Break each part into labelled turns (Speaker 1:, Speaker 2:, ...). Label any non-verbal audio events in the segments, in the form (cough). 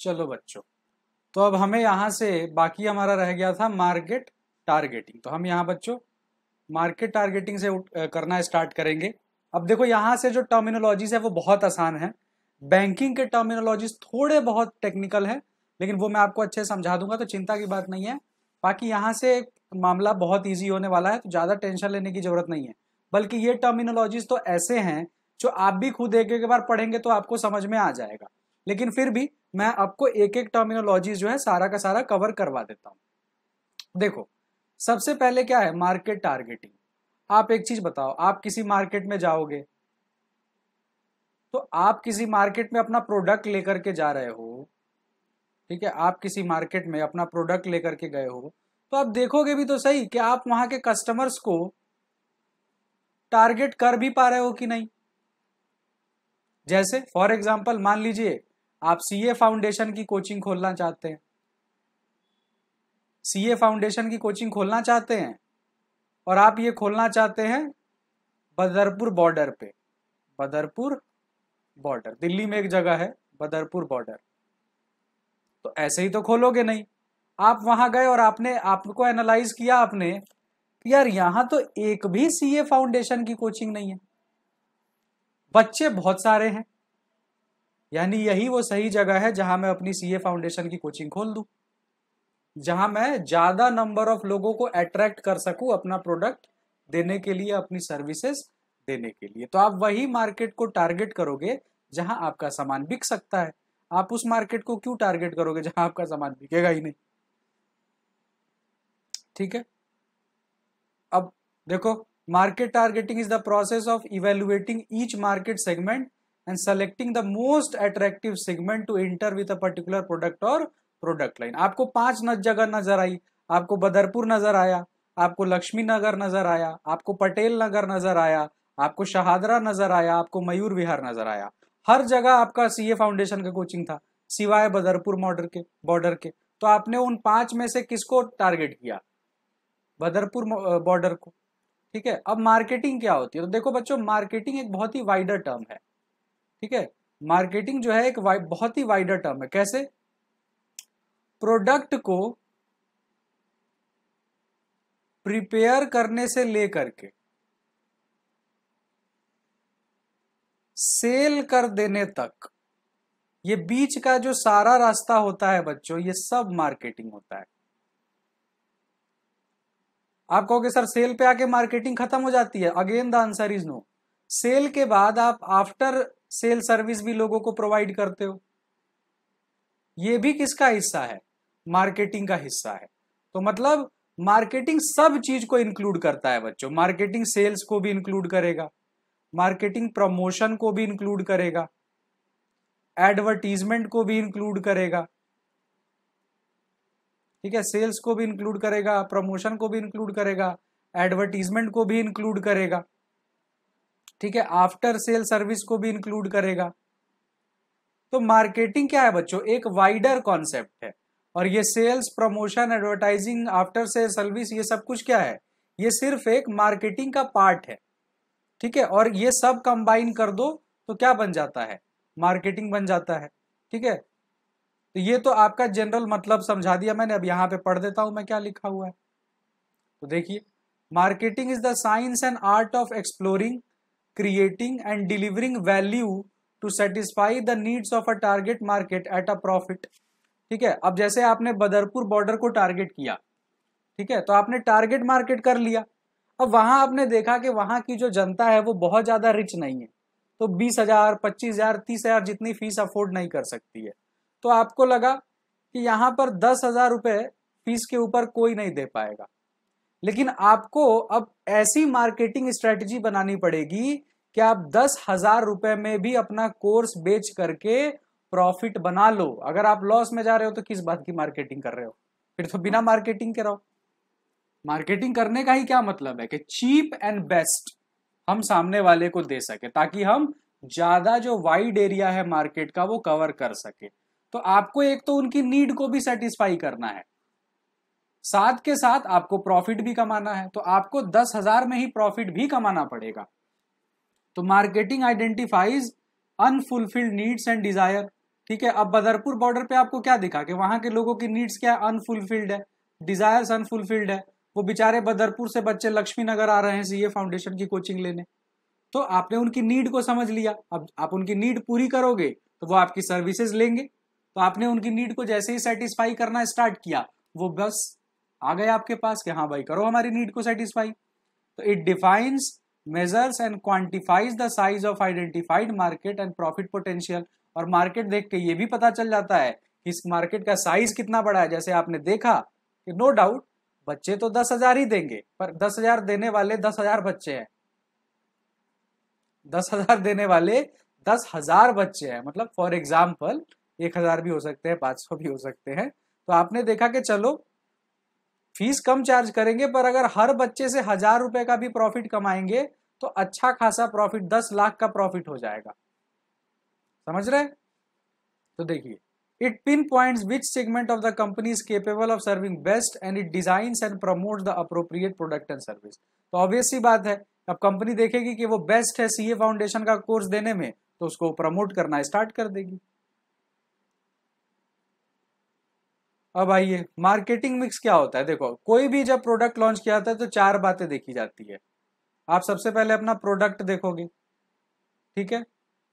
Speaker 1: चलो बच्चों तो अब हमें यहाँ से बाकी हमारा रह गया था मार्केट टारगेटिंग तो हम यहाँ बच्चों मार्केट टारगेटिंग से करना स्टार्ट करेंगे अब देखो यहाँ से जो टर्मिनोलॉजीज है वो बहुत आसान है बैंकिंग के टर्मिनोलॉजीज थोड़े बहुत टेक्निकल है लेकिन वो मैं आपको अच्छे समझा दूंगा तो चिंता की बात नहीं है बाकी यहाँ से मामला बहुत ईजी होने वाला है तो ज़्यादा टेंशन लेने की ज़रूरत नहीं है बल्कि ये टर्मिनोलॉजीज तो ऐसे हैं जो आप भी खुद एक एक बार पढ़ेंगे तो आपको समझ में आ जाएगा लेकिन फिर भी मैं आपको एक एक टर्मिनोलॉजी जो है सारा का सारा कवर करवा देता हूँ देखो सबसे पहले क्या है मार्केट टारगेटिंग आप एक चीज बताओ आप किसी मार्केट में जाओगे तो आप किसी मार्केट में अपना प्रोडक्ट लेकर के जा रहे हो ठीक है आप किसी मार्केट में अपना प्रोडक्ट लेकर के गए हो तो आप देखोगे भी तो सही कि आप वहां के कस्टमर्स को टारगेट कर भी पा रहे हो कि नहीं जैसे फॉर एग्जाम्पल मान लीजिए आप सीए फाउंडेशन की कोचिंग खोलना चाहते हैं सीए फाउंडेशन की कोचिंग खोलना चाहते हैं और आप ये खोलना चाहते हैं बदरपुर बॉर्डर पे बदरपुर बॉर्डर दिल्ली में एक जगह है बदरपुर बॉर्डर तो ऐसे ही तो खोलोगे नहीं आप वहां गए और आपने आपको एनालाइज किया आपने यार यहां तो एक भी सीए फाउंडेशन की कोचिंग नहीं है बच्चे बहुत सारे हैं यानी यही वो सही जगह है जहां मैं अपनी सीए फाउंडेशन की कोचिंग खोल दू जहां मैं ज़्यादा नंबर ऑफ लोगों को अट्रैक्ट कर सकू अपना प्रोडक्ट देने के लिए अपनी सर्विसेज देने के लिए तो आप वही मार्केट को टारगेट करोगे जहां आपका सामान बिक सकता है आप उस मार्केट को क्यों टारगेट करोगे जहां आपका सामान बिकेगा ही नहीं ठीक है अब देखो market targeting is the process of evaluating each market segment and selecting the most attractive segment to enter with a particular product or product line आपको पांच जगह नजर आई आपको बदरपुर नजर आया आपको लक्ष्मी नगर नजर आया आपको पटेल नगर नजर आया आपको शहादरा नजर आया आपको मयूर विहार नजर आया हर जगह आपका सीए फाउंडेशन का कोचिंग था सिवाय बदरपुर मॉडर के बॉर्डर के तो आपने उन पांच में से किसको टारगेट किया बदरपुर बॉर्डर को ठीक है अब मार्केटिंग क्या होती है तो देखो बच्चों मार्केटिंग एक बहुत ही वाइडर टर्म है ठीक है मार्केटिंग जो है एक बहुत ही वाइडर टर्म है कैसे प्रोडक्ट को प्रिपेयर करने से लेकर के सेल कर देने तक ये बीच का जो सारा रास्ता होता है बच्चों ये सब मार्केटिंग होता है आप कहोगे सर सेल पे आके मार्केटिंग खत्म हो जाती है again the answer is no sale के बाद आप आफ्टर सेल सर्विस भी लोगों को प्रोवाइड करते हो ये भी किसका हिस्सा है मार्केटिंग का हिस्सा है तो मतलब मार्केटिंग सब चीज को इंक्लूड करता है बच्चों मार्केटिंग सेल्स को भी इंक्लूड करेगा मार्केटिंग प्रमोशन को भी इंक्लूड करेगा एडवर्टीजमेंट को भी इंक्लूड करेगा ठीक है सेल्स को भी इंक्लूड करेगा प्रमोशन को भी इंक्लूड करेगा एडवर्टीजमेंट को भी इंक्लूड करेगा ठीक है आफ्टर सेल सर्विस को भी इंक्लूड करेगा तो मार्केटिंग क्या है बच्चों एक वाइडर कॉन्सेप्ट है और ये sales promotion advertising after sale service ये सब कुछ क्या है ये सिर्फ एक मार्केटिंग का पार्ट है ठीक है और ये सब कंबाइन कर दो तो क्या बन जाता है मार्केटिंग बन जाता है ठीक है तो ये तो आपका जनरल मतलब समझा दिया मैंने अब यहां पे पढ़ देता हूं मैं क्या लिखा हुआ है तो देखिए marketing is the science and art of exploring creating and delivering value to satisfy the needs of a target market at a profit ठीक है अब जैसे आपने बदरपुर बॉर्डर को टारगेट किया ठीक है तो आपने टारगेट मार्केट कर लिया अब वहां आपने देखा कि वहां की जो जनता है वो बहुत ज्यादा रिच नहीं है तो बीस हजार पच्चीस हजार तीस हजार जितनी फीस अफोर्ड नहीं कर सकती है तो आपको लगा कि यहाँ पर दस हजार रुपये फीस के ऊपर कोई नहीं दे पाएगा लेकिन आपको अब ऐसी मार्केटिंग स्ट्रेटजी बनानी पड़ेगी कि आप दस हजार रुपए में भी अपना कोर्स बेच करके प्रॉफिट बना लो अगर आप लॉस में जा रहे हो तो किस बात की मार्केटिंग कर रहे हो फिर तो बिना मार्केटिंग के रहो मार्केटिंग करने का ही क्या मतलब है कि चीप एंड बेस्ट हम सामने वाले को दे सके ताकि हम ज्यादा जो वाइड एरिया है मार्केट का वो कवर कर सके तो आपको एक तो उनकी नीड को भी सेटिस्फाई करना है साथ के साथ आपको प्रॉफिट भी कमाना है तो आपको दस हजार में ही प्रॉफिट भी कमाना पड़ेगा तो marketing identifies unfulfilled needs and desire ठीक है अब बदरपुर बॉर्डर पे आपको क्या दिखा कि वहां के लोगों की नीड्स क्या है अनफुलफिल्ड है डिजायर्स अनफुलफिल्ड है वो बेचारे बदरपुर से बच्चे लक्ष्मी नगर आ रहे हैं सीए फाउंडेशन की कोचिंग लेने तो आपने उनकी नीड को समझ लिया अब आप उनकी नीड पूरी करोगे तो वो आपकी सर्विसेज लेंगे तो आपने उनकी नीड को जैसे ही सेटिस्फाई करना स्टार्ट किया वो बस आ गए आपके पास कि हाँ भाई करो हमारी नीड को सेटिस्फाई तो it defines measures and quantifies the size of identified market and profit potential और मार्केट देख के ये भी पता चल जाता है कि इस मार्केट का साइज कितना बड़ा है जैसे आपने देखा कि नो डाउट बच्चे तो दस हजार ही देंगे पर दस हजार देने वाले दस हजार बच्चे हैं दस हजार देने वाले दस हजार बच्चे हैं मतलब फॉर एग्जाम्पल एक हजार भी हो सकते हैं पांच सौ भी हो सकते हैं तो आपने देखा कि चलो फीस कम चार्ज करेंगे पर अगर हर बच्चे से हजार रुपए का भी प्रॉफिट कमाएंगे तो अच्छा खासा प्रॉफिट दस लाख का प्रॉफिट हो जाएगा समझ रहे तो देखिए it pinpoint which segment of the company is capable of serving best and it design and promote the appropriate product and service तो ऑब्वियस बात है अब कंपनी देखेगी कि वो बेस्ट है सीए फाउंडेशन का कोर्स देने में तो उसको प्रमोट करना स्टार्ट कर देगी अब आइए मार्केटिंग मिक्स क्या होता है देखो कोई भी जब प्रोडक्ट लॉन्च किया जाता है तो चार बातें देखी जाती है आप सबसे पहले अपना प्रोडक्ट देखोगे ठीक है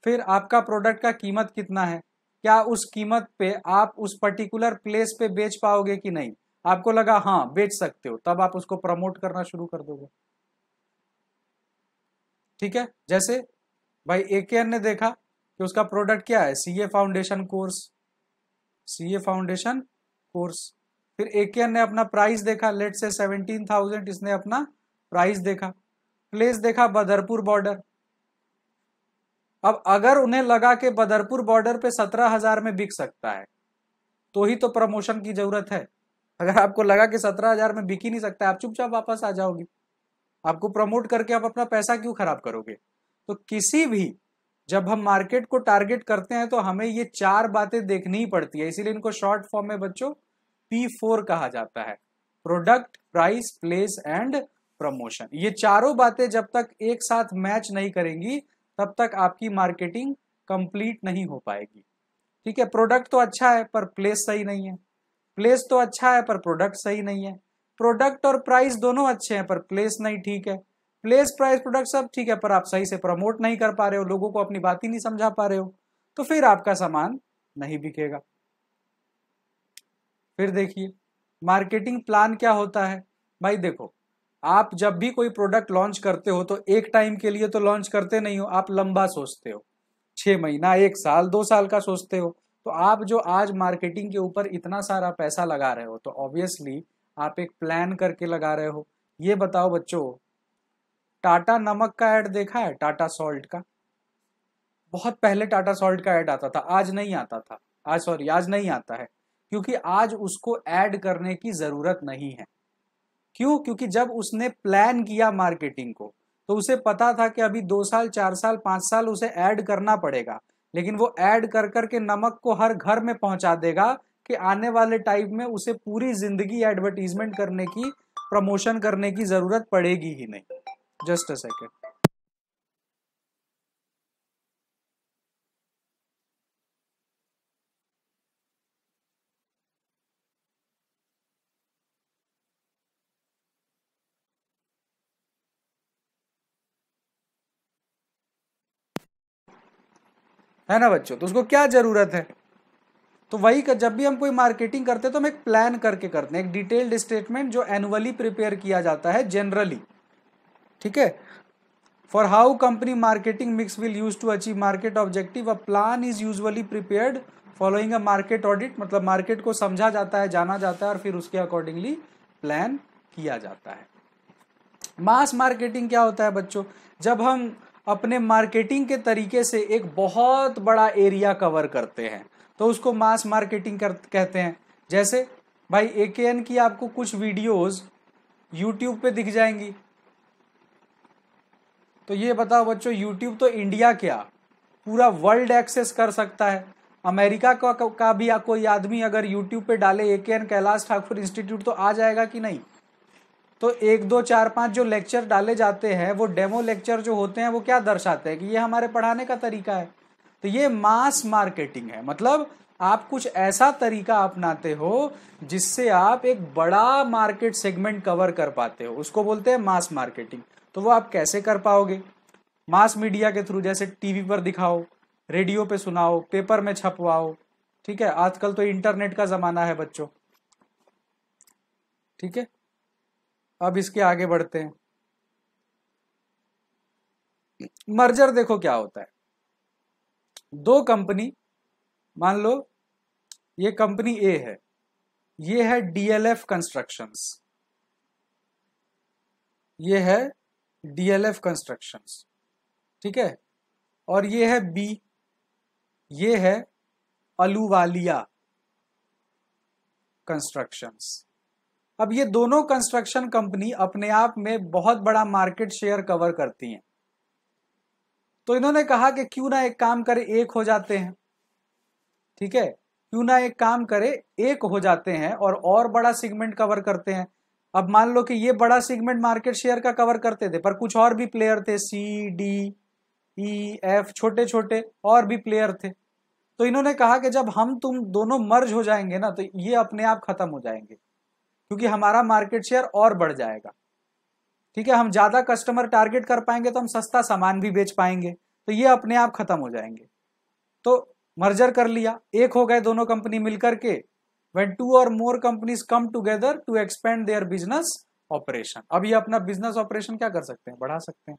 Speaker 1: फिर आपका प्रोडक्ट का कीमत कितना है क्या उस कीमत पे आप उस पर्टिकुलर प्लेस पे बेच पाओगे कि नहीं आपको लगा हाँ बेच सकते हो तब आप उसको प्रमोट करना शुरू कर दोगे ठीक है जैसे भाई ए ने देखा कि उसका प्रोडक्ट क्या है CA foundation course CA foundation course फिर ए ने अपना प्राइस देखा लेट से सेवनटीन थाउजेंड इसने अपना प्राइस देखा प्लेस देखा बदरपुर बॉर्डर अब अगर उन्हें लगा कि बदरपुर बॉर्डर पे सत्रह हजार में बिक सकता है तो ही तो प्रमोशन की जरूरत है अगर आपको लगा कि सत्रह हजार में बिक ही नहीं सकता आप चुपचाप वापस आ जाओगे आपको प्रमोट करके आप अपना पैसा क्यों खराब करोगे तो किसी भी जब हम मार्केट को टारगेट करते हैं तो हमें ये चार बातें देखनी ही पड़ती है इसीलिए इनको शॉर्ट फॉर्म में बच्चों पी फोर कहा जाता है product price place and promotion ये चारों बातें जब तक एक साथ मैच नहीं करेंगी तब तक आपकी मार्केटिंग कंप्लीट नहीं हो पाएगी ठीक है प्रोडक्ट तो अच्छा है पर प्लेस सही नहीं है प्लेस तो अच्छा है पर प्रोडक्ट सही नहीं है प्रोडक्ट और प्राइस दोनों अच्छे हैं पर प्लेस नहीं ठीक है प्लेस प्राइस प्रोडक्ट सब ठीक है पर आप सही से प्रमोट नहीं कर पा रहे हो लोगों को अपनी बात ही नहीं समझा पा रहे हो तो फिर आपका सामान नहीं बिकेगा फिर देखिए मार्केटिंग प्लान क्या होता है भाई देखो आप जब भी कोई प्रोडक्ट लॉन्च करते हो तो एक टाइम के लिए तो लॉन्च करते नहीं हो आप लंबा सोचते हो छः महीना एक साल दो साल का सोचते हो तो आप जो आज मार्केटिंग के ऊपर इतना सारा पैसा लगा रहे हो तो ऑब्वियसली आप एक प्लान करके लगा रहे हो ये बताओ बच्चों टाटा नमक का ऐड देखा है टाटा सॉल्ट का बहुत पहले टाटा सॉल्ट का ऐड आता था आज नहीं आता था आज सॉरी आज नहीं आता है क्योंकि आज उसको ऐड करने की ज़रूरत नहीं है क्यों क्योंकि जब उसने प्लान किया मार्केटिंग को तो उसे पता था कि अभी दो साल चार साल पांच साल उसे ऐड करना पड़ेगा लेकिन वो ऐड कर कर के नमक को हर घर में पहुंचा देगा कि आने वाले टाइम में उसे पूरी जिंदगी एडवर्टीजमेंट करने की प्रमोशन करने की जरूरत पड़ेगी ही नहीं जस्ट अ सेकेंड है ना बच्चों तो उसको क्या जरूरत है तो वही कर, जब भी हम कोई मार्केटिंग करते हैं तो हम एक प्लान करके करते हैं एक डिटेल्ड स्टेटमेंट जो एनुअली प्रिपेयर किया जाता है जनरली ठीक है for how company marketing mix will use to achieve market objective a plan is usually prepared following a market audit मतलब मार्केट को समझा जाता है जाना जाता है और फिर उसके अकॉर्डिंगली प्लान किया जाता है मास मार्केटिंग क्या होता है बच्चों जब हम अपने मार्केटिंग के तरीके से एक बहुत बड़ा एरिया कवर करते हैं तो उसको मास मार्केटिंग कर कहते हैं जैसे भाई ए के एन की आपको कुछ वीडियोस यूट्यूब पे दिख जाएंगी तो ये बताओ बच्चों यूट्यूब तो इंडिया क्या पूरा वर्ल्ड एक्सेस कर सकता है अमेरिका का, का भी कोई आदमी अगर यूट्यूब पे डाले ए के एन कैलाश ठाकुर इंस्टीट्यूट तो आ जाएगा कि नहीं तो एक दो चार पाँच जो लेक्चर डाले जाते हैं वो डेमो लेक्चर जो होते हैं वो क्या दर्शाते हैं कि ये हमारे पढ़ाने का तरीका है तो ये मास मार्केटिंग है मतलब आप कुछ ऐसा तरीका अपनाते हो जिससे आप एक बड़ा मार्केट सेगमेंट कवर कर पाते हो उसको बोलते हैं मास मार्केटिंग तो वो आप कैसे कर पाओगे मास मीडिया के थ्रू जैसे टीवी पर दिखाओ रेडियो पे सुनाओ पेपर में छपवाओ ठीक है आजकल तो इंटरनेट का जमाना है बच्चों ठीक है अब इसके आगे बढ़ते हैं मर्जर देखो क्या होता है दो कंपनी मान लो ये कंपनी ए है ये है डीएलएफ कंस्ट्रक्शंस ये है डीएलएफ कंस्ट्रक्शंस ठीक है और ये है बी ये है अलूवालिया कंस्ट्रक्शंस अब ये दोनों कंस्ट्रक्शन कंपनी अपने आप में बहुत बड़ा मार्केट शेयर कवर करती हैं तो इन्होंने कहा कि क्यों ना एक काम करे एक हो जाते हैं ठीक है क्यों ना एक काम करे एक हो जाते हैं और और बड़ा सेगमेंट कवर करते हैं अब मान लो कि ये बड़ा सेगमेंट मार्केट शेयर का कवर करते थे पर कुछ और भी प्लेयर थे C D E e, F छोटे छोटे और भी प्लेयर थे तो इन्होंने कहा कि जब हम तुम दोनों मर्ज हो जाएंगे ना तो ये अपने आप खत्म हो जाएंगे क्योंकि हमारा मार्केट शेयर और बढ़ जाएगा ठीक है हम ज्यादा कस्टमर टारगेट कर पाएंगे तो हम सस्ता सामान भी बेच पाएंगे तो ये अपने आप खत्म हो जाएंगे तो मर्जर कर लिया एक हो गए दोनों कंपनी मिलकर के वेन टू और more companies come together to expand their business operation अब ये अपना बिजनेस ऑपरेशन क्या कर सकते हैं बढ़ा सकते हैं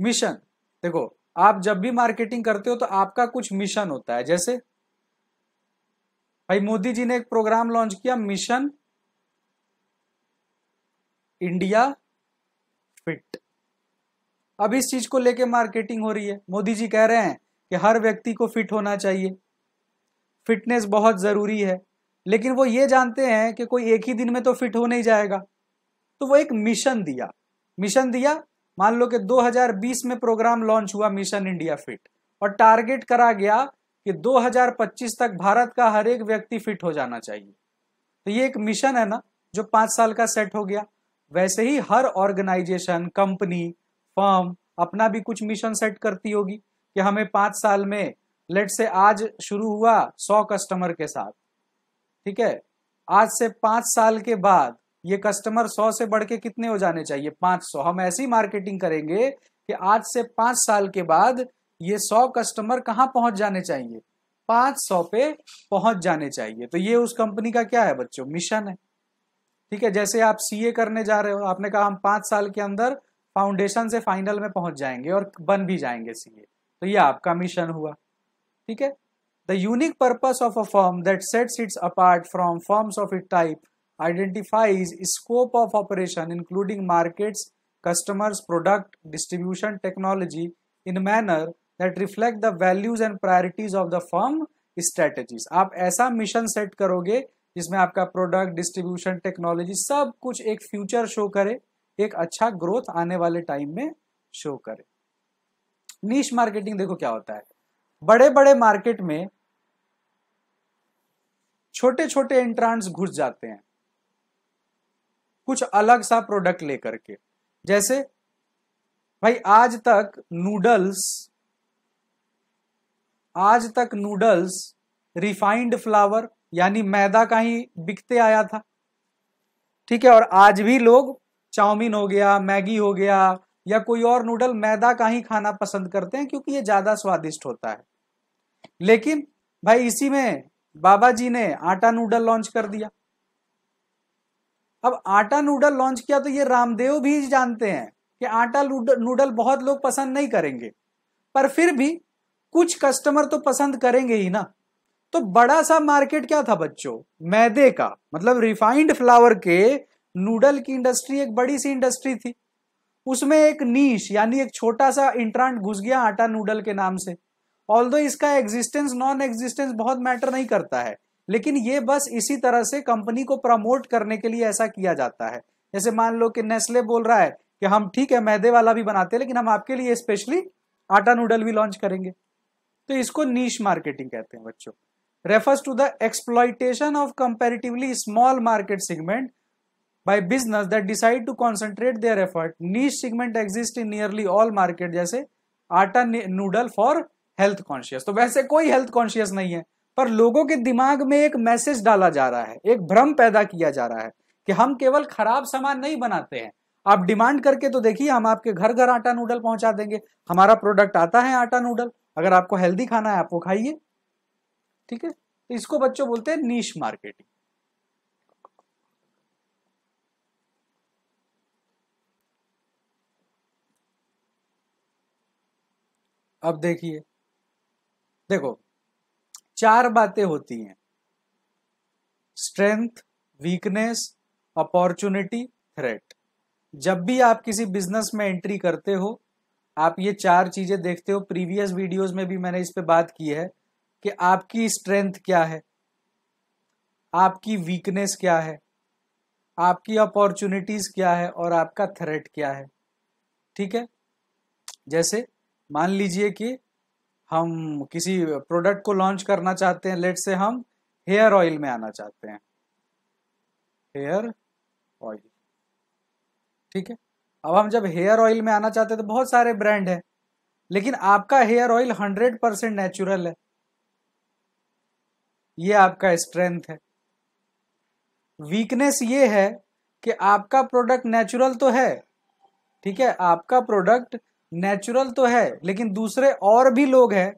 Speaker 1: मिशन देखो आप जब भी मार्केटिंग करते हो तो आपका कुछ मिशन होता है जैसे भाई मोदी जी ने एक प्रोग्राम लॉन्च किया मिशन इंडिया फिट अब इस चीज को लेके मार्केटिंग हो रही है मोदी जी कह रहे हैं कि हर व्यक्ति को फिट होना चाहिए फिटनेस बहुत जरूरी है लेकिन वो ये जानते हैं कि कोई एक ही दिन में तो फिट हो नहीं जाएगा तो वो एक मिशन दिया मिशन दिया मान लो कि 2020 में प्रोग्राम लॉन्च हुआ मिशन इंडिया फिट और टारगेट करा गया कि 2025 तक भारत का हर एक व्यक्ति फिट हो जाना चाहिए तो ये एक मिशन है ना जो पांच साल का सेट हो गया वैसे ही हर ऑर्गेनाइजेशन कंपनी फर्म अपना भी कुछ मिशन सेट करती होगी कि हमें पांच साल में लेट से आज शुरू हुआ सौ कस्टमर के साथ ठीक है आज से पांच साल के बाद ये कस्टमर सौ से बढ़ के कितने हो जाने चाहिए पांच सौ हम ऐसी मार्केटिंग करेंगे कि आज से पांच साल के बाद ये सौ कस्टमर कहाँ पहुंच जाने चाहिए पांच सौ पे पहुंच जाने चाहिए तो ये उस कंपनी का क्या है बच्चों मिशन है ठीक है जैसे आप सीए करने जा रहे हो आपने कहा हम पांच साल के अंदर फाउंडेशन से फाइनल में पहुंच जाएंगे और बन भी जाएंगे सीए तो ये आपका मिशन हुआ ठीक है the unique purpose of a form that sets its apart from forms of it type identifies scope of operation including markets customers product distribution technology in manner that reflect the values and priorities of the firm strategies आप ऐसा mission set करोगे जिसमें आपका product distribution technology सब कुछ एक future show करे एक अच्छा ग्रोथ आने वाले टाइम में शो करे नीच मार्केटिंग देखो क्या होता है बड़े बड़े मार्केट में छोटे छोटे एंट्रांस घुस जाते हैं कुछ अलग सा प्रोडक्ट लेकर के जैसे भाई आज तक नूडल्स आज तक नूडल्स रिफाइंड फ्लावर यानी मैदा का ही बिकते आया था ठीक है और आज भी लोग चाउमीन हो गया मैगी हो गया या कोई और नूडल मैदा का ही खाना पसंद करते हैं क्योंकि ये ज़्यादा स्वादिष्ट होता है लेकिन भाई इसी में बाबा जी ने आटा नूडल लॉन्च कर दिया अब आटा नूडल लॉन्च किया तो ये रामदेव भी जानते हैं कि आटा नूडल बहुत लोग पसंद नहीं करेंगे पर फिर भी कुछ कस्टमर तो पसंद करेंगे ही ना तो बड़ा सा मार्केट क्या था बच्चों मैदे का मतलब रिफाइंड फ्लावर के नूडल की इंडस्ट्री एक बड़ी सी इंडस्ट्री थी उसमें एक नीश यानी एक छोटा सा इंट्रांट घुस गया आटा नूडल के नाम से ऑल इसका एग्जिस्टेंस नॉन एग्जिस्टेंस बहुत मैटर नहीं करता है लेकिन ये बस इसी तरह से कंपनी को प्रमोट करने के लिए ऐसा किया जाता है जैसे मान लो कि नेस्ले बोल रहा है कि हम ठीक है मैदे वाला भी बनाते हैं लेकिन हम आपके लिए स्पेशली आटा नूडल भी लॉन्च करेंगे तो इसको नीच मार्केटिंग कहते हैं बच्चों refers to the exploitation of comparatively small market segment by business that decide to concentrate their effort niche segment exist in nearly all market जैसे आटा नूडल फॉर हेल्थ कॉन्शियस तो वैसे कोई हेल्थ कॉन्शियस नहीं है पर लोगों के दिमाग में एक मैसेज डाला जा रहा है एक भ्रम पैदा किया जा रहा है कि हम केवल खराब सामान नहीं बनाते हैं आप डिमांड करके तो देखिए हम आपके घर घर आटा नूडल पहुंचा देंगे हमारा प्रोडक्ट आता है आटा नूडल अगर आपको हेल्दी खाना है आप वो खाइए ठीक है तो इसको बच्चों बोलते हैं नीश मार्केटिंग अब देखिए देखो चार बातें होती हैं स्ट्रेंथ वीकनेस अपॉर्चुनिटी थ्रेट जब भी आप किसी बिजनेस में एंट्री करते हो आप ये चार चीज़ें देखते हो प्रीवियस वीडियोस में भी मैंने इस पे बात की है कि आपकी स्ट्रेंथ क्या है आपकी वीकनेस क्या है आपकी अपॉर्चुनिटीज़ क्या है और आपका थ्रेट क्या है ठीक है जैसे मान लीजिए कि हम किसी प्रोडक्ट को लॉन्च करना चाहते हैं लेट से हम हेयर ऑयल में आना चाहते हैं हेयर ऑयल ठीक है अब हम जब हेयर ऑयल में आना चाहते हैं तो बहुत सारे ब्रांड हैं लेकिन आपका hair oil hundred percent natural है ये आपका स्ट्रेंथ है वीकनेस ये है कि आपका प्रोडक्ट नेचुरल तो है ठीक है आपका प्रोडक्ट नेचुरल तो है लेकिन दूसरे और भी लोग हैं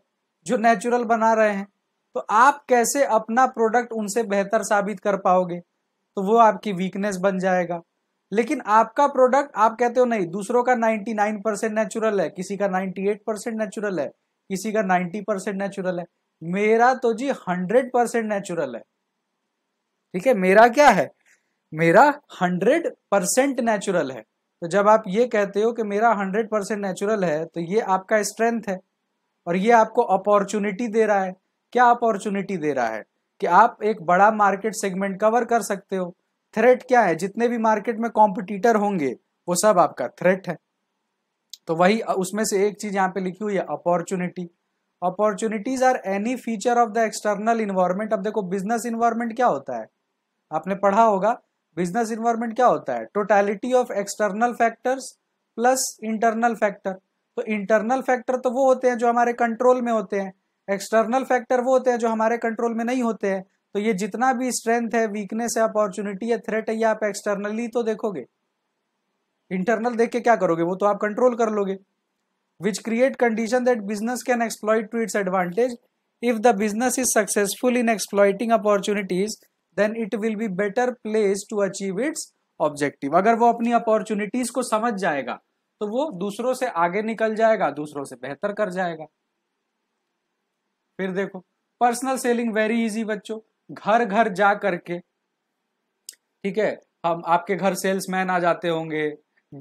Speaker 1: जो नेचुरल बना रहे हैं तो आप कैसे अपना प्रोडक्ट उनसे बेहतर साबित कर पाओगे तो वो आपकी वीकनेस बन जाएगा लेकिन आपका प्रोडक्ट आप कहते हो नहीं दूसरों का 99 परसेंट नेचुरल है किसी का 98 परसेंट नेचुरल है किसी का 90 परसेंट नेचुरल है मेरा तो जी 100 परसेंट नेचुरल है ठीक है मेरा क्या है मेरा 100 परसेंट नेचुरल है तो जब आप ये कहते हो कि मेरा 100 परसेंट नेचुरल है तो ये आपका स्ट्रेंथ है और ये आपको अपॉर्चुनिटी दे रहा है क्या अपॉर्चुनिटी दे रहा है कि आप एक बड़ा मार्केट सेगमेंट कवर कर सकते हो थ्रेट क्या है जितने भी मार्केट में कॉम्पिटिटर होंगे वो सब आपका थ्रेट है तो वही उसमें से एक चीज यहाँ पे लिखी हुई है opportunity opportunities are any feature of the external environment अब देखो बिजनेस इन्वायरमेंट क्या होता है आपने पढ़ा होगा बिजनेस इन्वायरमेंट क्या होता है totality of external factors plus internal factor तो इंटरनल फैक्टर तो वो होते हैं जो हमारे कंट्रोल में होते हैं एक्सटर्नल फैक्टर वो होते हैं जो हमारे कंट्रोल में नहीं होते हैं तो ये जितना भी स्ट्रेंथ है वीकनेस है अपॉर्चुनिटी है थ्रेट है ये आप एक्सटर्नली तो देखोगे इंटरनल देख के क्या करोगे वो तो आप कंट्रोल कर लोगे which create condition that business can exploit to its advantage if the business is successful in exploiting opportunities then it will be better place to achieve its objective अगर वो अपनी अपॉर्चुनिटीज को समझ जाएगा तो वो दूसरों से आगे निकल जाएगा दूसरों से बेहतर कर जाएगा फिर देखो पर्सनल सेलिंग वेरी इजी बच्चों घर घर जा करके ठीक है हम आपके घर सेल्समैन आ जाते होंगे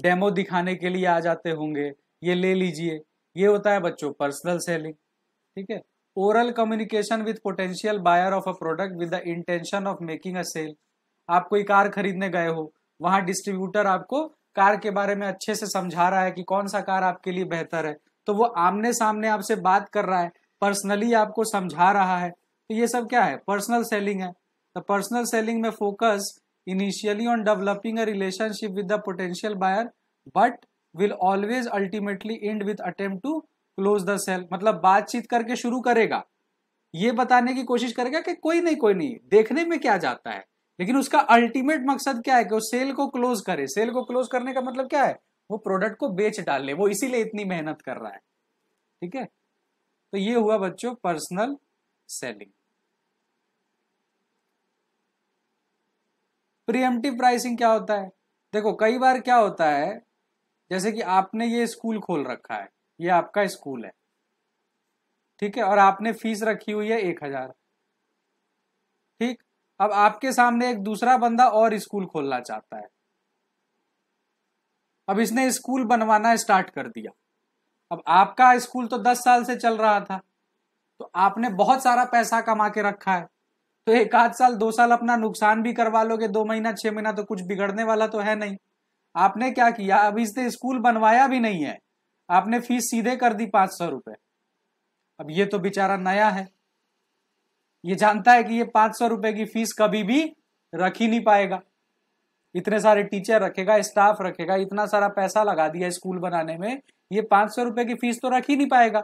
Speaker 1: डेमो दिखाने के लिए आ जाते होंगे ये ले लीजिए ये होता है बच्चों पर्सनल सेलिंग ठीक है oral communication with potential buyer of a product with the intention of making a sale आप कोई कार खरीदने गए हो वहां डिस्ट्रीब्यूटर आपको कार के बारे में अच्छे से समझा रहा है कि कौन सा कार आपके लिए बेहतर है तो वो आमने सामने आपसे बात कर रहा है पर्सनली आपको समझा रहा है तो ये सब क्या है पर्सनल सेलिंग है द पर्सनल सेलिंग में focus initially on developing a relationship with the potential buyer but will always ultimately end with attempt to close the sale मतलब बातचीत करके शुरू करेगा ये बताने की कोशिश करेगा कि कोई नहीं कोई नहीं देखने में क्या जाता है लेकिन उसका अल्टीमेट मकसद क्या है कि वो सेल को क्लोज करे सेल को क्लोज करने का मतलब क्या है वो प्रोडक्ट को बेच डाले वो इसीलिए इतनी मेहनत कर रहा है ठीक है तो ये हुआ बच्चों पर्सनल सेलिंग प्रियमटिव प्राइसिंग क्या होता है देखो कई बार क्या होता है जैसे कि आपने ये स्कूल खोल रखा है ये आपका स्कूल है ठीक है और आपने फीस रखी हुई है एक हजार ठीक अब आपके सामने एक दूसरा बंदा और स्कूल खोलना चाहता है अब इसने स्कूल बनवाना स्टार्ट कर दिया अब आपका स्कूल तो दस साल से चल रहा था तो आपने बहुत सारा पैसा कमा के रखा है तो एक आध साल दो साल अपना नुकसान भी करवा लोगे दो महीना छह महीना तो कुछ बिगड़ने वाला तो है नहीं आपने क्या किया अभी इसने स्कूल बनवाया भी नहीं है आपने फीस सीधे कर दी पांच सौ रुपए अब ये तो बेचारा नया है ये जानता है कि ये पांच सौ रुपए की फीस कभी भी रख ही नहीं पाएगा इतने सारे टीचर रखेगा स्टाफ रखेगा इतना सारा पैसा लगा दिया स्कूल बनाने में ये पांच सौ रुपए की फीस तो रख ही नहीं पाएगा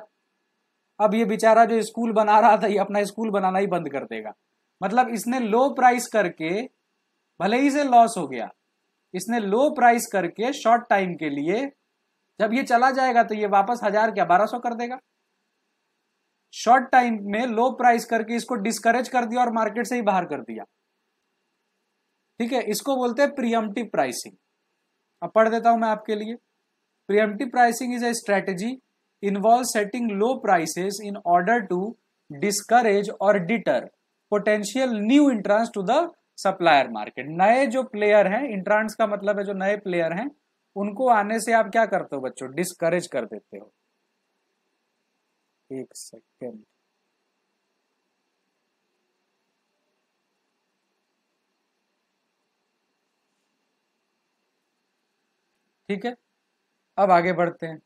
Speaker 1: अब ये बेचारा जो स्कूल बना रहा था ये अपना स्कूल बनाना ही बंद कर देगा मतलब इसने लो प्राइस करके भले ही से लॉस हो गया इसने लो प्राइस करके शॉर्ट टाइम के लिए जब ये चला जाएगा तो ये वापस हजार क्या बारह सौ कर देगा शॉर्ट टाइम में लो प्राइस करके इसको डिस्करेज कर दिया और मार्केट से ही बाहर कर दिया ठीक है इसको बोलते हैं प्रियमटिव प्राइसिंग अब पढ़ देता हूं मैं आपके लिए preemptive pricing is a strategy involve setting low prices in order to discourage और deter potential new entrants to the supplier market नए जो प्लेयर हैं इंट्रांस का मतलब है जो नए प्लेयर हैं उनको आने से आप क्या करते हो बच्चों डिस्करेज कर देते हो एक सेकेंड ठीक है अब आगे बढ़ते हैं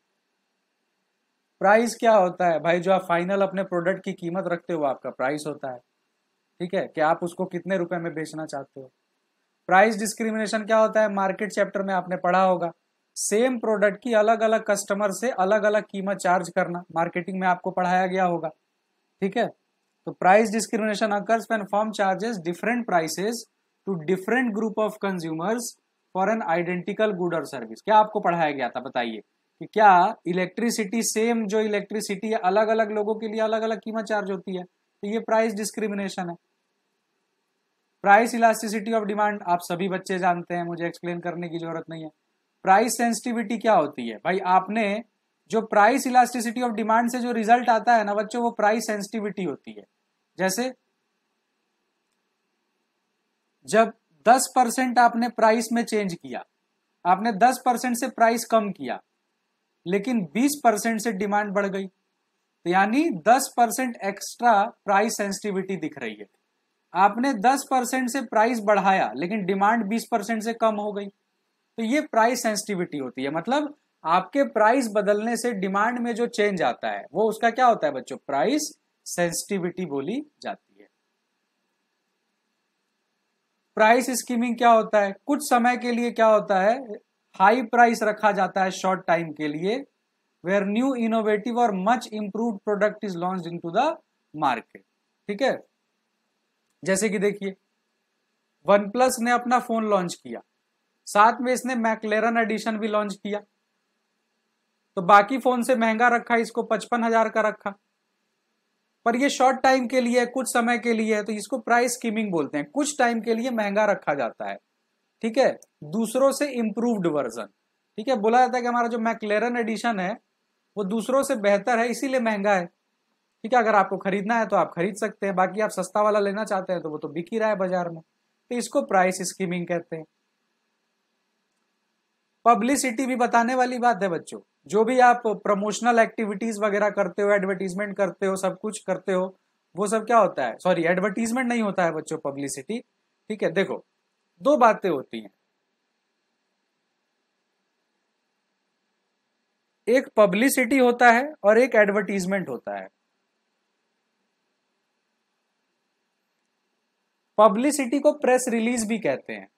Speaker 1: प्राइस क्या होता है भाई जो आप फाइनल अपने प्रोडक्ट की कीमत रखते हो आपका प्राइस होता है ठीक है कि आप उसको कितने रुपए में बेचना चाहते हो प्राइस डिस्क्रिमिनेशन क्या होता है मार्केट चैप्टर में आपने पढ़ा होगा सेम प्रोडक्ट की अलग अलग कस्टमर से अलग अलग कीमत चार्ज करना मार्केटिंग में आपको पढ़ाया गया होगा ठीक है तो price discrimination occurs when firm charges different prices to different group of consumers for an identical good और सर्विस क्या आपको पढ़ाया गया था बताइए कि क्या इलेक्ट्रिसिटी सेम जो इलेक्ट्रिसिटी है अलग अलग लोगों के लिए अलग अलग कीमत चार्ज होती है तो ये प्राइस डिस्क्रिमिनेशन है प्राइस इलास्टिसिटी ऑफ डिमांड आप सभी बच्चे जानते हैं मुझे एक्सप्लेन करने की जरूरत नहीं है प्राइस सेंसिटिविटी क्या होती है भाई आपने जो प्राइस इलास्टिसिटी ऑफ डिमांड से जो रिजल्ट आता है ना बच्चों वो प्राइस सेंसिटिविटी होती है जैसे जब 10 परसेंट आपने प्राइस में चेंज किया आपने 10 परसेंट से प्राइस कम किया लेकिन 20 परसेंट से डिमांड बढ़ गई तो यानी 10 परसेंट एक्स्ट्रा प्राइस सेंसिटिविटी दिख रही है आपने 10 परसेंट से प्राइस बढ़ाया लेकिन डिमांड 20 परसेंट से कम हो गई तो ये प्राइस सेंसिटिविटी होती है मतलब आपके प्राइस बदलने से डिमांड में जो चेंज आता है वो उसका क्या होता है बच्चों प्राइस सेंसिटिविटी बोली जाती है प्राइस स्कीमिंग क्या होता है कुछ समय के लिए क्या होता है हाई प्राइस रखा जाता है शॉर्ट टाइम के लिए वेयर न्यू इनोवेटिव और much improve product is launch into the market ठीक है जैसे कि देखिए वन प्लस ने अपना फोन लॉन्च किया साथ में इसने मैकलेरन एडिशन भी लॉन्च किया तो बाकी फोन से महंगा रखा इसको पचपन हजार का रखा पर ये शॉर्ट टाइम के लिए कुछ समय के लिए है तो इसको प्राइस स्कीमिंग बोलते हैं कुछ टाइम के लिए महंगा रखा जाता है ठीक है दूसरों से इम्प्रूव्ड वर्जन ठीक है बोला जाता है कि हमारा जो मैकलेरन एडिशन है वो दूसरों से बेहतर है इसीलिए महंगा है ठीक है अगर आपको खरीदना है तो आप खरीद सकते हैं बाकी आप सस्ता वाला लेना चाहते हैं तो वो तो बिक ही रहा है बाजार में तो इसको प्राइस स्कीमिंग कहते हैं पब्लिसिटी भी बताने वाली बात है बच्चों जो भी आप प्रमोशनल एक्टिविटीज वगैरह करते हो एडवर्टीजमेंट करते हो सब कुछ करते हो वो सब क्या होता है सॉरी एडवर्टीजमेंट नहीं होता है बच्चों पब्लिसिटी ठीक है देखो दो बातें होती हैं एक पब्लिसिटी होता है और एक एडवर्टीजमेंट होता है पब्लिसिटी को प्रेस रिलीज भी कहते हैं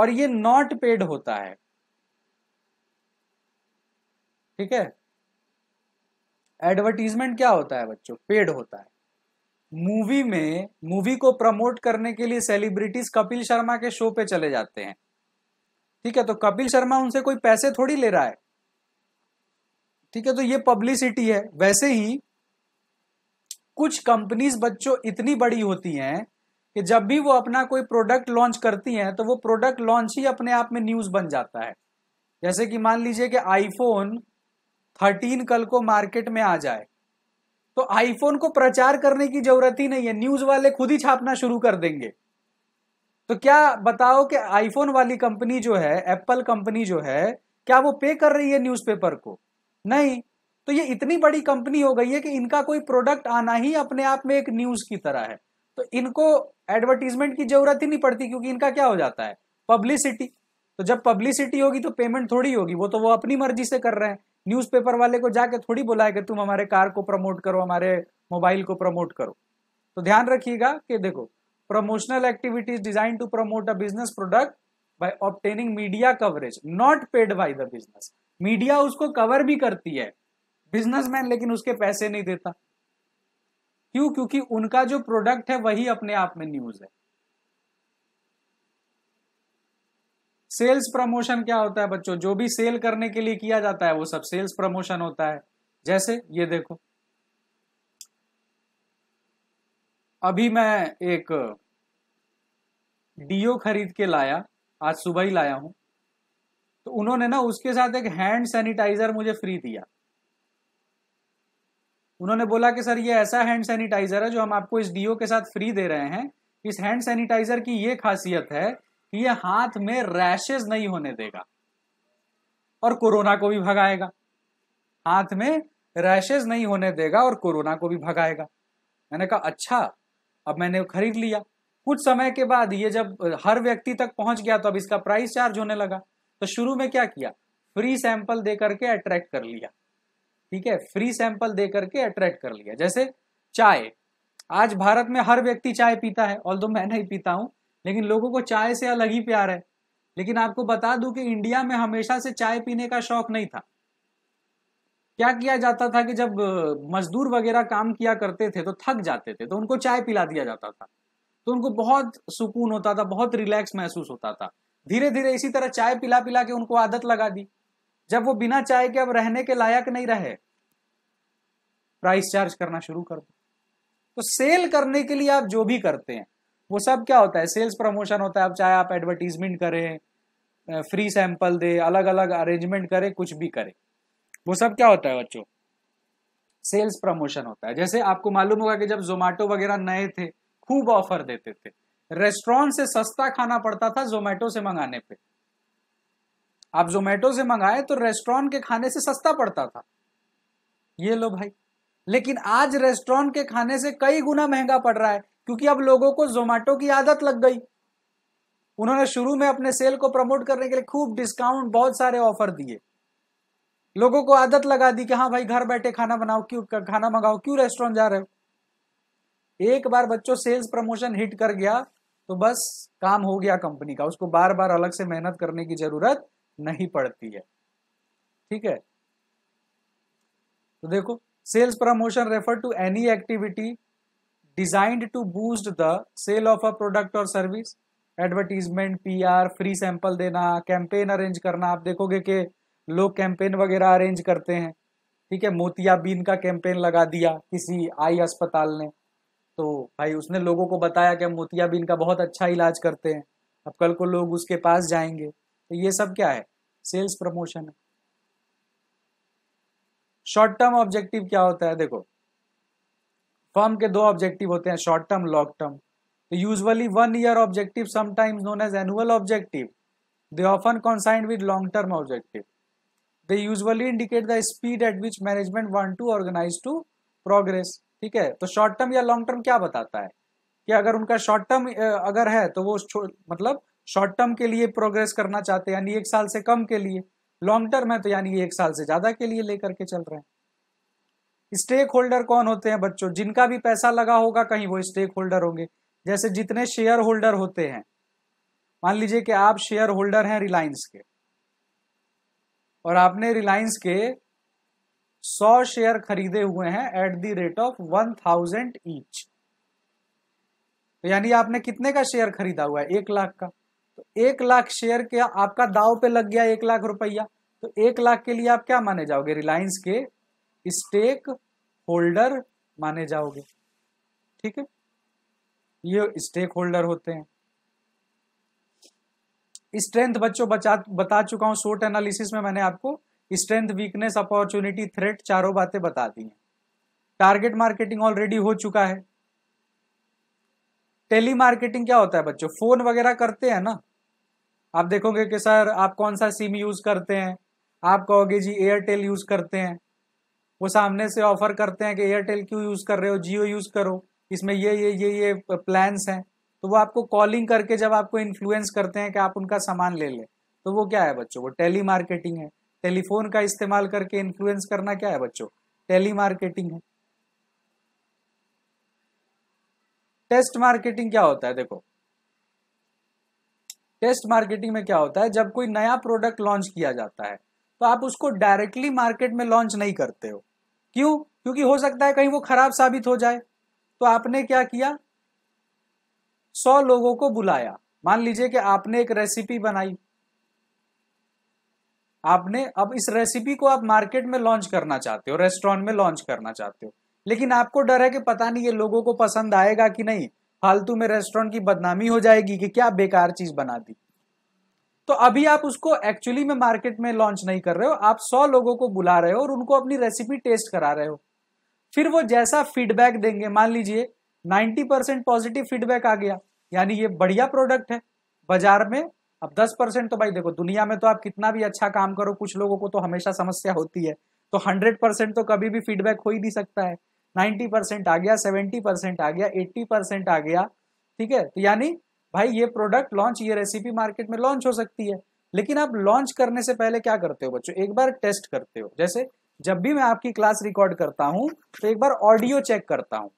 Speaker 1: और ये नॉट पेड होता है ठीक है एडवर्टीजमेंट क्या होता है बच्चों पेड होता है मूवी में मूवी को प्रमोट करने के लिए सेलिब्रिटीज कपिल शर्मा के शो पे चले जाते हैं ठीक है तो कपिल शर्मा उनसे कोई पैसे थोड़ी ले रहा है ठीक है तो ये पब्लिसिटी है वैसे ही कुछ कंपनीज बच्चों इतनी बड़ी होती हैं कि जब भी वो अपना कोई प्रोडक्ट लॉन्च करती हैं तो वो प्रोडक्ट लॉन्च ही अपने आप में न्यूज बन जाता है जैसे कि मान लीजिए कि आईफोन थर्टीन कल को मार्केट में आ जाए तो आईफोन को प्रचार करने की जरूरत ही नहीं है न्यूज वाले खुद ही छापना शुरू कर देंगे तो क्या बताओ कि आईफोन वाली कंपनी जो है एप्पल कंपनी जो है क्या वो पे कर रही है न्यूज़पेपर को नहीं तो ये इतनी बड़ी कंपनी हो गई है कि इनका कोई प्रोडक्ट आना ही अपने आप में एक न्यूज की तरह है तो इनको एडवर्टीजमेंट की जरूरत ही नहीं पड़ती क्योंकि इनका क्या हो जाता है पब्लिसिटी तो जब पब्लिसिटी होगी तो पेमेंट थोड़ी होगी वो तो वो अपनी मर्जी से कर रहे हैं न्यूज़पेपर वाले को जाके थोड़ी बोला है कि तुम हमारे कार को प्रमोट करो हमारे मोबाइल को प्रमोट करो तो ध्यान रखिएगा कि देखो promotional activities design to promote a business product by obtaining media coverage not paid by the business media उसको कवर भी करती है बिजनेसमैन लेकिन उसके पैसे नहीं देता क्यों क्योंकि उनका जो प्रोडक्ट है वही अपने आप में न्यूज है सेल्स प्रमोशन क्या होता है बच्चों जो भी सेल करने के लिए किया जाता है वो सब सेल्स प्रमोशन होता है जैसे ये देखो अभी मैं एक डीओ खरीद के लाया आज सुबह ही लाया हूं तो उन्होंने ना उसके साथ एक हैंड सैनिटाइजर मुझे फ्री दिया उन्होंने बोला कि सर ये ऐसा हैंड सैनिटाइजर है जो हम आपको इस डीओ के साथ फ्री दे रहे हैं इस हैंड सैनिटाइजर की ये खासियत है ये हाथ में रैशेज नहीं होने देगा और कोरोना को भी भगाएगा हाथ में रैशेज नहीं होने देगा और कोरोना को भी भगाएगा मैंने कहा अच्छा अब मैंने खरीद लिया कुछ समय के बाद ये जब हर व्यक्ति तक पहुंच गया तो अब इसका प्राइस चार्ज होने लगा तो शुरू में क्या किया फ्री सैंपल दे करके अट्रैक्ट कर लिया ठीक है फ्री सैंपल दे करके अट्रैक्ट कर लिया जैसे चाय आज भारत में हर व्यक्ति चाय पीता है ऑल दो मैं नहीं पीता हूं लेकिन लोगों को चाय से अलग ही प्यार है लेकिन आपको बता दूं कि इंडिया में हमेशा से चाय पीने का शौक नहीं था क्या किया जाता था कि जब मजदूर वगैरह काम किया करते थे तो थक जाते थे तो उनको चाय पिला दिया जाता था तो उनको बहुत सुकून होता था बहुत रिलैक्स महसूस होता था धीरे धीरे इसी तरह चाय पिला पिला के उनको आदत लगा दी जब वो बिना चाय के अब रहने के लायक नहीं रहे प्राइस चार्ज करना शुरू कर दो तो सेल करने के लिए आप जो भी करते हैं वो सब क्या होता है सेल्स प्रमोशन होता है अब चाहे आप एडवर्टीजमेंट करें फ्री सैंपल दे अलग अलग अरेंजमेंट करें कुछ भी करें वो सब क्या होता है बच्चों सेल्स प्रमोशन होता है जैसे आपको मालूम होगा कि जब जोमेटो वगैरह नए थे खूब ऑफर देते थे रेस्टोरेंट से सस्ता खाना पड़ता था जोमेटो से मंगाने पे आप जोमेटो से मंगाए तो रेस्टोरेंट के खाने से सस्ता पड़ता था ये लो भाई लेकिन आज रेस्टोरेंट के खाने से कई गुना महंगा पड़ रहा है क्योंकि अब लोगों को जोमेटो की आदत लग गई उन्होंने शुरू में अपने सेल को प्रमोट करने के लिए खूब डिस्काउंट बहुत सारे ऑफर दिए लोगों को आदत लगा दी कि हाँ भाई घर बैठे खाना बनाओ क्यों खाना मंगाओ क्यों रेस्टोरेंट जा रहे हो एक बार बच्चों सेल्स प्रमोशन हिट कर गया तो बस काम हो गया कंपनी का उसको बार बार अलग से मेहनत करने की जरूरत नहीं पड़ती है ठीक है तो देखो sales promotion refer to any activity designed to boost the sale of a product or service advertisement PR free sample देना कैंपेन अरेंज करना आप देखोगे कि लोग कैंपेन वगैरह अरेंज करते हैं ठीक है मोतियाबीन का कैंपेन लगा दिया किसी आई अस्पताल ने तो भाई उसने लोगों को बताया कि मोतियाबीन का बहुत अच्छा इलाज करते हैं अब कल को लोग उसके पास जाएंगे तो ये सब क्या है सेल्स प्रमोशन है शॉर्ट टर्म ऑब्जेक्टिव क्या होता है देखो फर्म के दो ऑब्जेक्टिव होते हैं शॉर्ट टर्म लॉन्ग टर्म तो usually one year objective sometimes known as annual objective they often concerned with long term objective they usually indicate the speed at which management want to organise to progress ठीक है तो short term या long term क्या बताता है कि अगर उनका शॉर्ट टर्म अगर है तो वो मतलब शॉर्ट टर्म के लिए प्रोग्रेस करना चाहते हैं यानी एक साल से कम के लिए लॉन्ग टर्म है तो यानी एक साल से ज्यादा के लिए लेकर के चल रहे हैं स्टेक होल्डर कौन होते हैं बच्चों जिनका भी पैसा लगा होगा कहीं वो स्टेक होल्डर होंगे जैसे जितने शेयर होल्डर होते हैं मान लीजिए कि आप शेयर होल्डर हैं रिलायंस के और आपने रिलायंस के सौ शेयर खरीदे हुए हैं at the rate of one thousand each तो यानी आपने कितने का शेयर खरीदा हुआ है एक लाख का तो एक लाख शेयर के आपका दाव पे लग गया एक लाख रुपया तो एक लाख के लिए आप क्या माने जाओगे रिलायंस के स्टेक होल्डर माने जाओगे ठीक है ये स्टेक होल्डर होते हैं स्ट्रेंथ बच्चों बचा बता चुका हूं शोर्ट एनालिसिस में मैंने आपको स्ट्रेंथ वीकनेस अपॉर्चुनिटी थ्रेट चारों बातें बता दी हैं टारगेट मार्केटिंग ऑलरेडी हो चुका है टेली मार्केटिंग क्या होता है बच्चों फोन वगैरह करते हैं ना आप देखोगे कि सर आप कौन सा सिम यूज करते हैं आप कहोगे जी एयरटेल यूज करते हैं वो सामने से ऑफर करते हैं कि एयरटेल क्यों यूज़ कर रहे हो जियो यूज़ करो इसमें ये ये ये ये प्लान्स हैं तो वो आपको कॉलिंग करके जब आपको इन्फ्लुएंस करते हैं कि आप उनका सामान ले लें तो वो क्या है बच्चों वो टेली मार्केटिंग है टेलीफोन का इस्तेमाल करके इन्फ्लुएंस करना क्या है बच्चों टेली मार्केटिंग है टेस्ट मार्केटिंग क्या होता है देखो टेस्ट मार्केटिंग में क्या होता है जब कोई नया प्रोडक्ट लॉन्च किया जाता है तो आप उसको डायरेक्टली मार्केट में लॉन्च नहीं करते हो क्यों क्योंकि हो सकता है कहीं वो खराब साबित हो जाए तो आपने क्या किया सौ लोगों को बुलाया मान लीजिए कि आपने एक रेसिपी बनाई आपने अब इस रेसिपी को आप मार्केट में लॉन्च करना चाहते हो रेस्टोरेंट में लॉन्च करना चाहते हो लेकिन आपको डर है कि पता नहीं ये लोगों को पसंद आएगा कि नहीं फालतू में रेस्टोरेंट की बदनामी हो जाएगी कि क्या बेकार चीज बना दी तो अभी आप उसको एक्चुअली में मार्केट में लॉन्च नहीं कर रहे हो आप सौ लोगों को बुला रहे हो और उनको अपनी रेसिपी टेस्ट करा रहे हो फिर वो जैसा फीडबैक देंगे मान लीजिए 90 परसेंट पॉजिटिव फीडबैक आ गया यानी ये बढ़िया प्रोडक्ट है बाजार में अब 10 परसेंट तो भाई देखो दुनिया में तो आप कितना भी अच्छा काम करो कुछ लोगों को तो हमेशा समस्या होती है तो 100 परसेंट तो कभी भी फीडबैक हो ही नहीं सकता है 90 परसेंट आ गया 70 परसेंट आ गया 80 परसेंट आ गया ठीक है तो यानी भाई ये प्रोडक्ट लॉन्च ये रेसिपी मार्केट में लॉन्च हो सकती है लेकिन आप लॉन्च करने से पहले क्या करते हो बच्चों एक बार टेस्ट करते हो जैसे जब भी मैं आपकी क्लास रिकॉर्ड करता हूं तो एक बार ऑडियो चेक करता हूँ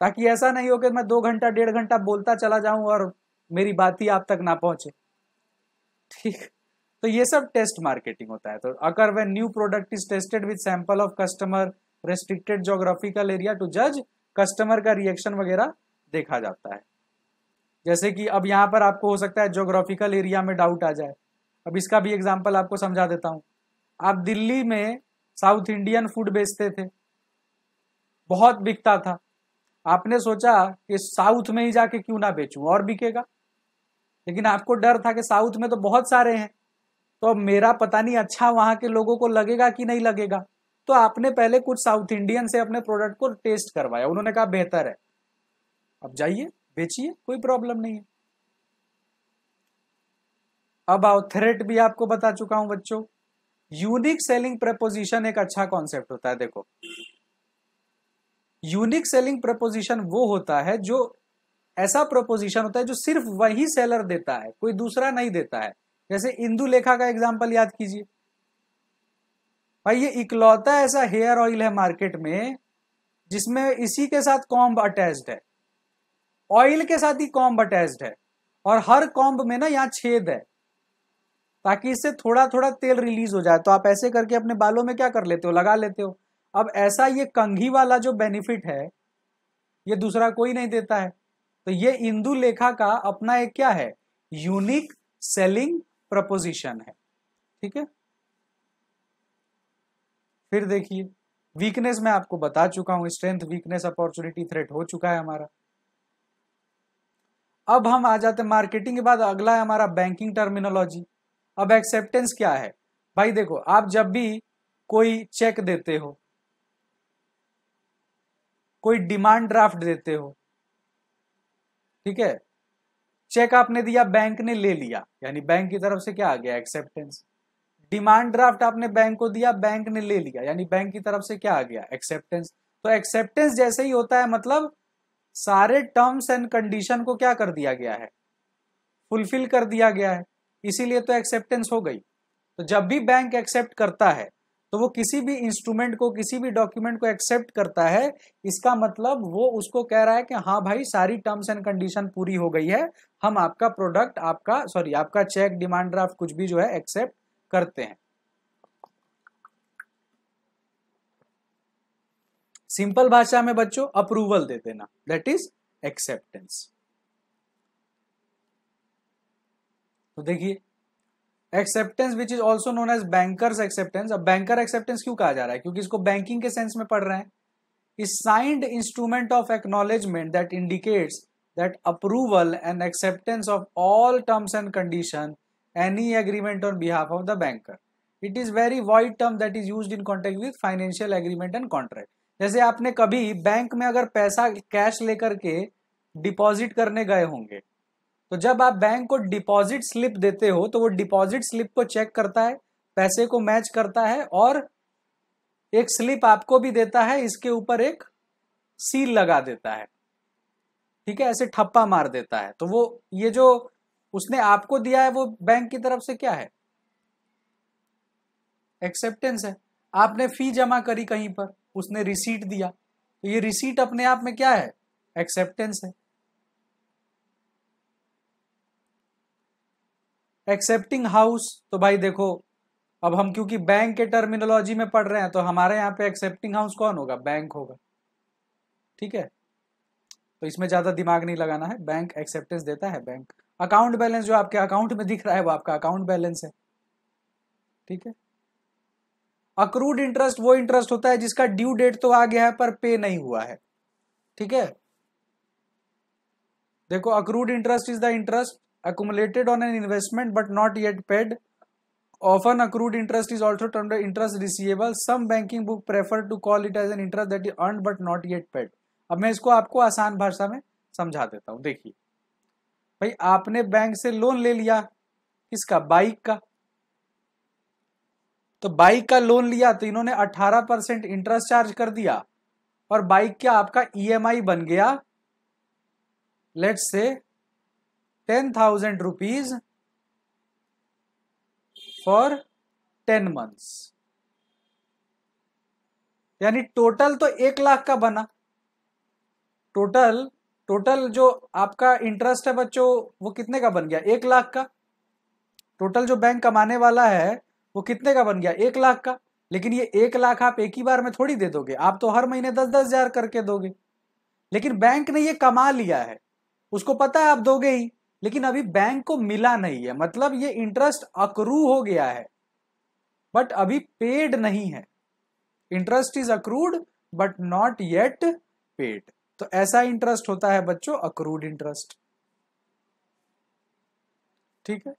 Speaker 1: ताकि ऐसा नहीं हो कि मैं दो घंटा डेढ़ घंटा बोलता चला जाऊं और मेरी बात ही आप तक ना पहुंचे ठीक तो ये सब टेस्ट मार्केटिंग होता है तो अगर when new product is tested with sample of customer restricted geographical area to जज कस्टमर का रिएक्शन वगैरह देखा जाता है जैसे कि अब यहाँ पर आपको हो सकता है जोग्राफिकल एरिया में डाउट आ जाए अब इसका भी एग्जाम्पल आपको समझा देता हूँ आप दिल्ली में साउथ इंडियन फूड बेचते थे बहुत बिकता था आपने सोचा कि साउथ में ही जाके क्यों ना बेचूं और बिकेगा लेकिन आपको डर था कि साउथ में तो बहुत सारे हैं तो अब मेरा पता नहीं अच्छा वहां के लोगों को लगेगा कि नहीं लगेगा तो आपने पहले कुछ साउथ इंडियन से अपने प्रोडक्ट को टेस्ट करवाया उन्होंने कहा बेहतर है अब जाइए बेचिए कोई प्रॉब्लम नहीं है अब आओ थ्रेट भी आपको बता चुका हूं बच्चों यूनिक सेलिंग प्रपोजिशन एक अच्छा कॉन्सेप्ट होता है देखो यूनिक सेलिंग प्रपोजिशन वो होता है जो ऐसा प्रपोजिशन होता है जो सिर्फ वही सेलर देता है कोई दूसरा नहीं देता है जैसे इंदु लेखा का एग्जाम्पल याद कीजिए भाई ये इकलौता ऐसा हेयर ऑयल है मार्केट में जिसमें इसी के साथ कॉम्ब अटैच्ड है ऑयल के साथ ही कॉम्ब अटैच्ड है और हर कॉम्ब में ना यहाँ छेद है ताकि इससे थोड़ा थोड़ा तेल रिलीज हो जाए तो आप ऐसे करके अपने बालों में क्या कर लेते हो लगा लेते हो अब ऐसा ये कंघी वाला जो बेनिफिट है ये दूसरा कोई नहीं देता है तो ये इंदु लेखा का अपना एक क्या है यूनिक सेलिंग प्रपोजिशन है ठीक है फिर देखिए वीकनेस मैं आपको बता चुका हूं स्ट्रेंथ वीकनेस अपॉर्चुनिटी थ्रेट हो चुका है हमारा अब हम आ जाते हैं मार्केटिंग के बाद अगला है हमारा बैंकिंग टर्मिनोलॉजी अब एक्सेप्टेंस क्या है भाई देखो आप जब भी कोई चेक देते हो कोई डिमांड ड्राफ्ट देते हो ठीक है चेक आपने दिया बैंक ने ले लिया यानी बैंक की तरफ से क्या आ गया एक्सेप्टेंस डिमांड ड्राफ्ट आपने बैंक को दिया बैंक ने ले लिया यानी बैंक की तरफ से क्या आ गया एक्सेप्टेंस तो एक्सेप्टेंस जैसे ही होता है मतलब सारे टर्म्स एंड कंडीशन को क्या कर दिया गया है फुलफिल कर दिया गया है इसीलिए तो एक्सेप्टेंस हो गई तो जब भी बैंक एक्सेप्ट करता है तो वो किसी भी इंस्ट्रूमेंट को किसी भी डॉक्यूमेंट को एक्सेप्ट करता है इसका मतलब वो उसको कह रहा है कि हाँ भाई सारी टर्म्स एंड कंडीशन पूरी हो गई है हम आपका प्रोडक्ट आपका सॉरी आपका चेक डिमांड ड्राफ्ट कुछ भी जो है एक्सेप्ट करते हैं सिंपल भाषा में बच्चों अप्रूवल दे देना दैट इज एक्सेप्टेंस तो देखिए acceptance which is also known as bankers acceptance अब बैंकर एक्सेप्टेंस क्यों कहा जा रहा है क्योंकि इसको बैंकिंग के सेंस में पढ़ रहे हैं इस signed instrument of acknowledgement that indicates that approval and acceptance of all terms and condition any agreement on behalf of the banker it is very wide term that is use in contact with financial agreement and contract जैसे आपने कभी bank में अगर पैसा cash लेकर के deposit करने गए होंगे तो जब आप बैंक को डिपॉजिट स्लिप देते हो तो वो डिपॉजिट स्लिप को चेक करता है पैसे को मैच करता है और एक स्लिप आपको भी देता है इसके ऊपर एक सील लगा देता है ठीक है ऐसे ठप्पा मार देता है तो वो ये जो उसने आपको दिया है वो बैंक की तरफ से क्या है एक्सेप्टेंस है आपने फी जमा करी कहीं पर उसने रिसीट दिया तो ये रिसीट अपने आप में क्या है एक्सेप्टेंस है एक्सेप्टिंग हाउस तो भाई देखो अब हम क्योंकि बैंक के टर्मिनोलॉजी में पढ़ रहे हैं तो हमारे यहाँ पे एक्सेप्टिंग हाउस कौन होगा बैंक होगा ठीक है तो इसमें ज़्यादा दिमाग नहीं लगाना है बैंक एक्सेप्टेंस देता है बैंक अकाउंट बैलेंस जो आपके अकाउंट में दिख रहा है वो आपका अकाउंट बैलेंस है ठीक है अक्रूड इंटरेस्ट वो इंटरेस्ट होता है जिसका ड्यू डेट तो आ गया है पर पे नहीं हुआ है ठीक है देखो accrued interest is the interest accumulated on an investment but not yet paid often accrued interest is also termed interest receivable some banking book prefer to call it as an interest that is earn but not yet paid अब मैं इसको आपको आसान भाषा में समझा देता हूं देखिए भाई आपने बैंक से लोन ले लिया किसका बाइक का तो बाइक का लोन लिया तो इन्होंने 18 परसेंट इंटरेस्ट चार्ज कर दिया और बाइक क्या आपका ईएमआई e बन गया let say ten thousand rupees for ten months यानी टोटल तो एक लाख का बना टोटल टोटल जो आपका इंटरेस्ट है बच्चों वो कितने का बन गया एक लाख का टोटल जो बैंक कमाने वाला है वो कितने का बन गया एक लाख का लेकिन ये एक लाख आप एक ही बार में थोड़ी दे दोगे आप तो हर महीने दस दस हजार करके दोगे लेकिन बैंक ने ये कमा लिया है उसको पता है आप दोगे ही लेकिन अभी बैंक को मिला नहीं है मतलब ये इंटरेस्ट अक्रू हो गया है बट अभी पेड नहीं है interest is accrued but not yet paid तो ऐसा इंटरेस्ट होता है बच्चों अक्रूड इंटरेस्ट ठीक है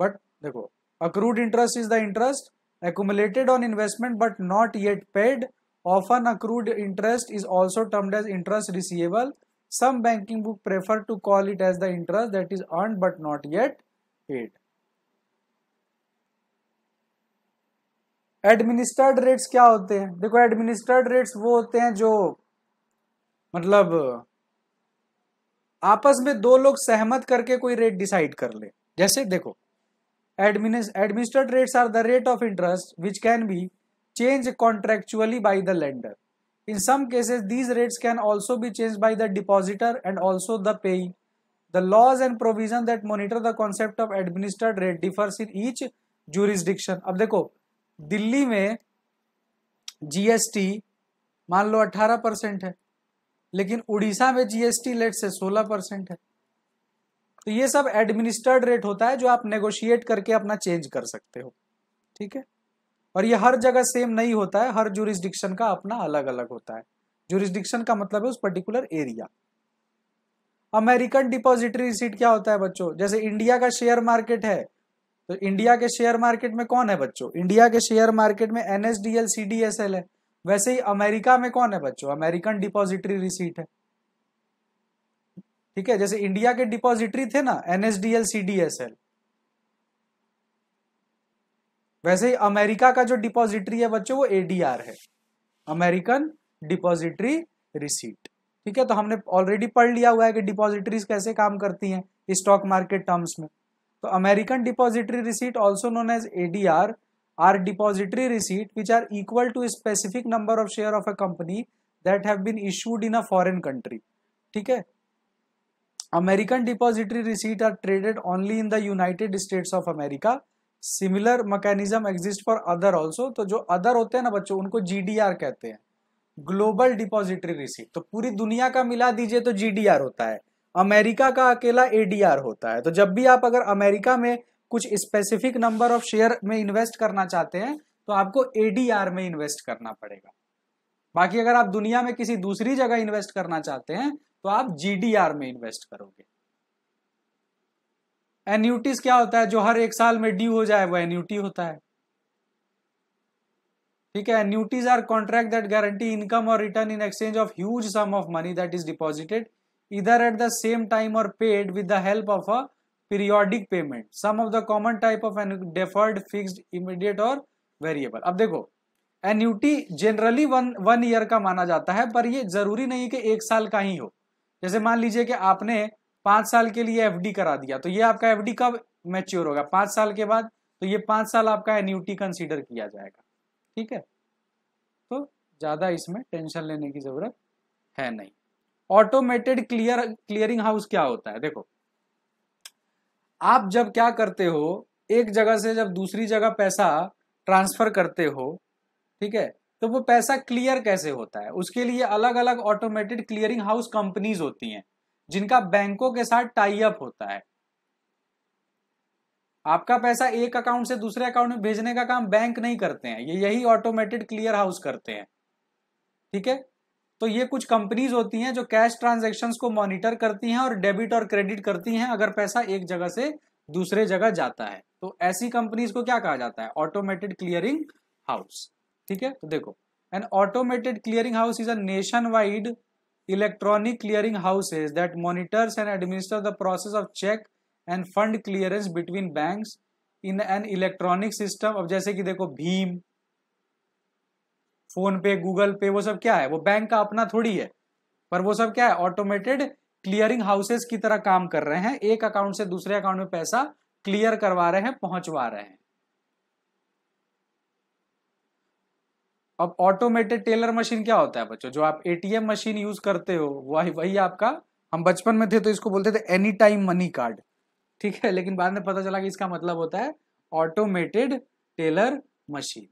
Speaker 1: बट देखो Accrued interest is the interest accumulated on investment but not yet paid. Often accrued interest is also termed as interest receivable. Some banking book prefer to call it as the interest that is earned but not yet paid. Administered rates क्या होते हैं देखो administered rates वो होते हैं जो मतलब आपस में दो लोग सहमत करके कोई रेट डिसाइड कर ले जैसे देखो administered rates are the rate of interest which can be changed contractually by the lender. In some cases, these rates can also be changed by the depositor and also the payee. The laws and provision that monitor the concept of administered rate differs in each jurisdiction. अब देखो दिल्ली में GST मान लो 18 percent है लेकिन उड़ीसा में GST late से 16 percent है तो ये सब एडमिनिस्टर्ड रेट होता है जो आप नेगोशिएट करके अपना चेंज कर सकते हो ठीक है और ये हर जगह सेम नहीं होता है हर जुरिस्डिक्शन का अपना अलग अलग होता है जुरिस्डिक्शन का मतलब है उस particular area American depository receipt क्या होता है बच्चों जैसे इंडिया का शेयर मार्केट है तो इंडिया के शेयर मार्केट में कौन है बच्चों इंडिया के शेयर मार्केट में एनएसडीएल सीडीएसएल है वैसे ही अमेरिका में कौन है बच्चों अमेरिकन डिपॉजिटरी रिसीट है ठीक है जैसे इंडिया के डिपॉजिटरी थे ना एनएसडीएल सीडीएसएल वैसे ही अमेरिका का जो डिपॉजिटरी है बच्चों वो एडीआर है अमेरिकन डिपॉजिटरी रिसीट ठीक है तो हमने ऑलरेडी पढ़ लिया हुआ है कि डिपॉजिटरीज कैसे काम करती हैं स्टॉक मार्केट टर्म्स में तो American depository receipt also known as ADR are depository receipt which are equal to specific number of share of a company that have been issued in a foreign country ठीक है American depository receipt are traded only in the United States of America similar mechanism exist for other also तो जो other होते हैं ना बच्चों उनको GDR कहते हैं ग्लोबल डिपॉजिटरी रिसीट तो पूरी दुनिया का मिला दीजिए तो जीडीआर होता है अमेरिका का अकेला एडीआर होता है तो जब भी आप अगर अमेरिका में कुछ स्पेसिफिक नंबर ऑफ शेयर में इन्वेस्ट करना चाहते हैं तो आपको एडीआर में इन्वेस्ट करना पड़ेगा बाकी अगर आप दुनिया में किसी दूसरी जगह इन्वेस्ट करना चाहते हैं तो आप जीडीआर में इन्वेस्ट करोगे एन्यूटीज क्या होता है जो हर एक साल में ड्यू हो जाए वो एन्यूटी होता है ठीक है annuities are contract that guarantee income और return in exchange of huge sum of money that is deposited at the same time और paid with the help of a periodic payment sum of the common type of an deferred fix immediate और variable अब देखो annuity generally one one year का माना जाता है पर ये जरूरी नहीं कि एक साल का ही हो जैसे मान लीजिए कि आपने पांच साल के लिए एफडी करा दिया तो ये आपका एफडी कब मैच्योर होगा पांच साल के बाद तो ये पांच साल आपका एन्यूटी कंसिडर किया जाएगा ठीक है तो ज़्यादा इसमें टेंशन लेने की ज़रूरत है नहीं ऑटोमेटेड क्लियर क्लियरिंग हाउस क्या होता है देखो आप जब क्या करते हो एक जगह से जब दूसरी जगह पैसा ट्रांसफर करते हो ठीक है तो वो पैसा क्लियर कैसे होता है उसके लिए अलग अलग ऑटोमेटेड क्लियरिंग हाउस कंपनीज होती हैं जिनका बैंकों के साथ टाई अप होता है आपका पैसा एक अकाउंट से दूसरे अकाउंट में भेजने का काम बैंक नहीं करते हैं ये यही ऑटोमेटेड क्लियर हाउस करते हैं ठीक है तो ये कुछ कंपनीज होती हैं जो कैश ट्रांजेक्शन को मॉनिटर करती हैं और डेबिट और क्रेडिट करती हैं अगर पैसा एक जगह से दूसरे जगह जाता है तो ऐसी कंपनीज को क्या कहा जाता है ऑटोमेटेड क्लियरिंग हाउस ठीक है तो देखो an automated clearing house is a nationwide electronic clearing houses that monitors and administer the process of cheque and fund clearance between bank in an electronic system अब जैसे कि देखो Bhim phone पे Google पे वो सब क्या है वो बैंक का अपना थोड़ी है पर वो सब क्या है ऑटोमेटेड क्लियरिंग हाउसेस की तरह काम कर रहे हैं एक अकाउंट से दूसरे अकाउंट में पैसा क्लियर करवा रहे हैं पहुंचवा रहे हैं अब ऑटोमेटेड टेलर मशीन क्या होता है बच्चों जो आप एटीएम मशीन यूज करते हो वही वही आपका हम बचपन में थे तो इसको बोलते थे एनी टाइम मनी कार्ड ठीक है लेकिन बाद में पता चला कि इसका मतलब होता है ऑटोमेटेड टेलर मशीन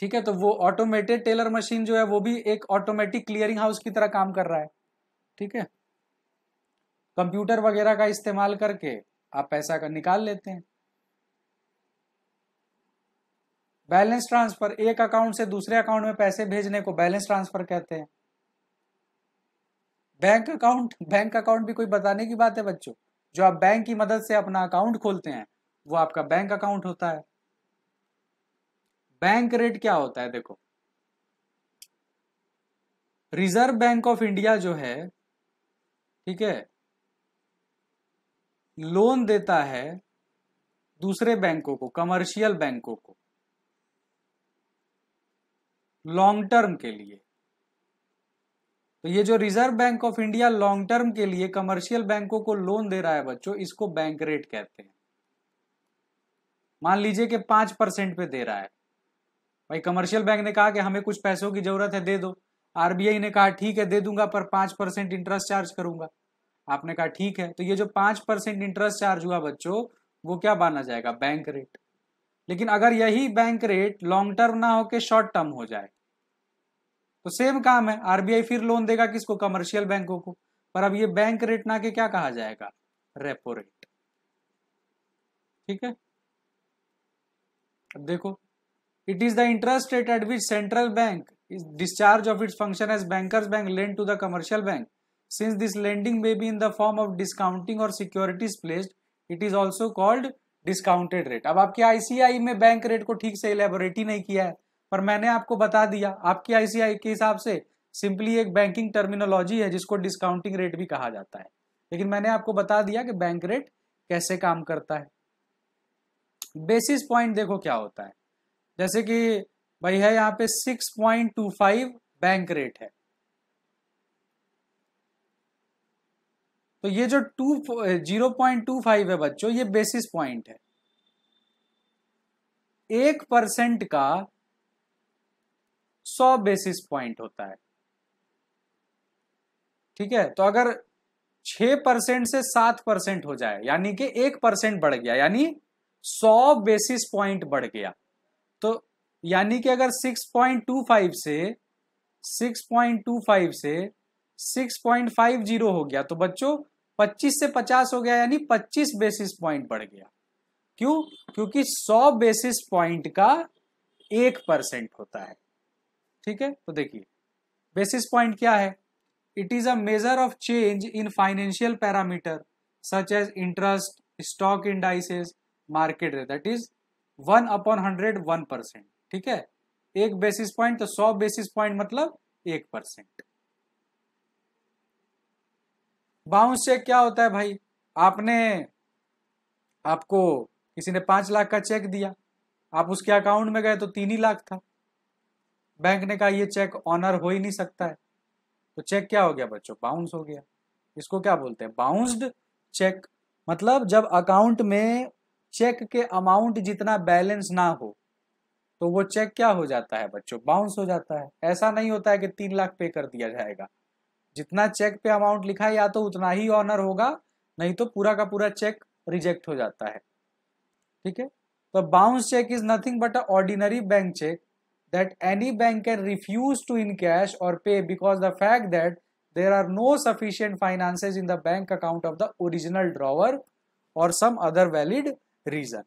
Speaker 1: ठीक है तो वो ऑटोमेटेड टेलर मशीन जो है वो भी एक ऑटोमेटिक क्लियरिंग हाउस की तरह काम कर रहा है ठीक है कंप्यूटर वगैरह का इस्तेमाल करके आप पैसा का निकाल लेते हैं बैलेंस ट्रांसफर एक अकाउंट से दूसरे अकाउंट में पैसे भेजने को बैलेंस ट्रांसफर कहते हैं बैंक अकाउंट बैंक अकाउंट भी कोई बताने की बात है बच्चों जो आप बैंक की मदद से अपना अकाउंट खोलते हैं वो आपका बैंक अकाउंट होता है बैंक रेट क्या होता है देखो रिजर्व बैंक ऑफ इंडिया जो है ठीक है लोन देता है दूसरे बैंकों को कमर्शियल बैंकों को लॉन्ग टर्म के लिए तो ये जो Reserve Bank of India long term के लिए कमर्शियल बैंकों को लोन दे रहा है बच्चों इसको बैंक रेट कहते हैं मान लीजिए कि पांच परसेंट पे दे रहा है भाई कमर्शियल बैंक ने कहा कि हमें कुछ पैसों की जरूरत है दे दो आरबीआई ने कहा ठीक है दे दूंगा पर पांच परसेंट इंटरेस्ट चार्ज करूंगा आपने कहा ठीक है तो ये जो पांच परसेंट इंटरेस्ट चार्ज हुआ बच्चों वो क्या माना जाएगा बैंक रेट लेकिन अगर यही बैंक रेट लॉन्ग टर्म ना होके शॉर्ट टर्म हो जाए तो सेम काम है आरबीआई फिर लोन देगा किसको कमर्शियल बैंकों को पर अब ये बैंक रेट ना के क्या कहा जाएगा रेपो रेट ठीक है अब देखो it is the interest rate at which central bank is discharge of its function as bankers bank lend to the commercial bank since this lending may be in the form of discounting और securities placed it is also called discounted rate अब आपके ICI में bank rate को ठीक से elaborate ही नहीं किया है पर मैंने आपको बता दिया आपके आईसीआई के हिसाब से सिंपली एक बैंकिंग टर्मिनोलॉजी है जिसको डिस्काउंटिंग रेट भी कहा जाता है लेकिन मैंने आपको बता दिया कि बैंक रेट कैसे काम करता है बेसिस पॉइंट देखो क्या होता है जैसे कि भाई है यहाँ पे six point two five bank rate है तो ये जो two zero point two five है बच्चों ये बेसिस पॉइंट है एक परसेंट का सौ बेसिस पॉइंट होता है ठीक है तो अगर छह परसेंट से सात परसेंट हो जाए यानी कि एक परसेंट बढ़ गया यानी सौ बेसिस पॉइंट बढ़ गया तो यानी कि अगर सिक्स पॉइंट टू फाइव से सिक्स पॉइंट टू फाइव से सिक्स पॉइंट फाइव जीरो हो गया तो बच्चों पच्चीस से पचास हो गया यानी पच्चीस बेसिस पॉइंट बढ़ गया क्यों क्योंकि सौ बेसिस पॉइंट का एक परसेंट होता है ठीक है तो देखिए बेसिस पॉइंट क्या है it is a measure of change in financial parameter such as interest stock indices market that is one upon hundred one percent ठीक है एक बेसिस पॉइंट तो सौ बेसिस पॉइंट मतलब एक परसेंट बाउंस चेक क्या होता है भाई आपने आपको किसी ने पांच लाख का चेक दिया आप उसके अकाउंट में गए तो तीन ही लाख था बैंक ने कहा ये चेक ऑनर हो ही नहीं सकता है तो चेक क्या हो गया बच्चों बाउंस हो गया इसको क्या बोलते हैं बाउंस्ड चेक मतलब जब अकाउंट में चेक के अमाउंट जितना बैलेंस ना हो तो वो चेक क्या हो जाता है बच्चों बाउंस हो जाता है ऐसा नहीं होता है कि तीन लाख पे कर दिया जाएगा जितना चेक पे अमाउंट लिखा है या तो उतना ही ऑनर होगा नहीं तो पूरा का पूरा चेक रिजेक्ट हो जाता है ठीक है तो bounce cheque is nothing but a ordinary bank cheque that any bank can refuse to in cash और pay because the fact that there are no sufficient finances in the bank account of the original drawer और some other valid reason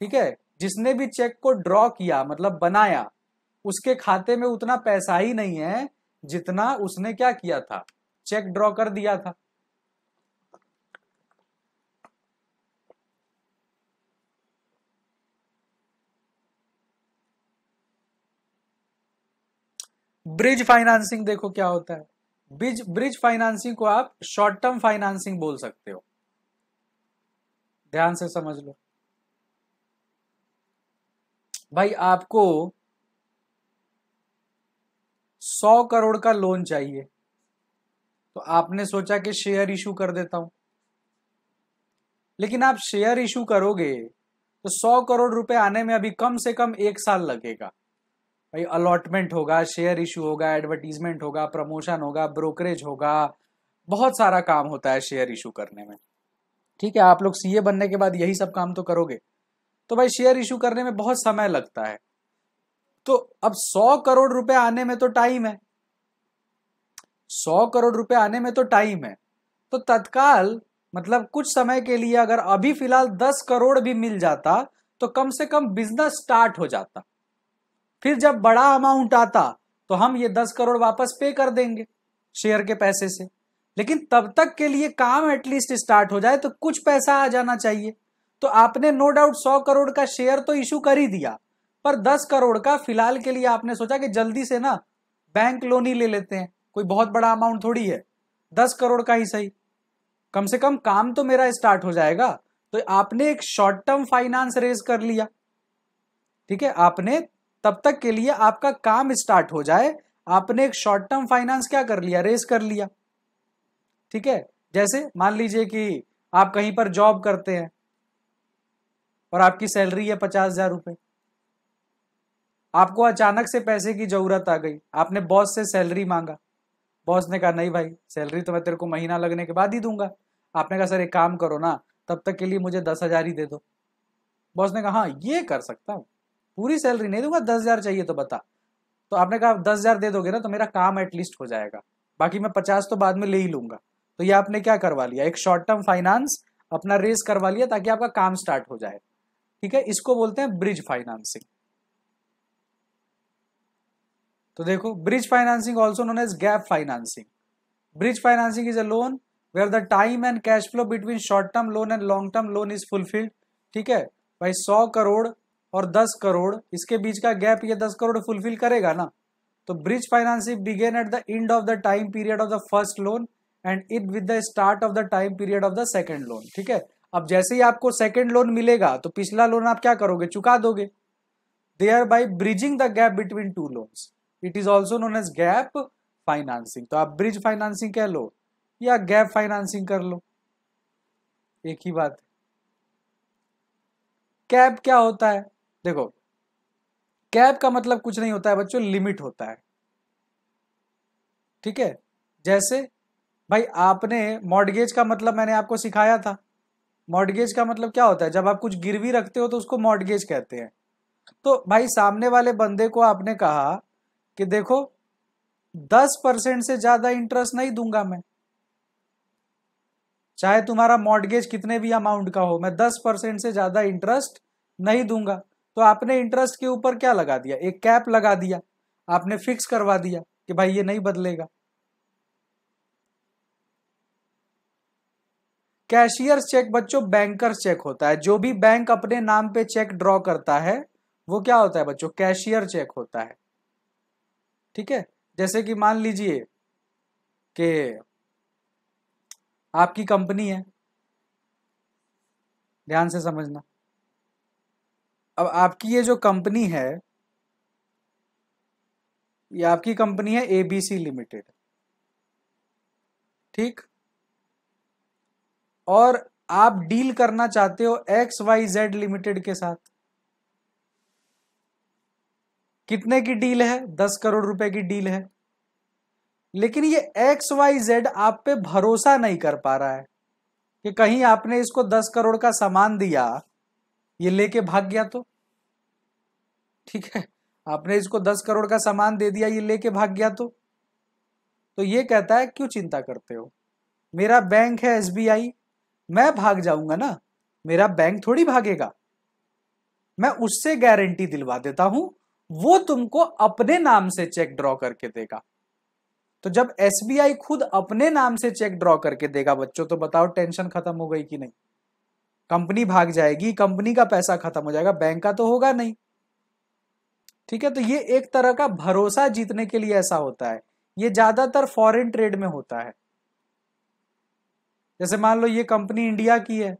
Speaker 1: ठीक है जिसने भी check को draw किया मतलब बनाया उसके खाते में उतना पैसा ही नहीं है जितना उसने क्या किया था चेक ड्रॉ कर दिया था ब्रिज फाइनेंसिंग देखो क्या होता है ब्रिज ब्रिज फाइनेंसिंग को आप शॉर्ट टर्म फाइनेंसिंग बोल सकते हो ध्यान से समझ लो भाई आपको सौ करोड़ का लोन चाहिए तो आपने सोचा कि शेयर इशू कर देता हूं लेकिन आप शेयर इशू करोगे तो सौ करोड़ रुपए आने में अभी कम से कम एक साल लगेगा भाई अलॉटमेंट होगा शेयर इशू होगा एडवर्टीजमेंट होगा प्रमोशन होगा ब्रोकरेज होगा बहुत सारा काम होता है शेयर इशू करने में ठीक है आप लोग सीए बनने के बाद यही सब काम तो करोगे तो भाई शेयर इशू करने में बहुत समय लगता है तो अब सौ करोड़ रुपए आने में तो टाइम है सौ करोड़ रुपए आने में तो टाइम है तो तत्काल मतलब कुछ समय के लिए अगर अभी फिलहाल दस करोड़ भी मिल जाता तो कम से कम बिजनेस स्टार्ट हो जाता फिर जब बड़ा अमाउंट आता तो हम ये दस करोड़ वापस पे कर देंगे शेयर के पैसे से लेकिन तब तक के लिए काम एटलीस्ट स्टार्ट हो जाए तो कुछ पैसा आ जाना चाहिए तो आपने नो डाउट सौ करोड़ का शेयर तो इशू कर ही दिया पर दस करोड़ का फिलहाल के लिए आपने सोचा कि जल्दी से ना बैंक लोन ही ले लेते हैं कोई बहुत बड़ा अमाउंट थोड़ी है दस करोड़ का ही सही कम से कम काम तो मेरा स्टार्ट हो जाएगा तो आपने एक शॉर्ट टर्म फाइनेंस रेज कर लिया ठीक है आपने तब तक के लिए आपका काम स्टार्ट हो जाए आपने एक शॉर्ट टर्म फाइनेंस क्या कर लिया रेस कर लिया ठीक है जैसे मान लीजिए कि आप कहीं पर जॉब करते हैं और आपकी सैलरी है पचास हजार रुपये आपको अचानक से पैसे की जरूरत आ गई आपने बॉस से सैलरी मांगा बॉस ने कहा नहीं भाई सैलरी तो मैं तेरे को महीना लगने के बाद ही दूंगा आपने कहा सर एक काम करो ना तब तक के लिए मुझे दस हजार ही दे दो बॉस ने कहा हाँ ये कर सकता हूँ पूरी सैलरी नहीं दूंगा दस हजार चाहिए तो बता तो आपने कहा दस हजार दे दोगे ना तो मेरा काम एटलीस्ट हो जाएगा बाकी मैं पचास तो बाद में ले ही लूंगा तो ये आपने क्या करवा लिया एक शॉर्ट टर्म फाइनेंस अपना रेस करवा लिया ताकि आपका काम स्टार्ट हो जाए ठीक है इसको बोलते हैं ब्रिज फाइनेंसिंग तो देखो bridge financing also known as gap financing bridge financing is a loan where the time and cash flow between short term loan and long term loan is fulfilled ठीक है भाई सौ करोड़ और दस करोड़ इसके बीच का गैप ये दस करोड़ फुलफिल करेगा ना तो bridge financing begin at the end of the time period of the first loan and it with the start of the time period of the second loan ठीक है अब जैसे ही आपको सेकेंड लोन मिलेगा तो पिछला लोन आप क्या करोगे चुका दोगे they are by bridging the gap between two loans it is also known as gap financing तो आप ब्रिज फाइनेंसिंग कह लो या गैप फाइनेंसिंग कर लो एक ही बात कैप क्या होता है देखो कैप का मतलब कुछ नहीं होता है बच्चों लिमिट होता है ठीक है जैसे भाई आपने मॉडगेज का मतलब मैंने आपको सिखाया था मॉडगेज का मतलब क्या होता है जब आप कुछ गिरवी रखते हो तो उसको मॉडगेज कहते हैं तो भाई सामने वाले बंदे को आपने कहा कि देखो दस परसेंट से ज्यादा इंटरेस्ट नहीं दूंगा मैं चाहे तुम्हारा मॉडगेज कितने भी अमाउंट का हो मैं दस परसेंट से ज्यादा इंटरेस्ट नहीं दूंगा तो आपने इंटरेस्ट के ऊपर क्या लगा दिया एक कैप लगा दिया आपने फिक्स करवा दिया कि भाई ये नहीं बदलेगा कैशियर चेक बच्चों बैंकर चेक होता है जो भी बैंक अपने नाम पे चेक ड्रॉ करता है वो क्या होता है बच्चों कैशियर चेक होता है ठीक है जैसे कि मान लीजिए कि आपकी कंपनी है ध्यान से समझना अब आपकी ये जो कंपनी है ये आपकी कंपनी है एबीसी लिमिटेड ठीक और आप डील करना चाहते हो एक्स वाई जेड लिमिटेड के साथ कितने की डील है दस करोड़ रुपए की डील है लेकिन ये एक्स वाई जेड आप पे भरोसा नहीं कर पा रहा है कि कहीं आपने इसको दस करोड़ का सामान दिया ये लेके भाग गया तो ठीक है आपने इसको दस करोड़ का सामान दे दिया ये लेके भाग गया तो तो ये कहता है क्यों चिंता करते हो मेरा बैंक है एसबीआई मैं भाग जाऊंगा ना मेरा बैंक थोड़ी भागेगा मैं उससे गारंटी दिलवा देता हूं वो तुमको अपने नाम से चेक ड्रॉ करके देगा तो जब एस खुद अपने नाम से चेक ड्रॉ करके देगा बच्चों तो बताओ टेंशन खत्म हो गई कि नहीं कंपनी भाग जाएगी कंपनी का पैसा खत्म हो जाएगा बैंक का तो होगा नहीं ठीक है तो ये एक तरह का भरोसा जीतने के लिए ऐसा होता है ये ज्यादातर फॉरेन ट्रेड में होता है जैसे मान लो ये कंपनी इंडिया की है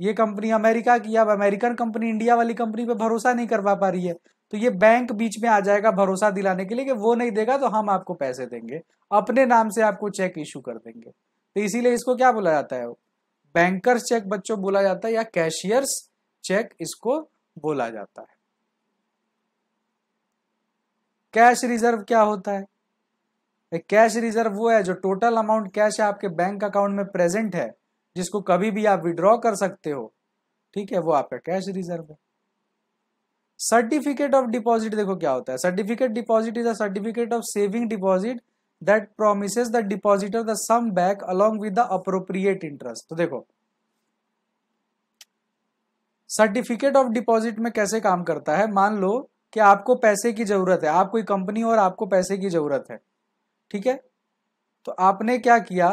Speaker 1: ये कंपनी अमेरिका की अब अमेरिकन कंपनी इंडिया वाली कंपनी पे भरोसा नहीं करवा पा रही है तो ये बैंक बीच में आ जाएगा भरोसा दिलाने के लिए कि वो नहीं देगा तो हम आपको पैसे देंगे अपने नाम से आपको चेक इशू कर देंगे तो इसीलिए इसको क्या बोला जाता है बैंकर्स चेक बच्चों बोला जाता है या कैशियर्स चेक इसको बोला जाता है कैश रिजर्व क्या होता है कैश रिजर्व वो है जो टोटल अमाउंट कैश है आपके बैंक अकाउंट में प्रेजेंट है जिसको कभी भी आप विड्रॉ कर सकते हो ठीक है वो आपका कैश रिजर्व है सर्टिफिकेट ऑफ डिपॉजिट देखो क्या होता है certificate deposit is a certificate of saving deposit that promise the depositor the sum back along with the appropriate interest तो देखो सर्टिफिकेट ऑफ डिपॉजिट में कैसे काम करता है मान लो कि आपको पैसे की जरूरत है आप कोई कंपनी और आपको पैसे की जरूरत है ठीक है तो आपने क्या किया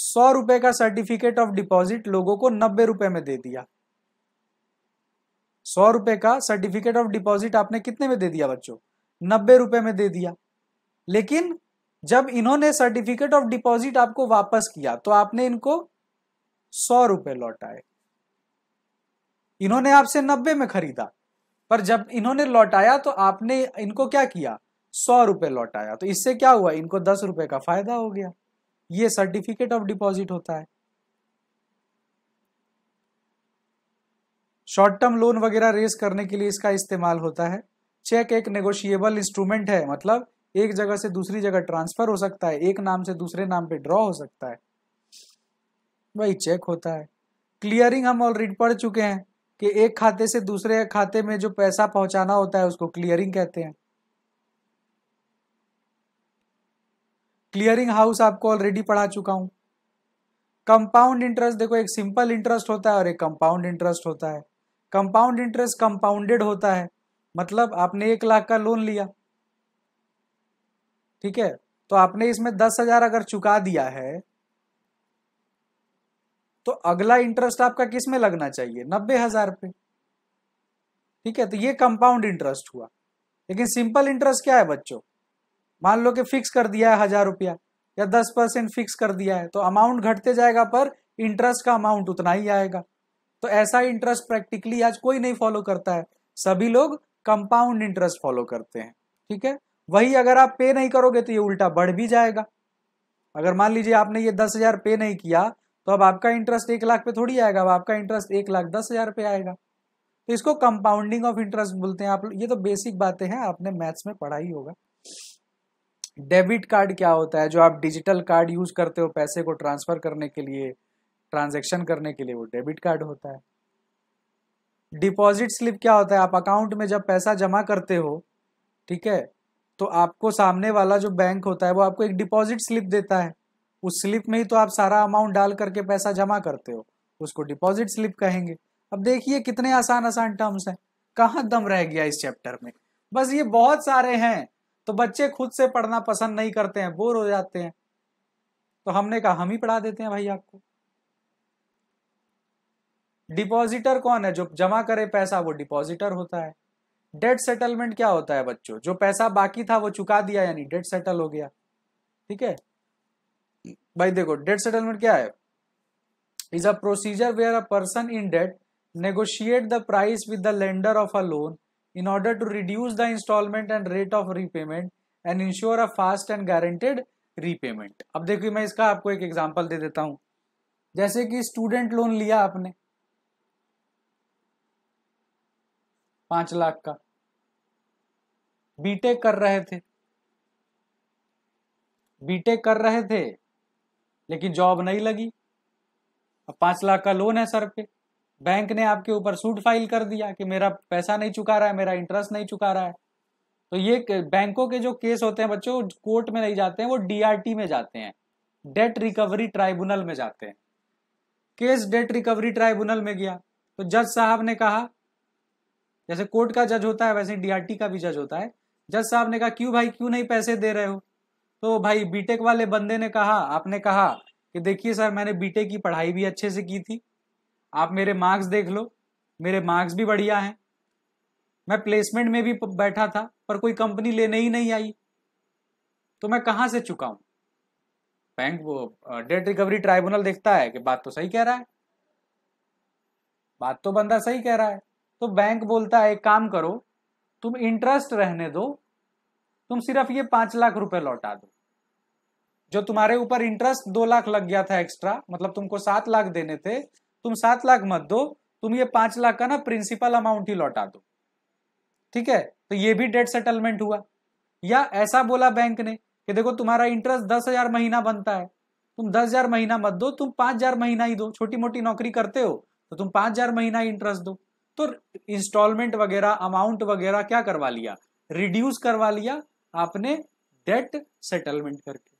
Speaker 1: सौ रुपए का सर्टिफिकेट ऑफ डिपॉजिट लोगों को नब्बे रुपए में दे दिया सौ रुपए का सर्टिफिकेट ऑफ डिपॉजिट आपने कितने में दे दिया बच्चों नब्बे रुपए में दे दिया लेकिन जब इन्होंने सर्टिफिकेट ऑफ डिपॉजिट आपको वापस किया तो आपने इनको सौ रुपए लौटाए इन्होंने आपसे नब्बे में खरीदा पर जब इन्होंने लौटाया तो आपने इनको क्या किया सौ रुपए लौटाया तो इससे क्या हुआ इनको दस रुपए का फायदा हो गया ये सर्टिफिकेट ऑफ डिपॉजिट होता है शॉर्ट टर्म लोन वगैरह रेस करने के लिए इसका इस्तेमाल होता है चेक एक नेगोशिएबल इंस्ट्रूमेंट है मतलब एक जगह से दूसरी जगह ट्रांसफर हो सकता है एक नाम से दूसरे नाम पे ड्रॉ हो सकता है वही चेक होता है क्लियरिंग हम ऑलरेडी पढ़ चुके हैं कि एक खाते से दूसरे खाते में जो पैसा पहुंचाना होता है उसको क्लियरिंग कहते हैं क्लियरिंग हाउस आपको ऑलरेडी पढ़ा चुका हूं कंपाउंड इंटरेस्ट देखो एक सिंपल इंटरेस्ट होता है और एक कंपाउंड इंटरेस्ट होता है कंपाउंड इंटरेस्ट कंपाउंडेड होता है मतलब आपने एक लाख का लोन लिया ठीक है तो आपने इसमें दस हजार अगर चुका दिया है तो अगला इंटरेस्ट आपका किस में लगना चाहिए नब्बे हजार पे ठीक है तो ये कंपाउंड इंटरेस्ट हुआ लेकिन सिंपल इंटरेस्ट क्या है बच्चों मान लो कि फिक्स कर दिया है हजार रुपया या दस परसेंट फिक्स कर दिया है तो अमाउंट घटते जाएगा पर इंटरेस्ट का अमाउंट उतना ही आएगा तो ऐसा इंटरेस्ट प्रैक्टिकली आज कोई नहीं फॉलो करता है सभी लोग कंपाउंड इंटरेस्ट फॉलो करते हैं ठीक है वही अगर आप पे नहीं करोगे तो ये उल्टा बढ़ भी जाएगा अगर मान लीजिए आपने ये दस हजार पे नहीं किया तो अब आपका इंटरेस्ट एक लाख पे थोड़ी आएगा अब आपका इंटरेस्ट एक लाख दस हजार पे आएगा तो इसको कंपाउंडिंग ऑफ इंटरेस्ट बोलते हैं आप ये तो बेसिक बातें हैं आपने मैथ्स में पढ़ा ही होगा डेबिट कार्ड क्या होता है जो आप डिजिटल कार्ड यूज करते हो पैसे को ट्रांसफर करने के लिए ट्रांजेक्शन करने के लिए वो डेबिट कार्ड होता है डिपॉजिट स्लिप क्या होता है आप अकाउंट में जब पैसा जमा करते हो ठीक है तो आपको सामने वाला जो बैंक होता है वो आपको एक डिपॉजिट स्लिप देता है उस स्लिप में ही तो आप सारा अमाउंट डाल करके पैसा जमा करते हो उसको डिपॉजिट स्लिप कहेंगे अब देखिए कितने आसान आसान टर्म्स हैं कहाँ दम रह गया इस चैप्टर में बस ये बहुत सारे हैं तो बच्चे खुद से पढ़ना पसंद नहीं करते हैं बोर हो जाते हैं तो हमने कहा हम ही पढ़ा देते हैं भाई आपको डिपॉजिटर कौन है जो जमा करे पैसा वो डिपॉजिटर होता है डेट सेटलमेंट क्या होता है बच्चों जो पैसा बाकी था वो चुका दिया यानी डेट सेटल हो गया ठीक है भाई देखो डेट सेटलमेंट क्या है is a procedure where a person in debt negotiate the price with the lender of a loan in order to reduce the instalment and rate of repayment and ensure a fast and guaranteed repayment अब देखिए मैं इसका आपको एक example दे देता हूँ जैसे कि स्टूडेंट लोन लिया आपने पांच लाख का बीटेक कर रहे थे बीटेक कर रहे थे लेकिन जॉब नहीं लगी अब पांच लाख का लोन है सर पे बैंक ने आपके ऊपर सूट फाइल कर दिया कि मेरा पैसा नहीं चुका रहा है मेरा इंटरेस्ट नहीं चुका रहा है तो ये बैंकों के जो केस होते हैं बच्चों कोर्ट में नहीं जाते हैं वो डीआरटी में जाते हैं डेट रिकवरी ट्राइब्यूनल में जाते हैं केस डेट रिकवरी ट्राइब्यूनल में गया तो जज साहब ने कहा जैसे कोर्ट का जज होता है वैसे डीआरटी का भी जज होता है जज साहब ने कहा क्यों भाई क्यों नहीं पैसे दे रहे हो तो भाई बीटेक वाले बंदे ने कहा आपने कहा कि देखिए सर मैंने बीटेक की पढ़ाई भी अच्छे से की थी आप मेरे मार्क्स देख लो मेरे मार्क्स भी बढ़िया हैं मैं प्लेसमेंट में भी बैठा था पर कोई कंपनी लेने ही नहीं आई तो मैं कहाँ से चुकाऊं बैंक वो डेट रिकवरी ट्राइब्यूनल देखता है कि बात तो सही कह रहा है बात तो बंदा सही कह रहा है तो बैंक बोलता है एक काम करो तुम इंटरेस्ट रहने दो तुम सिर्फ ये पांच लाख रुपए लौटा दो जो तुम्हारे ऊपर इंटरेस्ट दो लाख लग गया था एक्स्ट्रा मतलब तुमको सात लाख देने थे तुम सात लाख मत दो तुम ये पांच लाख का ना प्रिंसिपल अमाउंट ही लौटा दो ठीक है तो ये भी डेट सेटलमेंट हुआ या ऐसा बोला बैंक ने कि देखो तुम्हारा इंटरेस्ट दस हजार महीना बनता है तुम दस हजार महीना मत दो तुम पांच हजार महीना ही दो छोटी मोटी नौकरी करते हो तो तुम पांच हजार महीना इंटरेस्ट दो तो इंस्टॉलमेंट वगैरह अमाउंट वगैरह क्या करवा लिया रिड्यूस करवा लिया आपने डेट सेटलमेंट करके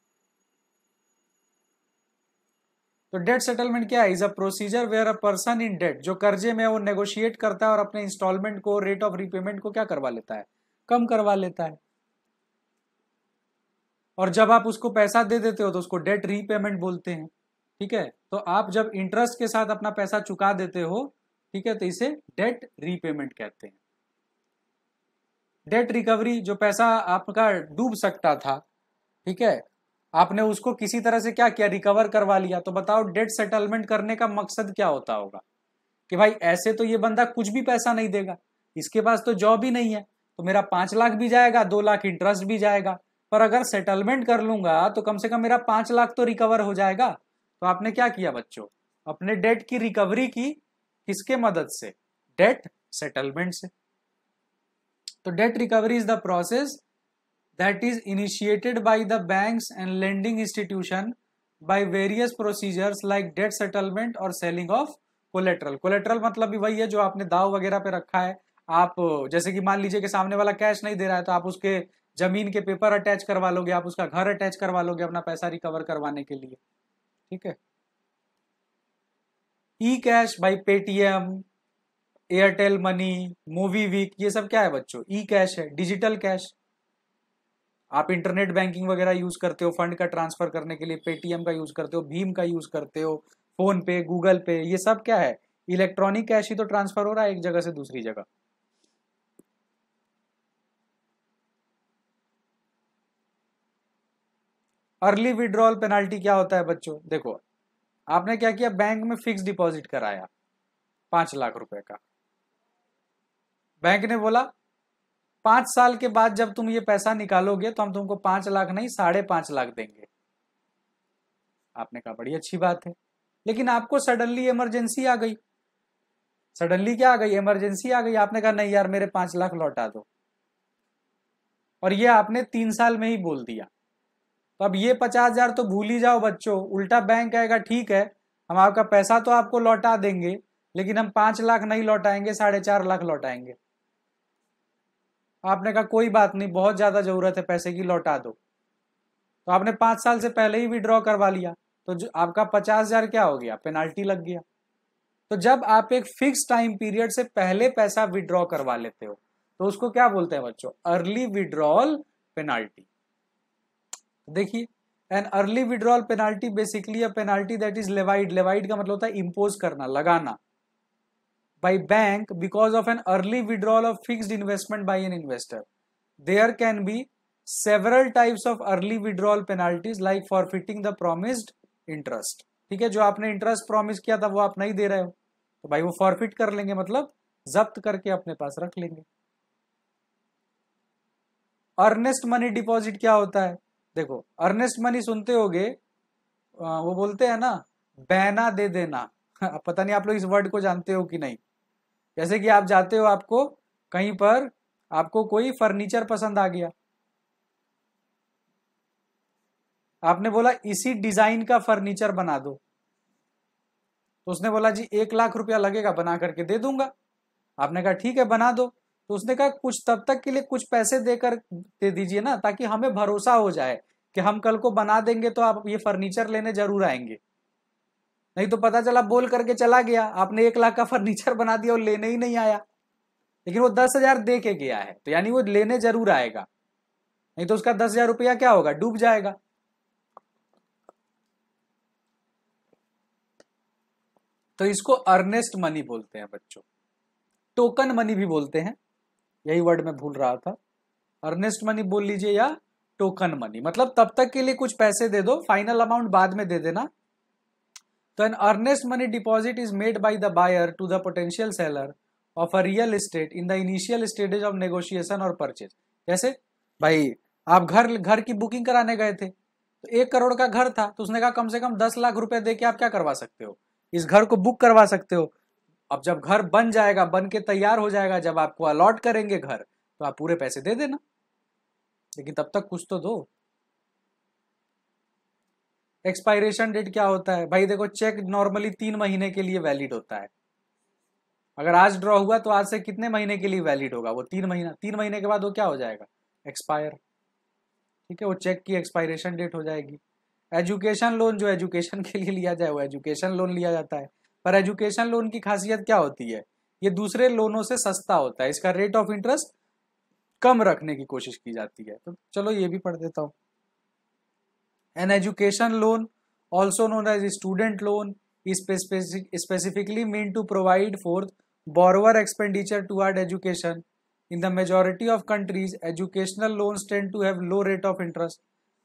Speaker 1: तो डेट सेटलमेंट क्या है is a procedure where a person in debt जो कर्जे में वो नेगोशिएट करता है और अपने इंस्टॉलमेंट को रेट ऑफ रिपेमेंट को क्या करवा लेता है कम करवा लेता है और जब आप उसको पैसा दे देते हो तो उसको डेट रीपेमेंट बोलते हैं ठीक है तो आप जब इंटरेस्ट के साथ अपना पैसा चुका देते हो ठीक है तो इसे डेट रीपेमेंट कहते हैं डेट रिकवरी जो पैसा आपका डूब सकता था ठीक है आपने उसको किसी तरह से क्या किया रिकवर करवा लिया तो बताओ डेट सेटलमेंट करने का मकसद क्या होता होगा कि भाई ऐसे तो ये बंदा कुछ भी पैसा नहीं देगा इसके पास तो जॉब ही नहीं है तो मेरा पांच लाख भी जाएगा दो लाख इंटरेस्ट भी जाएगा पर अगर सेटलमेंट कर लूंगा तो कम से कम मेरा पांच लाख तो रिकवर हो जाएगा तो आपने क्या किया बच्चों अपने डेट की रिकवरी की किसके मदद से डेट सेटलमेंट से तो debt recovery is the process that is initiated by the bank and lending institution by various procedures like debt settlement और सेलिंग ऑफ कोलेट्रल कोलेट्रल मतलब भी वही है जो आपने दाव वगैरह पे रखा है आप जैसे कि मान लीजिए कि सामने वाला कैश नहीं दे रहा है तो आप उसके जमीन के पेपर अटैच करवा लोगे आप उसका घर अटैच करवा लोगे अपना पैसा रिकवर करवाने के लिए ठीक है e cash by Paytm Airtel money MobiKwik ये सब क्या है बच्चों ई कैश है डिजिटल कैश आप इंटरनेट बैंकिंग वगैरह यूज करते हो फंड का ट्रांसफर करने के लिए पेटीएम का यूज करते हो भीम का यूज करते हो फोन पे गूगल पे ये सब क्या है इलेक्ट्रॉनिक कैश ही तो ट्रांसफर हो रहा है एक जगह से दूसरी जगह अर्ली विड्रॉल पेनाल्टी क्या होता है बच्चों देखो आपने क्या किया बैंक में फिक्स डिपॉजिट कराया पांच लाख रुपए का बैंक ने बोला पांच साल के बाद जब तुम ये पैसा निकालोगे तो हम तुमको पांच लाख नहीं साढ़े पांच लाख देंगे आपने कहा बड़ी अच्छी बात है लेकिन आपको सडनली इमरजेंसी आ गई सडनली क्या आ गई इमरजेंसी आ गई आपने कहा नहीं यार मेरे पांच लाख लौटा दो और ये आपने तीन साल में ही बोल दिया तो अब ये पचास हजार तो भूल ही जाओ बच्चों उल्टा बैंक आएगा ठीक है हम आपका पैसा तो आपको लौटा देंगे लेकिन हम पांच लाख नहीं लौटाएंगे साढ़े चार लाख लौटाएंगे आपने कहा कोई बात नहीं बहुत ज्यादा जरूरत है पैसे की लौटा दो तो आपने पांच साल से पहले ही विड्रॉ करवा लिया तो जो आपका पचास हजार क्या हो गया पेनाल्टी लग गया तो जब आप एक फिक्स टाइम पीरियड से पहले पैसा विड्रॉ करवा लेते हो तो उसको क्या बोलते हैं बच्चों अर्ली विड्रॉल पेनाल्टी देखिए an early withdrawal penalty basically penalty that is levied levied का मतलब होता है इम्पोज करना लगाना by bank because of an early withdrawal of fixed investment by an investor there can be several types of early withdrawal penalties like forfeiting the promised interest ठीक है जो आपने इंटरेस्ट प्रोमिस किया था वो आप नहीं दे रहे हो तो भाई वो फॉरफिट कर लेंगे मतलब जब्त करके अपने पास रख लेंगे अर्नेस्ट मनी डिपॉजिट क्या होता है देखो अर्नेस्ट मनी सुनते हो वो बोलते हैं ना बहना दे देना (laughs) पता नहीं आप लोग इस वर्ड को जानते हो कि नहीं जैसे कि आप जाते हो आपको कहीं पर आपको कोई फर्नीचर पसंद आ गया आपने बोला इसी डिजाइन का फर्नीचर बना दो तो उसने बोला जी एक लाख रुपया लगेगा बना करके दे दूंगा आपने कहा ठीक है बना दो तो उसने कहा कुछ तब तक के लिए कुछ पैसे देकर दे दीजिए ना ताकि हमें भरोसा हो जाए कि हम कल को बना देंगे तो आप ये फर्नीचर लेने जरूर आएंगे नहीं तो पता चला बोल करके चला गया आपने एक लाख का फर्नीचर बना दिया और लेने ही नहीं आया लेकिन वो दस हजार दे के गया है तो यानी वो लेने जरूर आएगा नहीं तो उसका दस हजार रुपया क्या होगा डूब जाएगा तो इसको अर्नेस्ट मनी बोलते हैं बच्चों टोकन मनी भी बोलते हैं यही वर्ड मैं भूल रहा था अर्नेस्ट मनी बोल लीजिए या टोकन मनी मतलब तब तक के लिए कुछ पैसे दे दो फाइनल अमाउंट बाद में दे देना तो an earnest money deposit is made by the buyer to the potential seller of a real estate in the initial stages of negotiation और परचेज जैसे भाई आप घर घर की बुकिंग कराने गए थे तो एक करोड़ का घर था तो उसने कहा कम से कम दस लाख रुपए दे के आप क्या करवा सकते हो इस घर को बुक करवा सकते हो अब जब घर बन जाएगा बन के तैयार हो जाएगा जब आपको अलॉट करेंगे घर तो आप पूरे पैसे दे देना लेकिन तब तक कुछ तो दो एक्सपायरेशन डेट क्या होता है भाई देखो चेक नॉर्मली तीन महीने के लिए वैलिड होता है अगर आज ड्रॉ हुआ तो आज से कितने महीने के लिए वैलिड होगा वो तीन महीना तीन महीने के बाद वो क्या हो जाएगा एक्सपायर ठीक है वो चेक की एक्सपायरेशन डेट हो जाएगी एजुकेशन लोन जो एजुकेशन के लिए लिया जाए वो एजुकेशन लोन लिया जाता है पर एजुकेशन लोन की खासियत क्या होती है ये दूसरे लोनों से सस्ता होता है इसका रेट ऑफ इंटरेस्ट कम रखने की कोशिश की जाती है तो चलो ये भी पढ़ देता हूँ an education loan also known as student loan specifically mean to provide for borrower expenditure toward education in the majority of countries educational loan tend to have low rate of interest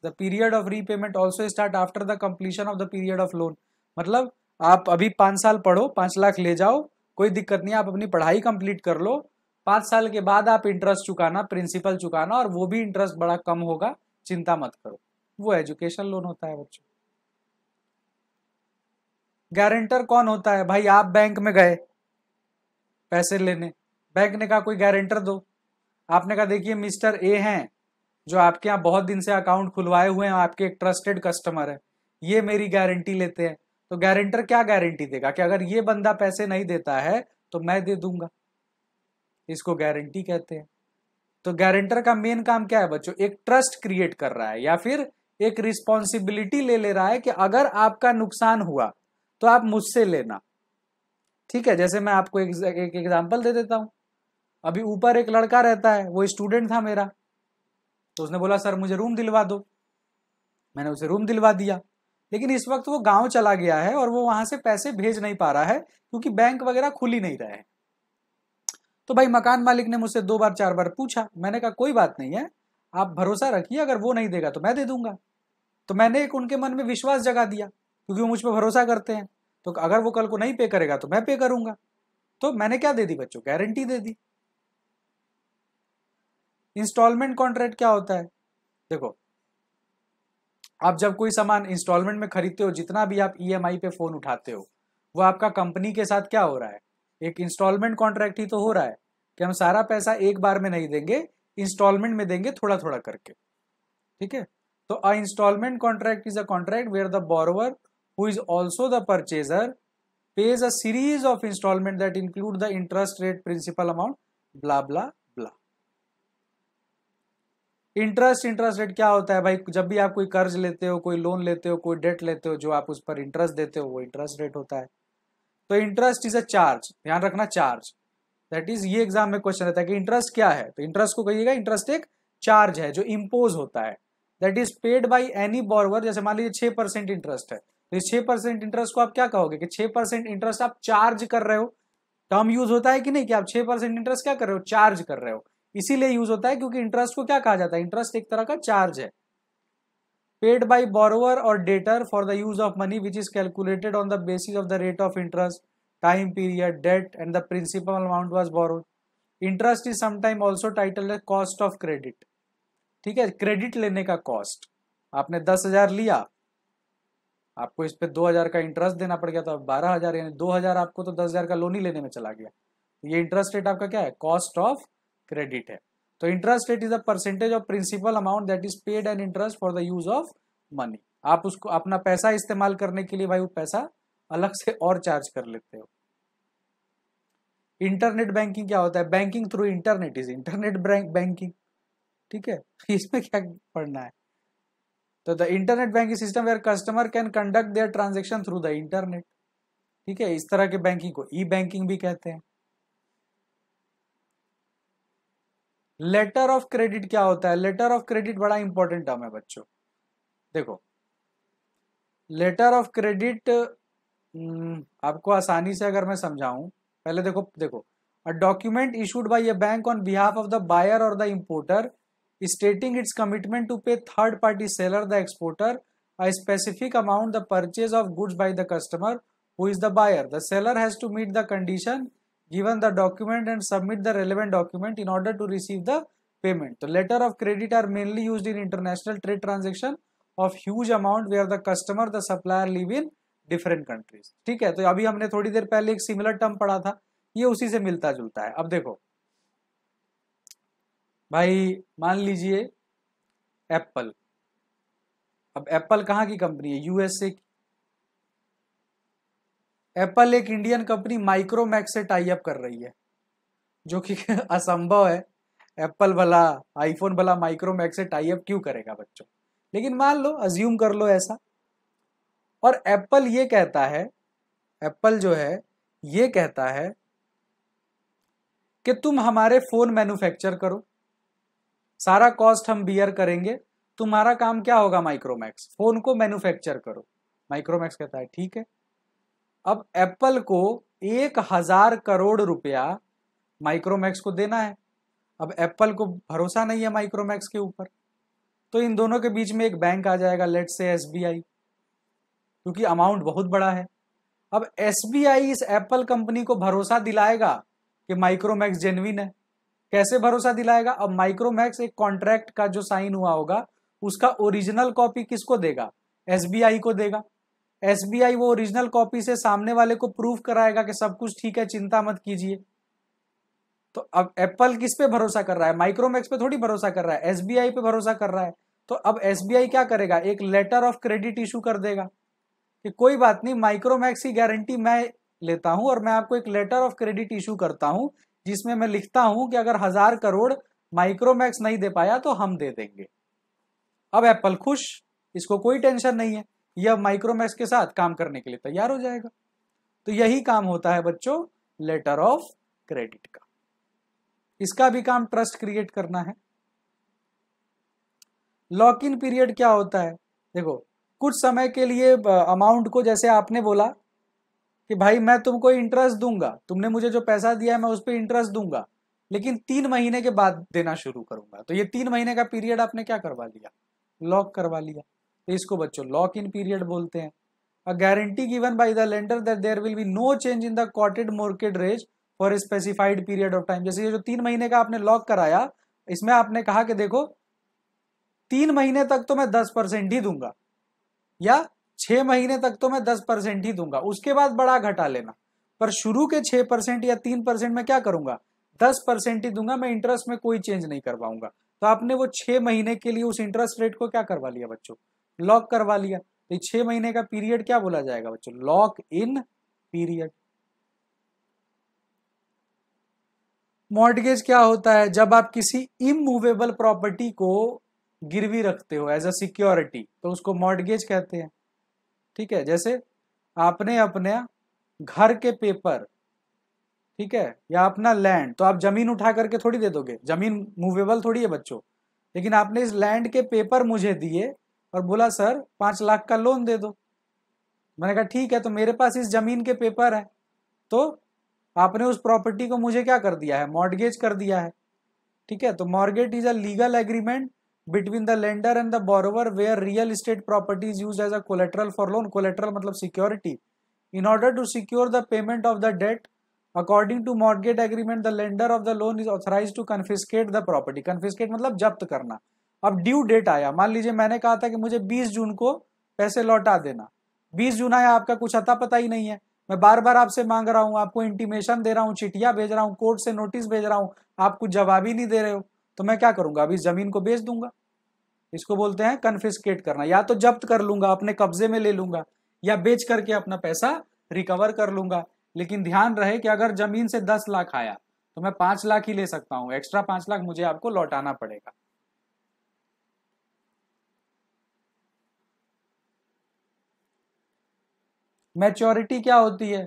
Speaker 1: the period of repayment also start after the completion of the period of loan मतलब आप अभी पाँच साल पढ़ो पाँच लाख ले जाओ कोई दिक्कत नहीं आप अपनी पढ़ाई कंप्लीट कर लो पाँच साल के बाद आप इंटरेस्ट चुकाना प्रिंसिपल चुकाना और वो भी इंटरेस्ट बड़ा कम होगा चिंता मत करो वो एजुकेशन लोन होता है बच्चों गारंटर कौन होता है भाई आप बैंक में गए पैसे लेने बैंक ने कहा कोई गारंटर दो आपने कहा देखिए मिस्टर ए हैं जो आपके यहाँ बहुत दिन से अकाउंट खुलवाए हुए हैं आपके एक ट्रस्टेड कस्टमर है ये मेरी गारंटी लेते हैं तो गारंटर क्या गारंटी देगा कि अगर ये बंदा पैसे नहीं देता है तो मैं दे दूंगा इसको गारंटी कहते हैं तो गारंटर का मेन काम क्या है बच्चों एक ट्रस्ट क्रिएट कर रहा है या फिर एक रिस्पॉन्सिबिलिटी ले ले रहा है कि अगर आपका नुकसान हुआ तो आप मुझसे लेना ठीक है जैसे मैं आपको एक एग्जाम्पल दे देता हूँ अभी ऊपर एक लड़का रहता है वो स्टूडेंट था मेरा तो उसने बोला सर मुझे रूम दिलवा दो मैंने उसे रूम दिलवा दिया लेकिन इस वक्त वो गांव चला गया है और वो वहां से पैसे भेज नहीं पा रहा है क्योंकि बैंक वगैरह खुल ही नहीं रहे हैं तो भाई मकान मालिक ने मुझसे दो बार चार बार पूछा मैंने कहा कोई बात नहीं है आप भरोसा रखिए अगर वो नहीं देगा तो मैं दे दूंगा तो मैंने एक उनके मन में विश्वास जगा दिया क्योंकि वो मुझ पर भरोसा करते हैं तो अगर वो कल को नहीं पे करेगा तो मैं पे करूंगा तो मैंने क्या दे दी बच्चों गारंटी दे दी इंस्टॉलमेंट कॉन्ट्रैक्ट क्या होता है देखो आप जब कोई सामान इंस्टॉलमेंट में खरीदते हो जितना भी आप ई e पे फोन उठाते हो वो आपका कंपनी के साथ क्या हो रहा है एक इंस्टॉलमेंट कॉन्ट्रैक्ट ही तो हो रहा है कि हम सारा पैसा एक बार में नहीं देंगे इंस्टॉलमेंट में देंगे थोड़ा थोड़ा करके ठीक है तो a instalment contract is a contract where the borrower who is also the purchaser pays a series of instalment that include the interest rate principal amount blah blah interest interest rate क्या होता है भाई जब भी आप कोई कर्ज लेते हो कोई लोन लेते हो कोई डेट लेते हो जो आप उस पर इंटरेस्ट देते हो वो इंटरेस्ट रेट होता है तो इंटरेस्ट इज अ चार्ज ध्यान रखना चार्ज दैट इज ये एग्जाम में क्वेश्चन रहता है कि इंटरेस्ट क्या है तो इंटरेस्ट को कहिएगा इंटरेस्ट एक चार्ज है जो इम्पोज होता है that is paid by any borrower जैसे मान लीजिए छह परसेंट इंटरेस्ट है तो इस छह परसेंट इंटरेस्ट को आप क्या कहोगे कि छह परसेंट इंटरेस्ट आप चार्ज कर रहे हो टर्म तो यूज होता है कि नहीं कि आप छह परसेंट इंटरेस्ट क्या कर रहे हो चार्ज कर रहे हो इसीलिए यूज होता है क्योंकि इंटरेस्ट को क्या कहा जाता है इंटरेस्ट एक तरह का चार्ज है पेड बाय बोरोवर और debtor for the use of money which is calculated on the basis of the rate of interest time period debt and the principal amount was borrowed interest is समाइम also title cost of credit ठीक है credit लेने का cost आपने दस हजार लिया आपको इस पे दो हजार का इंटरेस्ट देना पड़ गया तो बारह हजार यानी दो हजार आपको तो दस हजार का लोन ही लेने में चला गया ये इंटरेस्ट रेट आपका क्या है कॉस्ट ऑफ क्रेडिट है तो interest rate is a percentage of principal amount that is paid and interest for the use of money आप उसको अपना पैसा इस्तेमाल करने के लिए भाई वो पैसा अलग से और चार्ज कर लेते हो इंटरनेट बैंकिंग क्या होता है banking through internet is internet banking ठीक है (laughs) इसमें क्या पढ़ना है तो the internet banking system where customer can conduct their transaction through the internet ठीक है इस तरह के बैंकिंग को ई बैंकिंग भी कहते हैं लेटर ऑफ क्रेडिट क्या होता है लेटर ऑफ क्रेडिट बड़ा इंपॉर्टेंट टर्म है बच्चों देखो लेटर ऑफ क्रेडिट आपको आसानी से अगर मैं समझाऊं पहले देखो देखो a document issued by a bank on behalf of the buyer और the importer stating its commitment to pay third party seller the exporter a specific amount the purchase of goods by the customer who is the buyer the seller has to meet the condition given the document and submit the relevant document in order to receive the payment. The letter of credit are mainly used in international trade transaction of huge amount where the customer, the supplier live in different countries. theek hai to abhi humne thodi der pehle ek similar term padha tha ye usi se milta julta hai ab dekho bhai maan lijiye apple ab apple kahan ki company hai usa ki Apple एक Indian company Micromax से tie up कर रही है जो कि (laughs) असंभव है Apple भला आईफोन भला माइक्रोमैक्स से टाई अप क्यों करेगा बच्चों लेकिन मान लो अज्यूम कर लो ऐसा और एप्पल ये कहता है एप्पल जो है ये कहता है कि तुम हमारे फोन मैन्युफैक्चर करो सारा कॉस्ट हम बियर करेंगे तुम्हारा काम क्या होगा माइक्रोमैक्स फोन को मैन्युफैक्चर करो माइक्रोमैक्स कहता है ठीक है अब एप्पल को एक हजार करोड़ रुपया माइक्रोमैक्स को देना है अब एप्पल को भरोसा नहीं है माइक्रोमैक्स के ऊपर तो इन दोनों के बीच में एक बैंक आ जाएगा लेट से एस क्योंकि अमाउंट बहुत बड़ा है अब एस इस एप्पल कंपनी को भरोसा दिलाएगा कि माइक्रोमैक्स जेनविन है कैसे भरोसा दिलाएगा अब माइक्रोमैक्स एक कॉन्ट्रैक्ट का जो साइन हुआ होगा उसका ओरिजिनल कॉपी किसको देगा एस को देगा एस वो ओरिजिनल कॉपी से सामने वाले को प्रूफ कराएगा कि सब कुछ ठीक है चिंता मत कीजिए तो अब एप्पल किस पे भरोसा कर रहा है माइक्रोमैक्स पे थोड़ी भरोसा कर रहा है एस पे भरोसा कर रहा है तो अब एस क्या करेगा एक लेटर ऑफ क्रेडिट इशू कर देगा कि कोई बात नहीं माइक्रोमैक्स की गारंटी मैं लेता हूं और मैं आपको एक लेटर ऑफ क्रेडिट इशू करता हूं जिसमें मैं लिखता हूं कि अगर हजार करोड़ माइक्रोमैक्स नहीं दे पाया तो हम दे देंगे अब एप्पल खुश इसको कोई टेंशन नहीं है या माइक्रोमैक्स के साथ काम करने के लिए तैयार हो जाएगा तो यही काम होता है बच्चों लेटर ऑफ क्रेडिट का इसका भी काम ट्रस्ट क्रिएट करना है लॉक इन पीरियड क्या होता है देखो कुछ समय के लिए अमाउंट को जैसे आपने बोला कि भाई मैं तुमको इंटरेस्ट दूंगा तुमने मुझे जो पैसा दिया है मैं उस पर इंटरेस्ट दूंगा लेकिन तीन महीने के बाद देना शुरू करूंगा तो ये तीन महीने का पीरियड आपने क्या करवा लिया लॉक करवा लिया तो इसको बच्चों लॉक इन पीरियड बोलते हैं a guarantee given by the lender that there will be no change in the quoted mortgage rates for specified period of time जैसे ये जो तीन महीने का आपने लॉक कराया इसमें आपने कहा कि देखो तीन महीने तक तो मैं दस परसेंट ही दूंगा या छह महीने तक तो मैं दस परसेंट ही दूंगा उसके बाद बड़ा घटा लेना पर शुरू के छह परसेंट या तीन परसेंट में क्या करूंगा दस परसेंट ही दूंगा मैं इंटरेस्ट में कोई चेंज नहीं करवाऊंगा तो आपने वो छह महीने के लिए उस इंटरेस्ट रेट को क्या करवा लिया बच्चों लॉक करवा लिया तो छह महीने का पीरियड क्या बोला जाएगा बच्चों लॉक इन पीरियड मॉर्टगेज क्या होता है जब आप किसी इमूवेबल प्रॉपर्टी को गिरवी रखते हो एज अ सिक्योरिटी तो उसको मॉर्टगेज कहते हैं ठीक है जैसे आपने अपने घर के पेपर ठीक है या अपना लैंड तो आप जमीन उठा करके थोड़ी दे दोगे जमीन मूवेबल थोड़ी है बच्चों लेकिन आपने इस लैंड के पेपर मुझे दिए और बोला सर पाँच लाख का लोन दे दो मैंने कहा ठीक है तो मेरे पास इस ज़मीन के पेपर है तो आपने उस प्रॉपर्टी को मुझे क्या कर दिया है मॉडगेज कर दिया है ठीक है तो mortgage is a legal agreement between the lender and the borrower where real estate property is use as a collateral for loan collateral मतलब security in order to secure the payment of the debt according to mortgage agreement the lender of the loan is authorise to confiscate the property confiscate मतलब जब्त करना अब due date आया मान लीजिए मैंने कहा था कि मुझे 20 जून को पैसे लौटा देना 20 जून आया आपका कुछ अता पता ही नहीं है मैं बार बार आपसे मांग रहा हूँ आपको इंटीमेशन दे रहा हूँ चिटिया भेज रहा हूँ कोर्ट से नोटिस भेज रहा हूँ आप कुछ जवाब ही नहीं दे रहे हो तो मैं क्या करूंगा अभी जमीन को बेच दूंगा इसको बोलते हैं कन्फिस्केट करना या तो जब्त कर लूंगा अपने कब्जे में ले लूंगा या बेच करके अपना पैसा रिकवर कर लूंगा लेकिन ध्यान रहे कि अगर जमीन से दस लाख आया तो मैं पांच लाख ही ले सकता हूँ एक्स्ट्रा पांच लाख मुझे आपको लौटाना पड़ेगा मैच्योरिटी क्या होती है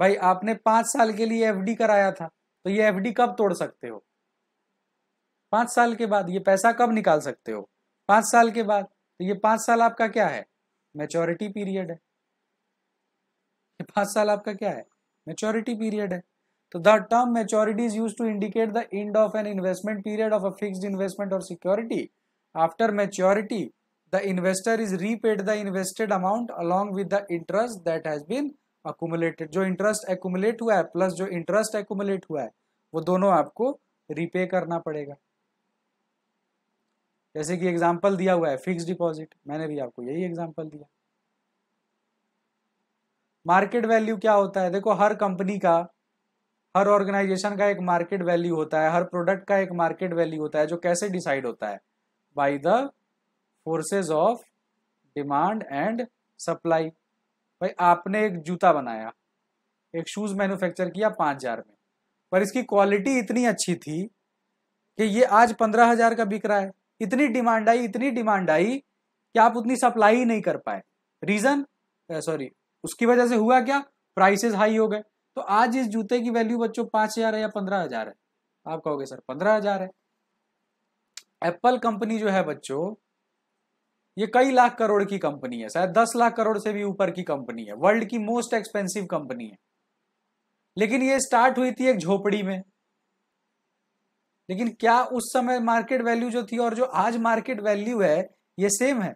Speaker 1: भाई आपने पांच साल के लिए एफडी कराया था तो ये एफडी कब तोड़ सकते हो पांच साल के बाद ये पैसा कब निकाल सकते हो पांच साल के बाद तो ये पांच साल आपका क्या है मैच्योरिटी पीरियड है ये पांच साल आपका क्या है मैच्योरिटी पीरियड है तो the term maturity is use to indicate the end of an investment period of a fixed investment और security after maturity the investor is repaid the invested amount along with the interest that has been accumulated जो interest accumulate हुआ है plus जो interest accumulate हुआ है वो दोनों आपको repay करना पड़ेगा जैसे कि एग्जाम्पल दिया हुआ है फिक्स डिपॉजिट मैंने भी आपको यही एग्जाम्पल दिया मार्केट वैल्यू क्या होता है देखो हर कंपनी का हर ऑर्गेनाइजेशन का एक मार्केट वैल्यू होता है हर प्रोडक्ट का एक मार्केट वैल्यू होता है जो कैसे डिसाइड होता है by the forces of demand and supply भाई आपने एक जूता बनाया एक शूज मैन्युफैक्चर किया पाँच हजार में पर इसकी क्वालिटी इतनी अच्छी थी कि ये आज पंद्रह हजार का बिक रहा है इतनी डिमांड आई इतनी डिमांड आई कि आप उतनी सप्लाई ही नहीं कर पाए रीजन सॉरी उसकी वजह से हुआ क्या प्राइसेस हाई हो गए तो आज इस जूते की वैल्यू बच्चों पांच हजार है या पंद्रह हजार है आप कहोगे सर पंद्रह हजार है एप्पल कंपनी जो है बच्चों ये कई लाख करोड़ की कंपनी है शायद दस लाख करोड़ से भी ऊपर की कंपनी है वर्ल्ड की मोस्ट एक्सपेंसिव कंपनी है लेकिन ये स्टार्ट हुई थी एक झोपड़ी में लेकिन क्या उस समय मार्केट वैल्यू जो थी और जो आज मार्केट वैल्यू है ये सेम है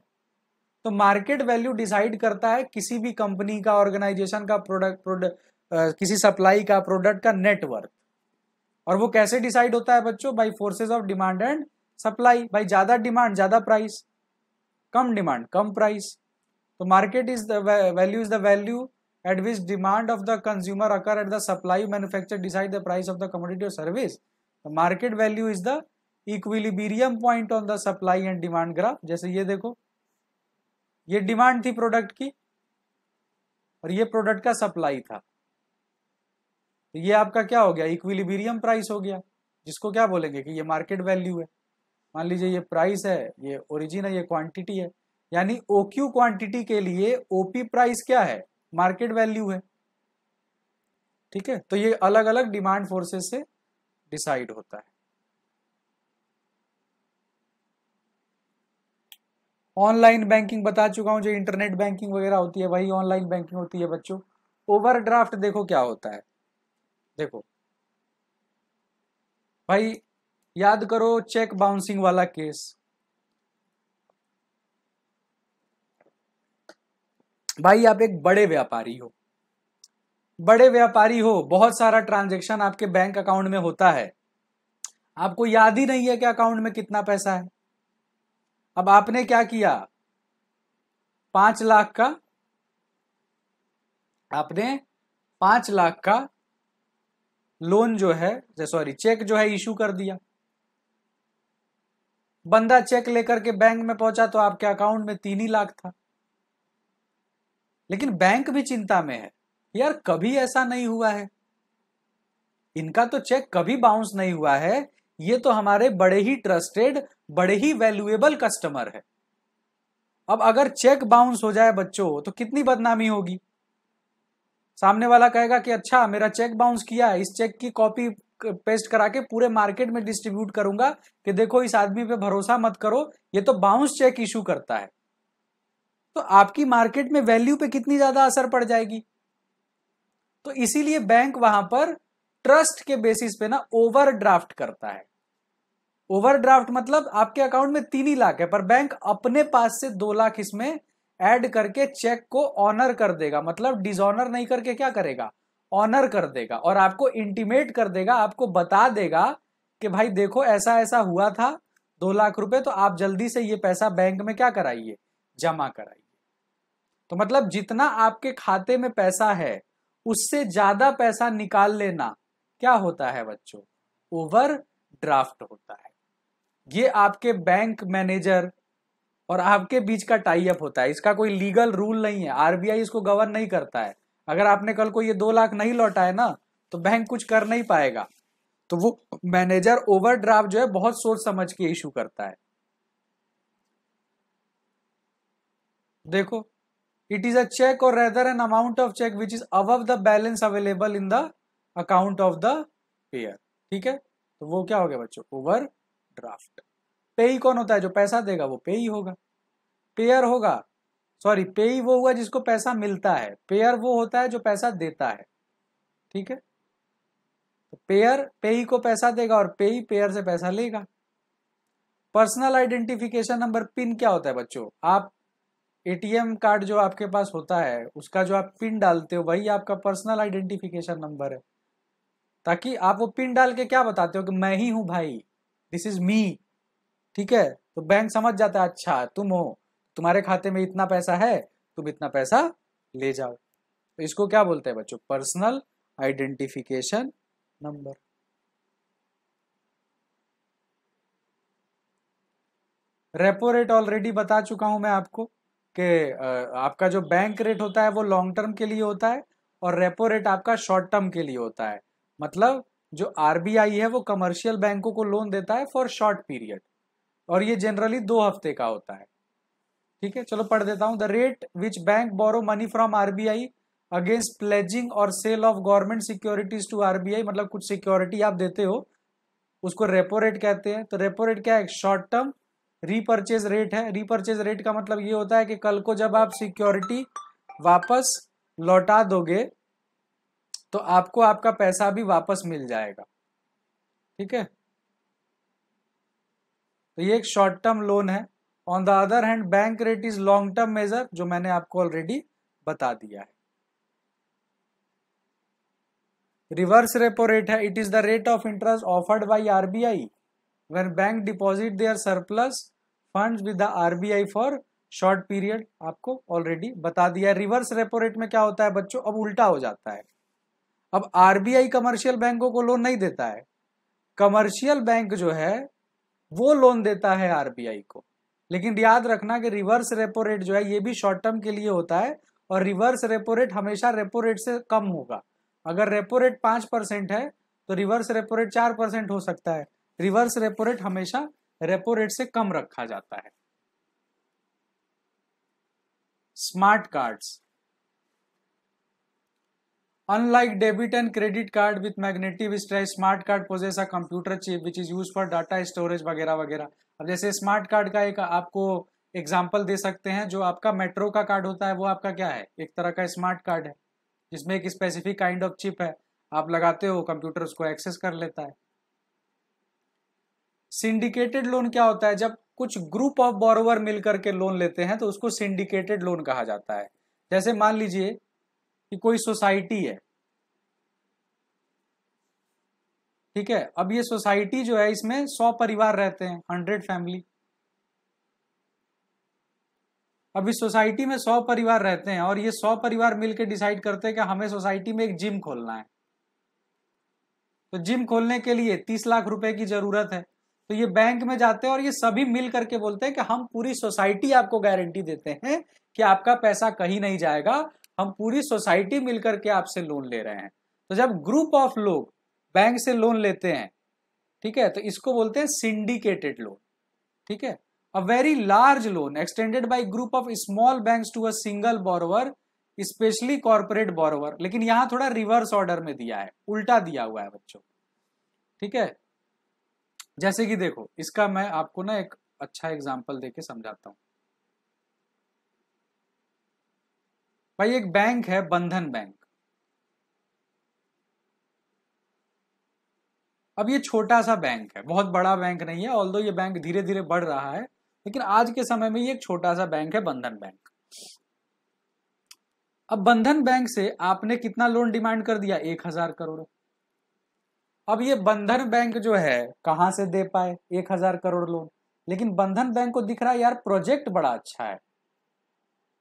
Speaker 1: तो मार्केट वैल्यू डिसाइड करता है किसी भी कंपनी का ऑर्गेनाइजेशन का प्रोडक्ट प्रोडक्ट किसी सप्लाई का प्रोडक्ट का नेटवर्थ और वो कैसे डिसाइड होता है बच्चों by forces of demand and supply by ज्यादा डिमांड ज्यादा प्राइस कम डिमांड कम प्राइस तो market is the value is the value at which demand of the consumer occur at the supply manufacture decide the price of the commodity और service the market value is the equilibrium point on the supply and demand graph जैसे ये देखो ये demand थी product की और ये product का सप्लाई था तो ये आपका क्या हो गया इक्विलिबीरियम प्राइस हो गया जिसको क्या बोलेंगे कि ये मार्केट वैल्यू है मान लीजिए ये प्राइस है ये ओरिजिन है ये क्वांटिटी है यानी ओ क्यू क्वांटिटी के लिए ओपी प्राइस क्या है मार्केट वैल्यू है ठीक है तो ये अलग अलग डिमांड फोर्सेस से डिसाइड होता है ऑनलाइन बैंकिंग बता चुका हूं जो इंटरनेट बैंकिंग वगैरह होती है वही ऑनलाइन बैंकिंग होती है बच्चों ओवरड्राफ्ट देखो क्या होता है देखो भाई याद करो चेक बाउंसिंग वाला केस भाई आप एक बड़े व्यापारी हो बड़े व्यापारी हो बहुत सारा ट्रांजैक्शन आपके बैंक अकाउंट में होता है आपको याद ही नहीं है कि अकाउंट में कितना पैसा है अब आपने क्या किया पांच लाख का आपने पांच लाख का लोन जो है सॉरी चेक जो है इशू कर दिया बंदा चेक लेकर के बैंक में पहुंचा तो आपके अकाउंट में तीन ही लाख था लेकिन बैंक भी चिंता में है यार कभी ऐसा नहीं हुआ है इनका तो चेक कभी बाउंस नहीं हुआ है ये तो हमारे बड़े ही ट्रस्टेड बड़े ही वैल्यूएबल कस्टमर है अब अगर चेक बाउंस हो जाए बच्चों तो कितनी बदनामी होगी सामने वाला कहेगा कि अच्छा मेरा चेक बाउंस किया इस चेक की कॉपी पेस्ट करा के पूरे मार्केट में डिस्ट्रीब्यूट करूंगा कि देखो इस आदमी पे भरोसा मत करो ये तो बाउंस चेक इशू करता है तो आपकी मार्केट में वैल्यू पे कितनी ज्यादा असर पड़ जाएगी तो इसीलिए बैंक वहां पर ट्रस्ट के बेसिस पे ना ओवरड्राफ्ट करता है ओवरड्राफ्ट मतलब आपके अकाउंट में तीन ही लाख है पर बैंक अपने पास से दो लाख इसमें ऐड करके चेक को ऑनर कर देगा मतलब डिसऑनर नहीं करके क्या करेगा ऑनर कर देगा और आपको इंटीमेट कर देगा आपको बता देगा कि भाई देखो ऐसा ऐसा हुआ था दो लाख रुपए तो आप जल्दी से ये पैसा बैंक में क्या कराइए जमा कराइए तो मतलब जितना आपके खाते में पैसा है उससे ज्यादा पैसा निकाल लेना क्या होता है बच्चों ओवर ड्राफ्ट होता है ये आपके बैंक मैनेजर और आपके बीच का टाई अप होता है इसका कोई लीगल रूल नहीं है आरबीआई इसको गवर्न नहीं करता है अगर आपने कल को ये दो लाख नहीं लौटाए ना तो बैंक कुछ कर नहीं पाएगा तो वो मैनेजर ओवरड्राफ्ट जो है बहुत सोच समझ के इशू करता है देखो इट इज अ चेक और rather an amount of cheque which is above the balance available in the account of the payer ठीक है तो वो क्या हो गया बच्चों ओवर ड्राफ्ट पेई कौन होता है जो पैसा देगा वो पेई होगा पेयर होगा सॉरी पे वो हुआ जिसको पैसा मिलता है पेयर वो होता है जो पैसा देता है ठीक है तो पेयर पेई को पैसा देगा और ही पेयर से पैसा लेगा पर्सनल आइडेंटिफिकेशन नंबर पिन क्या होता है बच्चों आप एटीएम कार्ड जो आपके पास होता है उसका जो आप पिन डालते हो वही आपका पर्सनल आइडेंटिफिकेशन नंबर है ताकि आप वो पिन डाल के क्या बताते हो कि मैं ही हूं भाई दिस इज मी ठीक है तो बैंक समझ जाता है अच्छा तुम हो तुम्हारे खाते में इतना पैसा है तुम इतना पैसा ले जाओ तो इसको क्या बोलते हैं बच्चों personal identification number repo rate already बता चुका हूं मैं आपको कि आपका जो बैंक रेट होता है वो लॉन्ग टर्म के लिए होता है और रेपो रेट आपका शॉर्ट टर्म के लिए होता है मतलब जो आरबीआई है वो कमर्शियल बैंकों को लोन देता है फॉर शॉर्ट पीरियड और ये जनरली दो हफ्ते का होता है ठीक है चलो पढ़ देता हूं the rate which bank borrow money from RBI against pledging और sale of government securities to RBI मतलब कुछ सिक्योरिटी आप देते हो उसको रेपो रेट कहते हैं तो रेपो रेट क्या है शॉर्ट टर्म रीपर्चेज रेट है रीपर्चेज रेट का मतलब ये होता है कि कल को जब आप सिक्योरिटी वापस लौटा दोगे तो आपको आपका पैसा भी वापस मिल जाएगा ठीक है तो ये एक शॉर्ट टर्म लोन है on the other hand bank rate is long term measure जो मैंने आपको ऑलरेडी बता दिया है रिवर्स रेपो रेट है it is the rate of interest offered by RBI when bank deposit their surplus funds with the RBI for short period आपको already बता दिया रिवर्स रेपो रेट में क्या होता है बच्चों अब उल्टा हो जाता है अब आरबीआई कमर्शियल बैंकों को लोन नहीं देता है कमर्शियल बैंक जो है वो लोन देता है आरबीआई को लेकिन याद रखना कि रिवर्स रेपो रेट जो है ये भी शॉर्ट टर्म के लिए होता है और रिवर्स रेपो रेट हमेशा रेपो रेट से कम होगा अगर रेपो रेट पाँच परसेंट है तो रिवर्स रेपो रेट चार परसेंट हो सकता है रिवर्स रेपो रेट हमेशा रेपो रेट से कम रखा जाता है smart cards Unlike debit and credit card with magnetic stripe, smart card possess a computer chip which is used for data storage वगैरह वगैरह अब जैसे स्मार्ट कार्ड का एक आपको एग्जाम्पल दे सकते हैं जो आपका मेट्रो का कार्ड होता है वो आपका क्या है एक तरह का स्मार्ट कार्ड है जिसमें एक स्पेसिफिक काइंड ऑफ चिप है आप लगाते हो कंप्यूटर उसको एक्सेस कर लेता है सिंडिकेटेड लोन क्या होता है जब कुछ ग्रुप ऑफ बोरोवर मिलकर के लोन लेते हैं तो उसको सिंडिकेटेड लोन कहा जाता है जैसे मान लीजिए कि कोई सोसाइटी है ठीक है अब ये सोसाइटी जो है इसमें सौ परिवार रहते हैं हंड्रेड फैमिली अब इस सोसाइटी में सौ परिवार रहते हैं और ये सौ परिवार मिलकर डिसाइड करते हैं कि हमें सोसाइटी में एक जिम खोलना है तो जिम खोलने के लिए तीस लाख रुपए की जरूरत है तो ये बैंक में जाते हैं और ये सभी मिल करके बोलते हैं कि हम पूरी सोसाइटी आपको गारंटी देते हैं कि आपका पैसा कहीं नहीं जाएगा हम पूरी सोसाइटी मिलकर के आपसे लोन ले रहे हैं तो जब ग्रुप ऑफ लोग बैंक से लोन लेते हैं ठीक है तो इसको बोलते हैं सिंडिकेटेड लोन ठीक है a very large loan extended by group of small banks to a single borrower specially corporate borrower लेकिन यहां थोड़ा रिवर्स ऑर्डर में दिया है उल्टा दिया हुआ है बच्चों ठीक है जैसे कि देखो इसका मैं आपको ना एक अच्छा एग्जाम्पल देके समझाता हूं भाई एक बैंक है बंधन बैंक अब ये छोटा सा बैंक है बहुत बड़ा बैंक नहीं है ऑल ये बैंक धीरे धीरे बढ़ रहा है लेकिन आज के समय में ये एक छोटा सा बैंक है बंधन बैंक अब बंधन बैंक से आपने कितना लोन डिमांड कर दिया एक हजार करोड़ अब ये बंधन बैंक जो है कहां से दे पाए एक हजार करोड़ लोन लेकिन बंधन बैंक को दिख रहा है यार प्रोजेक्ट बड़ा अच्छा है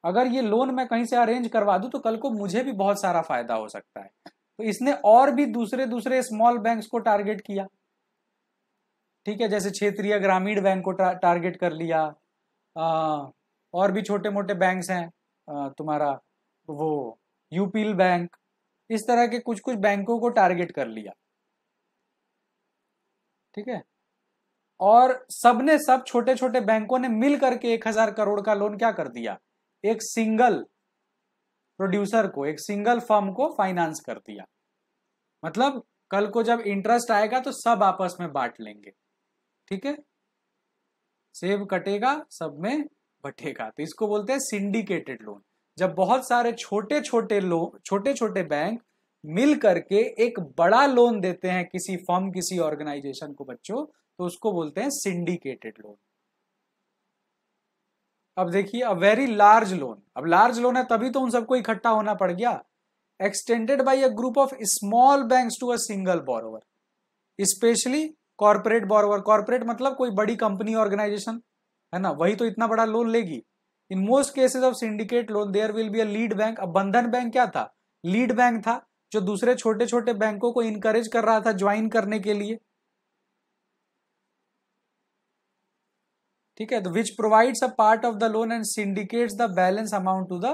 Speaker 1: अगर ये लोन मैं कहीं से अरेंज करवा दूं तो कल को मुझे भी बहुत सारा फायदा हो सकता है तो इसने और भी दूसरे दूसरे स्मॉल बैंक्स को टारगेट किया ठीक है जैसे क्षेत्रीय ग्रामीण बैंक को टारगेट कर लिया आ, और भी छोटे मोटे बैंक्स हैं आ, तुम्हारा वो यूपील बैंक इस तरह के कुछ कुछ बैंकों को टारगेट कर लिया ठीक है और सबने सब छोटे छोटे बैंकों ने मिल करके एक हजार करोड़ का लोन क्या कर दिया एक सिंगल प्रोड्यूसर को एक सिंगल फर्म को फाइनेंस कर दिया मतलब कल को जब इंटरेस्ट आएगा तो सब आपस में बांट लेंगे ठीक है सेब कटेगा सब में बटेगा तो इसको बोलते हैं सिंडिकेटेड लोन जब बहुत सारे छोटे छोटे लोन छोटे छोटे बैंक मिल करके एक बड़ा लोन देते हैं किसी फर्म किसी ऑर्गेनाइजेशन को बच्चों तो उसको बोलते हैं सिंडिकेटेड लोन अब देखिए अ वेरी लार्ज लोन अब लार्ज लोन है तभी तो उन सबको इकट्ठा होना पड़ गया extended by a group of small bank to a single borrower specially corporate borrower corporate मतलब कोई बड़ी कंपनी ऑर्गेनाइजेशन है ना वही तो इतना बड़ा लोन लेगी in most cases of syndicate loan there will be a lead bank अब बंधन बैंक क्या था लीड बैंक था जो दूसरे छोटे छोटे बैंकों को इनकरेज कर रहा था ज्वाइन करने के लिए ठीक है which provides a part of the loan and syndicates the balance amount to the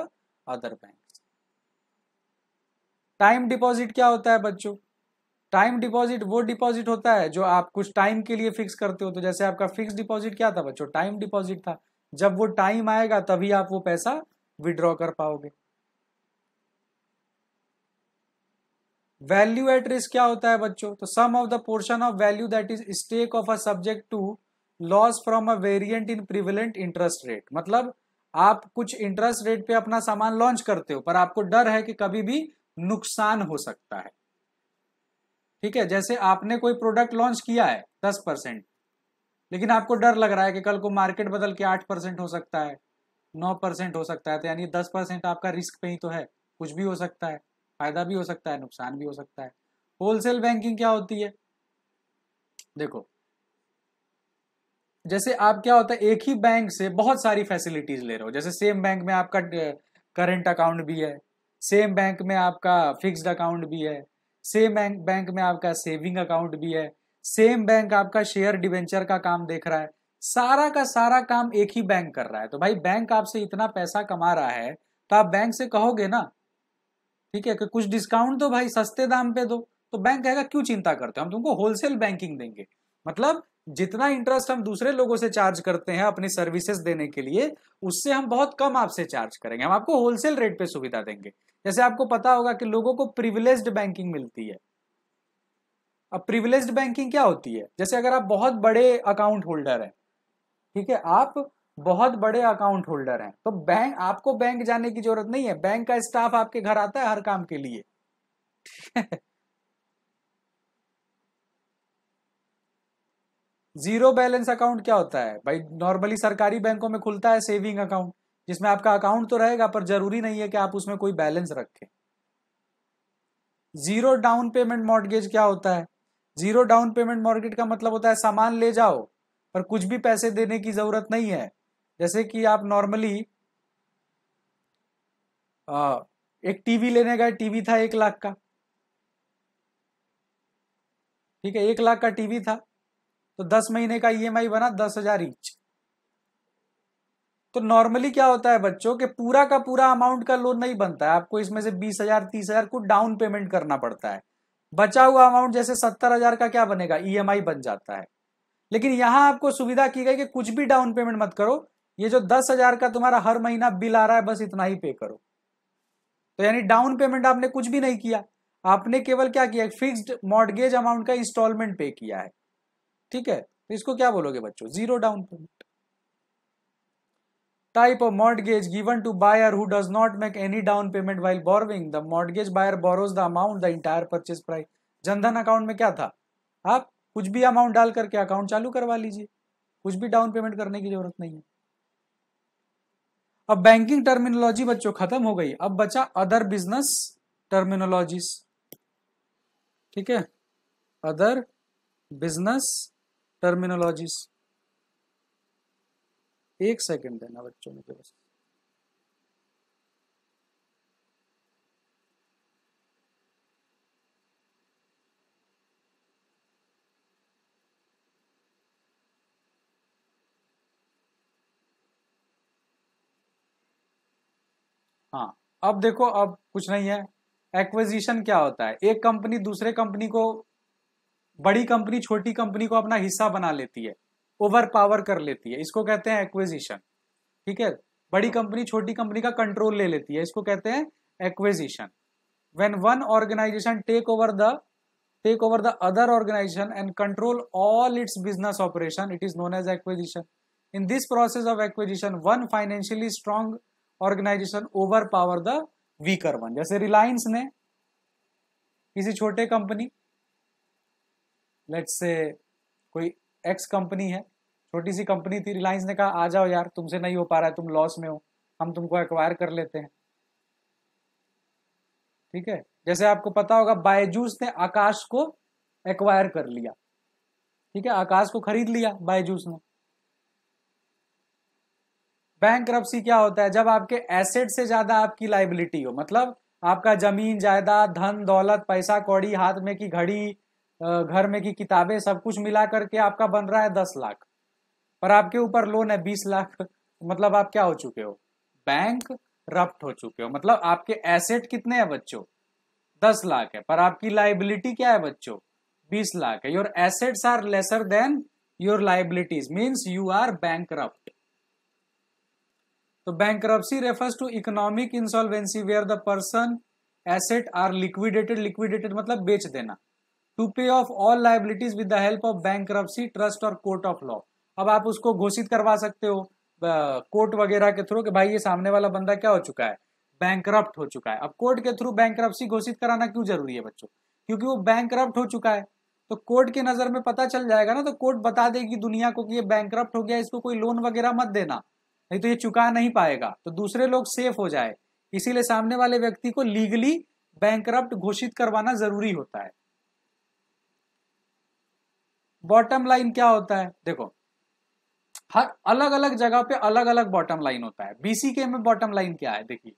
Speaker 1: other bank time deposit क्या होता है बच्चों टाइम डिपॉजिट वो डिपॉजिट होता है जो आप कुछ टाइम के लिए फिक्स करते हो तो जैसे आपका फिक्स डिपॉजिट क्या था बच्चों टाइम डिपॉजिट था जब वो टाइम आएगा तभी आप वो पैसा विड्रॉ कर पाओगे वैल्यू एट रिस्क क्या होता है बच्चों तो some of the portion of value that is stake of a subject to loss from a variant in prevalent interest rate मतलब आप कुछ इंटरेस्ट रेट पे अपना सामान लॉन्च करते हो पर आपको डर है कि कभी भी नुकसान हो सकता है ठीक है जैसे आपने कोई प्रोडक्ट लॉन्च किया है दस परसेंट लेकिन आपको डर लग रहा है कि कल को मार्केट बदल के आठ परसेंट हो सकता है नौ परसेंट हो सकता है तो यानी दस परसेंट आपका रिस्क पे ही तो है कुछ भी हो सकता है फायदा भी हो सकता है नुकसान भी हो सकता है होलसेल बैंकिंग क्या होती है देखो जैसे आप क्या होता है एक ही बैंक से बहुत सारी फैसिलिटीज ले रहे हो जैसे सेम बैंक में आपका करंट अकाउंट भी है सेम बैंक में आपका फिक्स्ड अकाउंट भी है सेम बैंक बैंक में आपका सेविंग अकाउंट भी है सेम बैंक आपका शेयर डिवेंचर का काम देख रहा है सारा का सारा काम एक ही बैंक कर रहा है तो भाई बैंक आपसे इतना पैसा कमा रहा है तो आप बैंक से कहोगे ना ठीक है कि कुछ डिस्काउंट दो भाई सस्ते दाम पे दो तो बैंक कहेगा क्यों चिंता करते हो हम तुमको होलसेल बैंकिंग देंगे मतलब जितना इंटरेस्ट हम दूसरे लोगों से चार्ज करते हैं अपनी सर्विसेज देने के लिए उससे हम बहुत कम आपसे चार्ज करेंगे हम आपको होलसेल रेट पे सुविधा देंगे जैसे आपको पता होगा कि लोगों को प्रिविलेज बैंकिंग मिलती है अब प्रिविलेज बैंकिंग क्या होती है जैसे अगर आप बहुत बड़े अकाउंट होल्डर हैं ठीक है आप बहुत बड़े अकाउंट होल्डर हैं तो बैंक आपको बैंक जाने की जरूरत नहीं है बैंक का स्टाफ आपके घर आता है हर काम के लिए (laughs) जीरो बैलेंस अकाउंट क्या होता है भाई नॉर्मली सरकारी बैंकों में खुलता है सेविंग अकाउंट जिसमें आपका अकाउंट तो रहेगा पर जरूरी नहीं है कि आप उसमें कोई बैलेंस रखें जीरो डाउन पेमेंट मॉर्गेज क्या होता है जीरो डाउन पेमेंट मॉर्गेज का मतलब होता है सामान ले जाओ पर कुछ भी पैसे देने की जरूरत नहीं है जैसे कि आप नॉर्मली एक टीवी लेने गए टीवी था एक लाख का ठीक है एक लाख का टीवी था तो दस महीने का ई e बना दस हजार ईच तो नॉर्मली क्या होता है बच्चों के पूरा का पूरा अमाउंट का लोन नहीं बनता है आपको इसमें से बीस हजार तीस हजार को डाउन पेमेंट करना पड़ता है बचा हुआ अमाउंट जैसे सत्तर हजार का क्या बनेगा ई e बन जाता है लेकिन यहां आपको सुविधा की गई कि कुछ भी डाउन पेमेंट मत करो ये जो दस हजार का तुम्हारा हर महीना बिल आ रहा है बस इतना ही पे करो तो यानी डाउन पेमेंट आपने कुछ भी नहीं किया आपने केवल क्या किया फिक्स्ड मॉडगेज अमाउंट का इंस्टॉलमेंट पे किया है ठीक है तो इसको क्या बोलोगे बच्चों zero down payment type of mortgage given to buyer who does not make any down payment while borrowing the mortgage buyer borrows the amount the entire purchase price Jan Dhan account में क्या था आप कुछ भी अमाउंट डाल करके अकाउंट चालू करवा लीजिए कुछ भी डाउन पेमेंट करने की जरूरत नहीं है अब बैंकिंग टर्मिनोलॉजी बच्चों खत्म हो गई अब बचा अदर बिजनेस टर्मिनोलॉजीज ठीक है अदर बिजनेस टर्मिनोलॉजीज एक सेकंड देना बच्चों मुझे बस हाँ अब देखो अब कुछ नहीं है एक्विजिशन क्या होता है एक कंपनी दूसरे कंपनी को बड़ी कंपनी छोटी कंपनी को अपना हिस्सा बना लेती है ओवर पावर कर लेती है इसको कहते हैं एक्विजिशन ठीक है बड़ी कंपनी छोटी कंपनी का कंट्रोल ले लेती है इसको कहते हैं acquisition when one organisation take over the take over the other organisation and control all its business operation it is known as acquisition in this process of acquisition one financially strong organisation over power the weaker one जैसे Reliance ने किसी छोटे company let's say कोई x company है छोटी सी company थी रिलायंस ने कहा आ जाओ यार तुमसे नहीं हो पा रहा है तुम लॉस में हो हम तुमको एक्वायर कर लेते हैं ठीक है जैसे आपको पता होगा बायजूस ने आकाश को एक्वायर कर लिया ठीक है आकाश को खरीद लिया बायजूस ने बैंक क्या होता है जब आपके एसेट से ज्यादा आपकी लाइबिलिटी हो मतलब आपका जमीन जायदाद धन दौलत पैसा कौड़ी हाथ में की घड़ी घर में की किताबें सब कुछ मिला करके आपका बन रहा है दस लाख पर आपके ऊपर लोन है बीस लाख मतलब आप क्या हो चुके हो बैंक रफ्ट हो चुके हो मतलब आपके एसेट कितने हैं बच्चों दस लाख है पर आपकी लाइबिलिटी क्या है बच्चों बीस लाख है your assets are lesser than your liabilities means you are bank तो bank refers to economic insolvency where the person asset are liquidated liquidated मतलब बेच देना to pay off all liabilities with the help of bank trust और court of law अब आप उसको घोषित करवा सकते हो कोर्ट वगैरह के थ्रू कि भाई ये सामने वाला बंदा क्या हो चुका है बैंक हो चुका है अब कोर्ट के थ्रू बैंक घोषित कराना क्यों जरूरी है बच्चों क्योंकि वो बैंक हो चुका है तो कोर्ट की नजर में पता चल जाएगा ना तो कोर्ट बता देगी दुनिया को कि ये बैंक हो गया इसको कोई लोन वगैरह मत देना नहीं तो ये चुका नहीं पाएगा तो दूसरे लोग सेफ हो जाए इसीलिए सामने वाले व्यक्ति को लीगली बैंक घोषित करवाना जरूरी होता है बॉटम लाइन क्या होता है देखो हर अलग अलग जगह पे अलग अलग बॉटम लाइन होता है बीसीके में बॉटम लाइन क्या है देखिए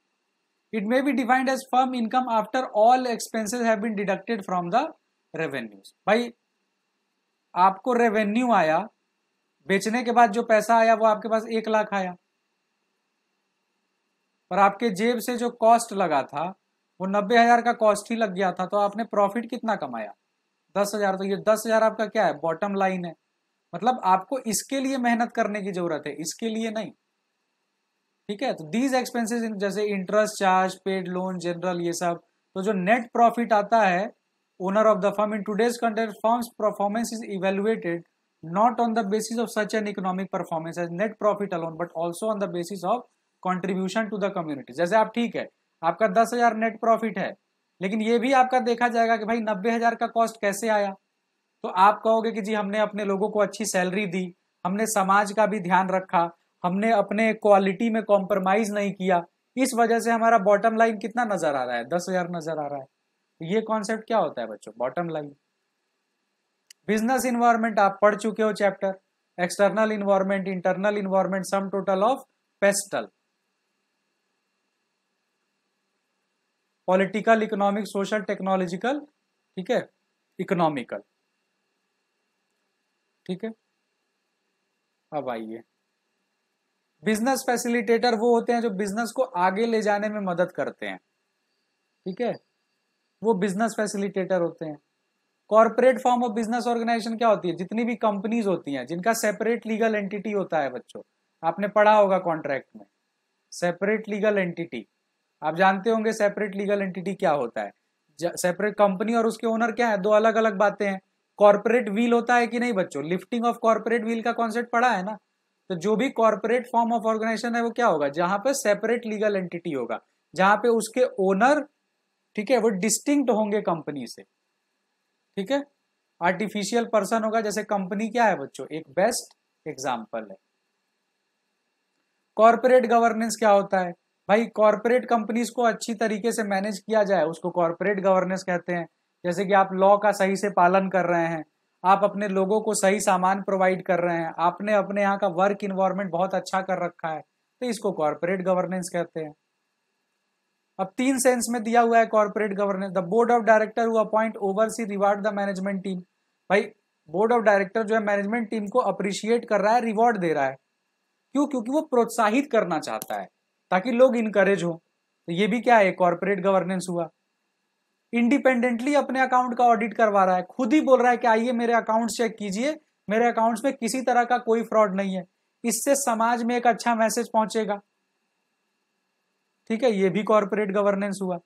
Speaker 1: it may be defined as firm income after all expenses have been deducted from the revenues भाई आपको रेवेन्यू आया बेचने के बाद जो पैसा आया वो आपके पास एक लाख आया पर आपके जेब से जो कॉस्ट लगा था वो नब्बे हजार का कॉस्ट ही लग गया था तो आपने प्रॉफिट कितना कमाया दस हजार तो ये दस हजार आपका क्या है बॉटम लाइन है मतलब आपको इसके लिए मेहनत करने की जरूरत है इसके लिए नहीं ठीक है तो दीज एक्सपेंसेस जैसे interest charge paid loan general ये सब तो जो नेट प्रॉफिट आता है owner of the firm in today's content firms performance is evaluated not on the basis of such an economic performance as net profit alone but also on the basis of contribution to the community जैसे आप ठीक है आपका दस हजार net profit है लेकिन ये भी आपका देखा जाएगा कि भाई नब्बे हजार का कॉस्ट कैसे आया तो आप कहोगे कि जी हमने अपने लोगों को अच्छी सैलरी दी हमने समाज का भी ध्यान रखा हमने अपने क्वालिटी में कॉम्प्रोमाइज नहीं किया इस वजह से हमारा बॉटम लाइन कितना नजर आ रहा है दस हजार नजर आ रहा है तो ये कॉन्सेप्ट क्या होता है बच्चों बॉटम लाइन बिजनेस इन्वायरमेंट आप पढ़ चुके हो chapter external environment internal environment sum total of PESTEL political economic social technological ठीक है इकोनॉमिकल ठीक है अब आइए बिजनेस फैसिलिटेटर वो होते हैं जो बिजनेस को आगे ले जाने में मदद करते हैं ठीक है वो बिजनेस फैसिलिटेटर होते हैं corporate form of business organisation क्या होती है जितनी भी कंपनीज होती हैं जिनका सेपरेट लीगल एंटिटी होता है बच्चों आपने पढ़ा होगा कॉन्ट्रैक्ट में सेपरेट लीगल एंटिटी आप जानते होंगे सेपरेट लीगल एंटिटी क्या होता है सेपरेट कंपनी और उसके ओनर क्या है दो अलग अलग बातें हैं कॉर्पोरेट व्हील होता है कि नहीं बच्चों लिफ्टिंग ऑफ कॉर्पोरेट व्हील का कॉन्सेप्ट पड़ा है ना तो जो भी कॉर्पोरेट फॉर्म ऑफ ऑर्गेनाइजेशन है वो क्या होगा जहां पर सेपरेट लीगल एंटिटी होगा जहां पे उसके ओनर ठीक है वो डिस्टिंक्ट होंगे कंपनी से ठीक है आर्टिफिशियल पर्सन होगा जैसे कंपनी क्या है बच्चों एक बेस्ट एग्जाम्पल है कॉर्पोरेट गवर्नेंस क्या होता है भाई कॉरपोरेट कंपनीज को अच्छी तरीके से मैनेज किया जाए उसको कॉरपोरेट गवर्नेंस कहते हैं जैसे कि आप लॉ का सही से पालन कर रहे हैं आप अपने लोगों को सही सामान प्रोवाइड कर रहे हैं आपने अपने यहाँ का वर्क इन्वायरमेंट बहुत अच्छा कर रखा है तो इसको कॉरपोरेट गवर्नेंस कहते हैं अब तीन सेंस में दिया हुआ है corporate governance the board of director who appoint oversee reward the management team भाई बोर्ड ऑफ डायरेक्टर जो है मैनेजमेंट टीम को अप्रिशिएट कर रहा है रिवॉर्ड दे रहा है क्यों क्योंकि वो प्रोत्साहित करना चाहता है ताकि लोग इनकरेज हो तो ये भी क्या है कॉरपोरेट गवर्नेंस हुआ इंडिपेंडेंटली अपने अकाउंट का ऑडिट करवा रहा है खुद ही बोल रहा है कि आइए मेरे अकाउंट चेक कीजिए मेरे अकाउंट्स में किसी तरह का कोई फ्रॉड नहीं है इससे समाज में एक अच्छा मैसेज पहुंचेगा ठीक है ये भी कॉरपोरेट गवर्नेंस हुआ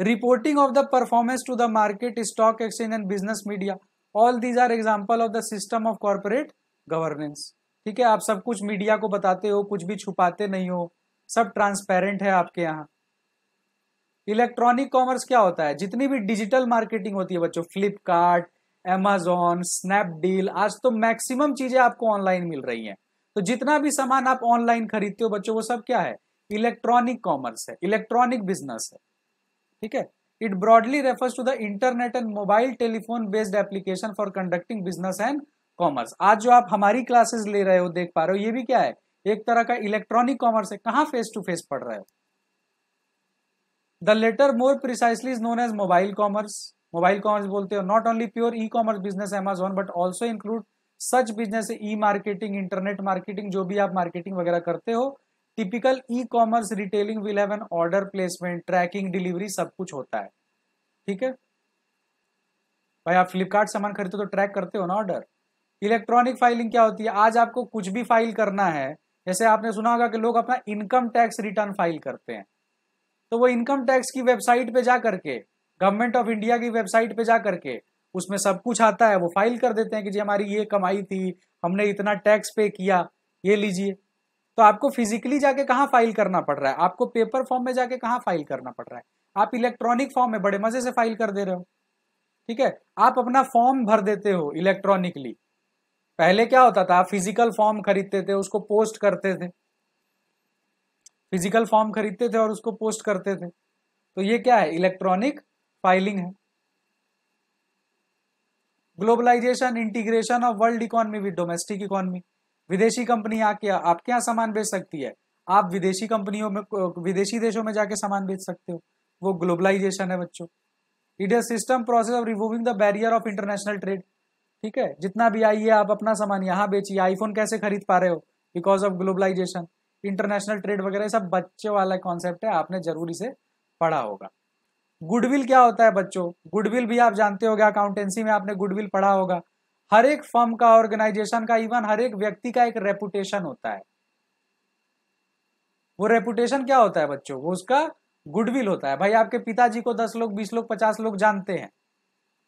Speaker 1: reporting of the performance to the market stock exchange and business media all these are example of the system of corporate governance ठीक है आप सब कुछ मीडिया को बताते हो कुछ भी छुपाते नहीं हो सब ट्रांसपेरेंट है आपके यहाँ इलेक्ट्रॉनिक कॉमर्स क्या होता है जितनी भी डिजिटल मार्केटिंग होती है बच्चों फ्लिपकार्ट एमेजोन स्नैपडील आज तो मैक्सिमम चीजें आपको ऑनलाइन मिल रही हैं तो जितना भी सामान आप ऑनलाइन खरीदते हो बच्चों वो सब क्या है इलेक्ट्रॉनिक कॉमर्स है इलेक्ट्रॉनिक बिजनेस है ठीक है it broadly refers to the internet and mobile telephone based application for conducting business and commerce आज जो आप हमारी क्लासेस ले रहे हो देख पा रहे हो ये भी क्या है एक तरह का इलेक्ट्रॉनिक कॉमर्स है कहां फेस टू फेस पढ़ रहे हो the latter more precisely is known as mobile commerce mobile commerce बोलते हो not only pure e commerce business Amazon but also include such business e marketing internet marketing जो भी आप मार्केटिंग वगैरह करते हो typical e commerce retailing will have an order placement tracking delivery सब कुछ होता है ठीक है भाई आप फ्लिपकार्ट सामान खरीदते हो तो ट्रैक करते हो ना ऑर्डर इलेक्ट्रॉनिक फाइलिंग क्या होती है आज आपको कुछ भी फाइल करना है जैसे आपने सुना होगा कि लोग अपना इनकम टैक्स रिटर्न फाइल करते हैं तो वो इनकम टैक्स की वेबसाइट पे जा करके गवर्नमेंट ऑफ इंडिया की वेबसाइट पे जा करके उसमें सब कुछ आता है वो फाइल कर देते हैं कि जी हमारी ये कमाई थी हमने इतना टैक्स पे किया ये लीजिए तो आपको फिजिकली जाके कहाँ फाइल करना पड़ रहा है आपको पेपर फॉर्म में जाके कहाँ फाइल करना पड़ रहा है आप इलेक्ट्रॉनिक फॉर्म में बड़े मजे से फाइल कर दे रहे हो ठीक है आप अपना फॉर्म भर देते हो इलेक्ट्रॉनिकली पहले क्या होता था फिजिकल फॉर्म खरीदते थे उसको पोस्ट करते थे फिजिकल फॉर्म खरीदते थे और उसको पोस्ट करते थे तो ये क्या है इलेक्ट्रॉनिक फाइलिंग है globalisation integration of world economy with domestic economy विदेशी कंपनी आके आपके यहाँ सामान बेच सकती है आप विदेशी कंपनियों में विदेशी देशों में जाके सामान बेच सकते हो वो ग्लोबलाइजेशन है बच्चों it is system process of removing the barrier of international trade ठीक है जितना भी आइए आप अपना सामान यहाँ बेचिए आईफोन कैसे खरीद पा रहे हो because of globalisation international trade वगैरह सब बच्चे वाला कॉन्सेप्ट है आपने जरूरी से पढ़ा होगा गुडविल क्या होता है बच्चों गुडविल भी आप जानते हो अकाउंटेंसी में आपने गुडविल पढ़ा होगा हर एक फर्म का ऑर्गेनाइजेशन का इवन हर एक व्यक्ति का एक रेपुटेशन होता है वो रेपुटेशन क्या होता है बच्चों वो उसका गुडविल होता है भाई आपके पिताजी को दस लोग बीस लोग पचास लोग जानते हैं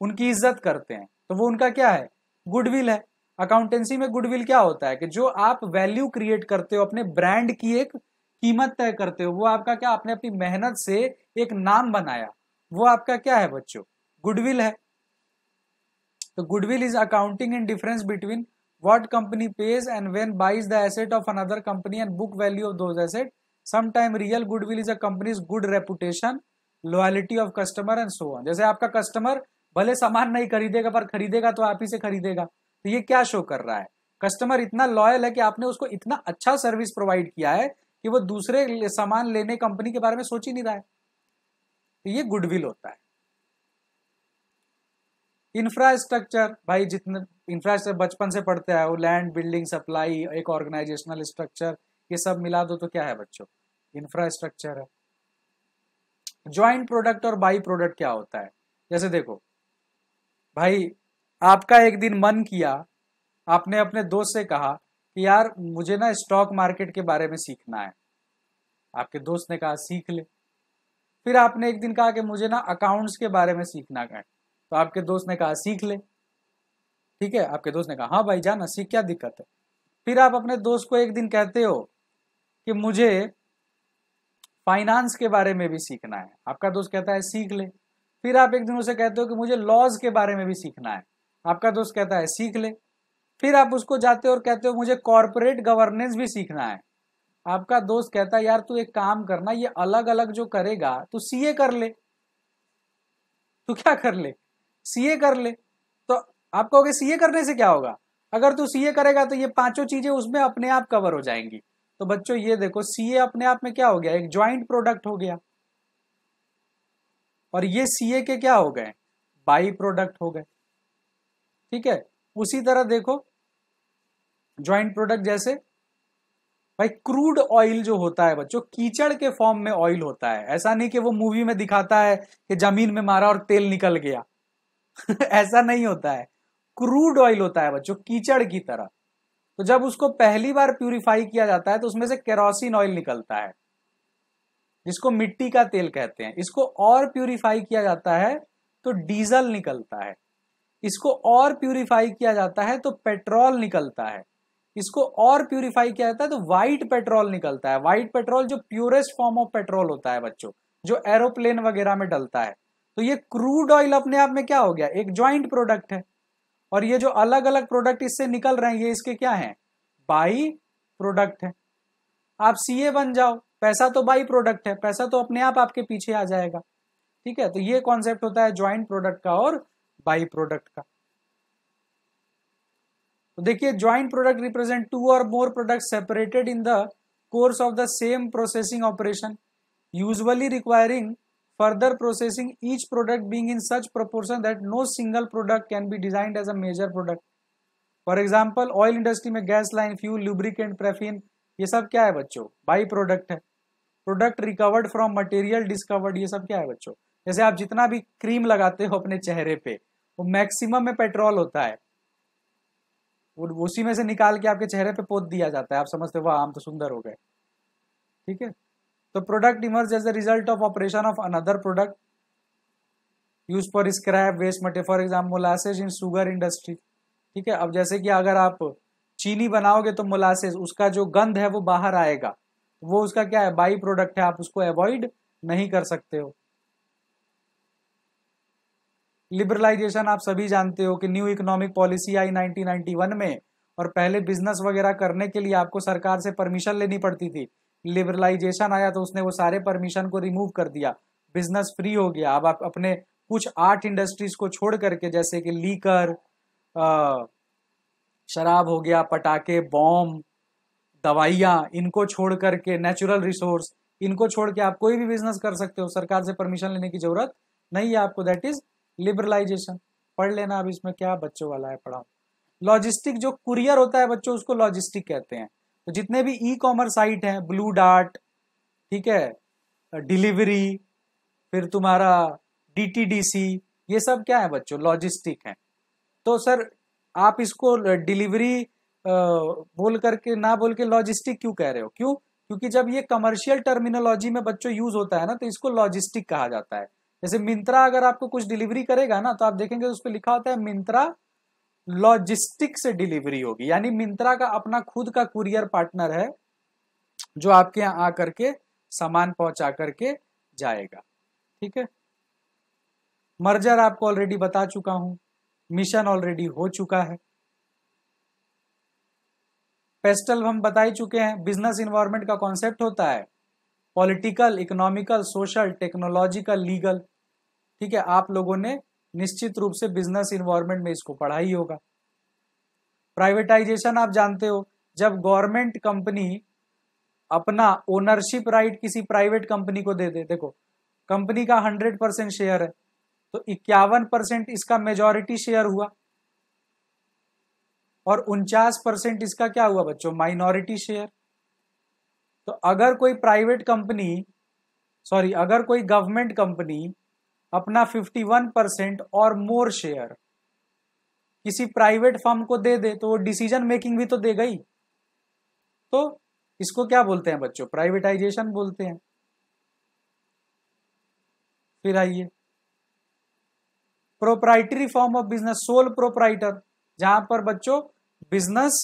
Speaker 1: उनकी इज्जत करते हैं तो वो उनका क्या है गुडविल है अकाउंटेंसी में गुडविल क्या होता है कि जो आप वैल्यू क्रिएट करते हो अपने ब्रांड की एक कीमत तय करते हो वो आपका क्या आपने अपनी मेहनत से एक नाम बनाया वो आपका क्या है बच्चों गुडविल है तो goodwill is accounting in difference between what company pays and when buys the asset of another company and book value of those asset sometime real goodwill is a company's good reputation loyalty of customer and so on जैसे आपका customer भले सामान नहीं खरीदेगा पर खरीदेगा तो आप ही से खरीदेगा तो ये क्या शो कर रहा है कस्टमर इतना लॉयल है कि आपने उसको इतना अच्छा सर्विस प्रोवाइड किया है कि वो दूसरे सामान लेने कंपनी के बारे में सोच ही नहीं रहा है तो ये गुडविल होता है इंफ्रास्ट्रक्चर भाई जितने इंफ्रास्ट्रक्चर बचपन से पढ़ते हैं वो लैंड बिल्डिंग सप्लाई एक ऑर्गेनाइजेशनल स्ट्रक्चर ये सब मिला दो तो क्या है बच्चों इंफ्रास्ट्रक्चर है ज्वाइंट प्रोडक्ट और बाई प्रोडक्ट क्या होता है जैसे देखो भाई आपका एक दिन मन किया आपने अपने दोस्त से कहा कि यार मुझे ना स्टॉक मार्केट के बारे में सीखना है आपके दोस्त ने कहा सीख ले फिर आपने एक दिन कहा कि मुझे ना अकाउंट्स के बारे में सीखना है तो आपके दोस्त ने कहा सीख ले ठीक है आपके दोस्त ने कहा हाँ भाई जाना सीख क्या दिक्कत है फिर आप अपने दोस्त को एक दिन कहते हो कि मुझे फाइनेंस के बारे में भी सीखना है आपका दोस्त कहता है सीख ले फिर आप एक दिन उसे कहते हो कि मुझे लॉज के बारे में भी सीखना है आपका दोस्त कहता है सीख ले फिर आप उसको जाते हो और कहते हो मुझे कॉरपोरेट गवर्नेंस भी सीखना है आपका दोस्त कहता है यार तू एक काम करना ये अलग अलग जो करेगा तू सीए कर ले तू क्या कर ले सीए कर ले तो आप कहोगे सीए करने से क्या होगा अगर तू सीए करेगा तो ये पांचों चीजें उसमें अपने आप कवर हो जाएंगी तो बच्चों ये देखो सीए अपने आप में क्या हो गया एक ज्वाइंट प्रोडक्ट हो गया और ये सी के क्या हो गए बाई प्रोडक्ट हो गए ठीक है उसी तरह देखो ज्वाइंट प्रोडक्ट जैसे भाई क्रूड ऑयल जो होता है बच्चों कीचड़ के फॉर्म में ऑयल होता है ऐसा नहीं कि वो मूवी में दिखाता है कि जमीन में मारा और तेल निकल गया (laughs) ऐसा नहीं होता है क्रूड ऑयल होता है बच्चों कीचड़ की तरह तो जब उसको पहली बार प्यूरिफाई किया जाता है तो उसमें से केरोसिन ऑयल निकलता है जिसको मिट्टी का तेल कहते हैं इसको और प्यूरिफाई किया जाता है तो डीजल निकलता है इसको और प्यूरिफाई किया जाता है तो पेट्रोल निकलता है इसको और प्यूरिफाई किया जाता है तो व्हाइट पेट्रोल निकलता है व्हाइट पेट्रोल जो प्योरेस्ट फॉर्म ऑफ पेट्रोल होता है बच्चों जो एरोप्लेन वगैरह में डलता है तो ये क्रूड ऑयल अपने आप में क्या हो गया एक ज्वाइंट प्रोडक्ट है और ये जो अलग अलग प्रोडक्ट इससे निकल रहे हैं ये इसके क्या है बाई प्रोडक्ट है आप सीए बन जाओ पैसा तो बाई प्रोडक्ट है पैसा तो अपने आप आपके पीछे आ जाएगा ठीक है तो ये कॉन्सेप्ट होता है ज्वाइंट प्रोडक्ट का और बाई प्रोडक्ट का तो देखिए ज्वाइंट प्रोडक्ट रिप्रेजेंट टू और more product separated in the course of the same processing operation usually requiring further processing each product being in such proportion that no single product can be designed as a major product for example oil industry में gasoline fuel lubricant paraffin ये सब क्या है बच्चों by product है product recovered from material discarded ये सब क्या है बच्चों जैसे आप जितना भी क्रीम लगाते हो अपने चेहरे पे वो मैक्सिमम में पेट्रोल होता है उसी में से निकाल के आपके चेहरे पे पोत दिया जाता है आप समझते हो आम तो सुंदर हो गए ठीक है तो product emerge as a result of operation of another product use for scrap waste material for example in sugar industry ठीक है अब जैसे कि अगर आप चीनी बनाओगे तो मोलासेस उसका जो गंध है वो बाहर आएगा वो उसका क्या है बाई प्रोडक्ट है आप उसको अवॉइड नहीं कर सकते हो लिबरलाइजेशन आप सभी जानते हो कि न्यू इकोनॉमिक पॉलिसी आई 1991 में और पहले बिजनेस वगैरह करने के लिए आपको सरकार से परमिशन लेनी पड़ती थी लिबरलाइजेशन आया तो उसने वो सारे परमिशन को रिमूव कर दिया बिजनेस फ्री हो गया अब आप अपने कुछ आठ इंडस्ट्रीज को छोड़ करके जैसे कि लीकर शराब हो गया पटाखे बॉम्ब दवाइयाँ इनको छोड़ करके नेचुरल रिसोर्स इनको छोड़ के आप कोई भी बिजनेस कर सकते हो सरकार से परमिशन लेने की जरूरत नहीं है आपको दैट इज लिबरलाइजेशन पढ़ लेना अब इसमें क्या बच्चों वाला है पढ़ाओ लॉजिस्टिक जो कुरियर होता है बच्चों उसको लॉजिस्टिक कहते हैं तो जितने भी ई कॉमर्स साइट हैं ब्लू डार्ट ठीक है डिलीवरी फिर तुम्हारा डी ये सब क्या है बच्चों लॉजिस्टिक है तो सर आप इसको डिलीवरी बोल करके ना बोल के लॉजिस्टिक क्यों कह रहे हो क्यों क्योंकि जब ये कमर्शियल टर्मिनोलॉजी में बच्चों यूज होता है ना तो इसको लॉजिस्टिक कहा जाता है जैसे मिंत्रा अगर आपको कुछ डिलीवरी करेगा ना तो आप देखेंगे उस पर लिखा होता है मिंत्रा लॉजिस्टिक से डिलीवरी होगी यानी मिंत्रा का अपना खुद का कुरियर पार्टनर है जो आपके यहाँ आकर के सामान पहुंचा करके जाएगा ठीक है मर्जर आपको ऑलरेडी बता चुका हूं मिशन ऑलरेडी हो चुका है पेस्टल हम बता ही चुके हैं बिजनेस इन्वायरमेंट का कॉन्सेप्ट होता है political economical social technological legal ठीक है आप लोगों ने निश्चित रूप से बिजनेस इन्वायरमेंट में इसको पढ़ा ही होगा प्राइवेटाइजेशन आप जानते हो जब गवर्नमेंट कंपनी अपना ओनरशिप राइट किसी प्राइवेट कंपनी को दे दे देखो कंपनी का हंड्रेड परसेंट शेयर है तो इक्यावन परसेंट इसका मेजोरिटी शेयर हुआ और उनचास परसेंट इसका क्या हुआ बच्चों माइनॉरिटी शेयर तो अगर कोई प्राइवेट कंपनी सॉरी अगर कोई गवर्नमेंट कंपनी अपना 51 परसेंट और मोर शेयर किसी प्राइवेट फर्म को दे दे तो वो डिसीजन मेकिंग भी तो दे गई तो इसको क्या बोलते हैं बच्चों प्राइवेटाइजेशन बोलते हैं फिर आइए proprietary form of business sole proprietor जहां पर बच्चों बिजनेस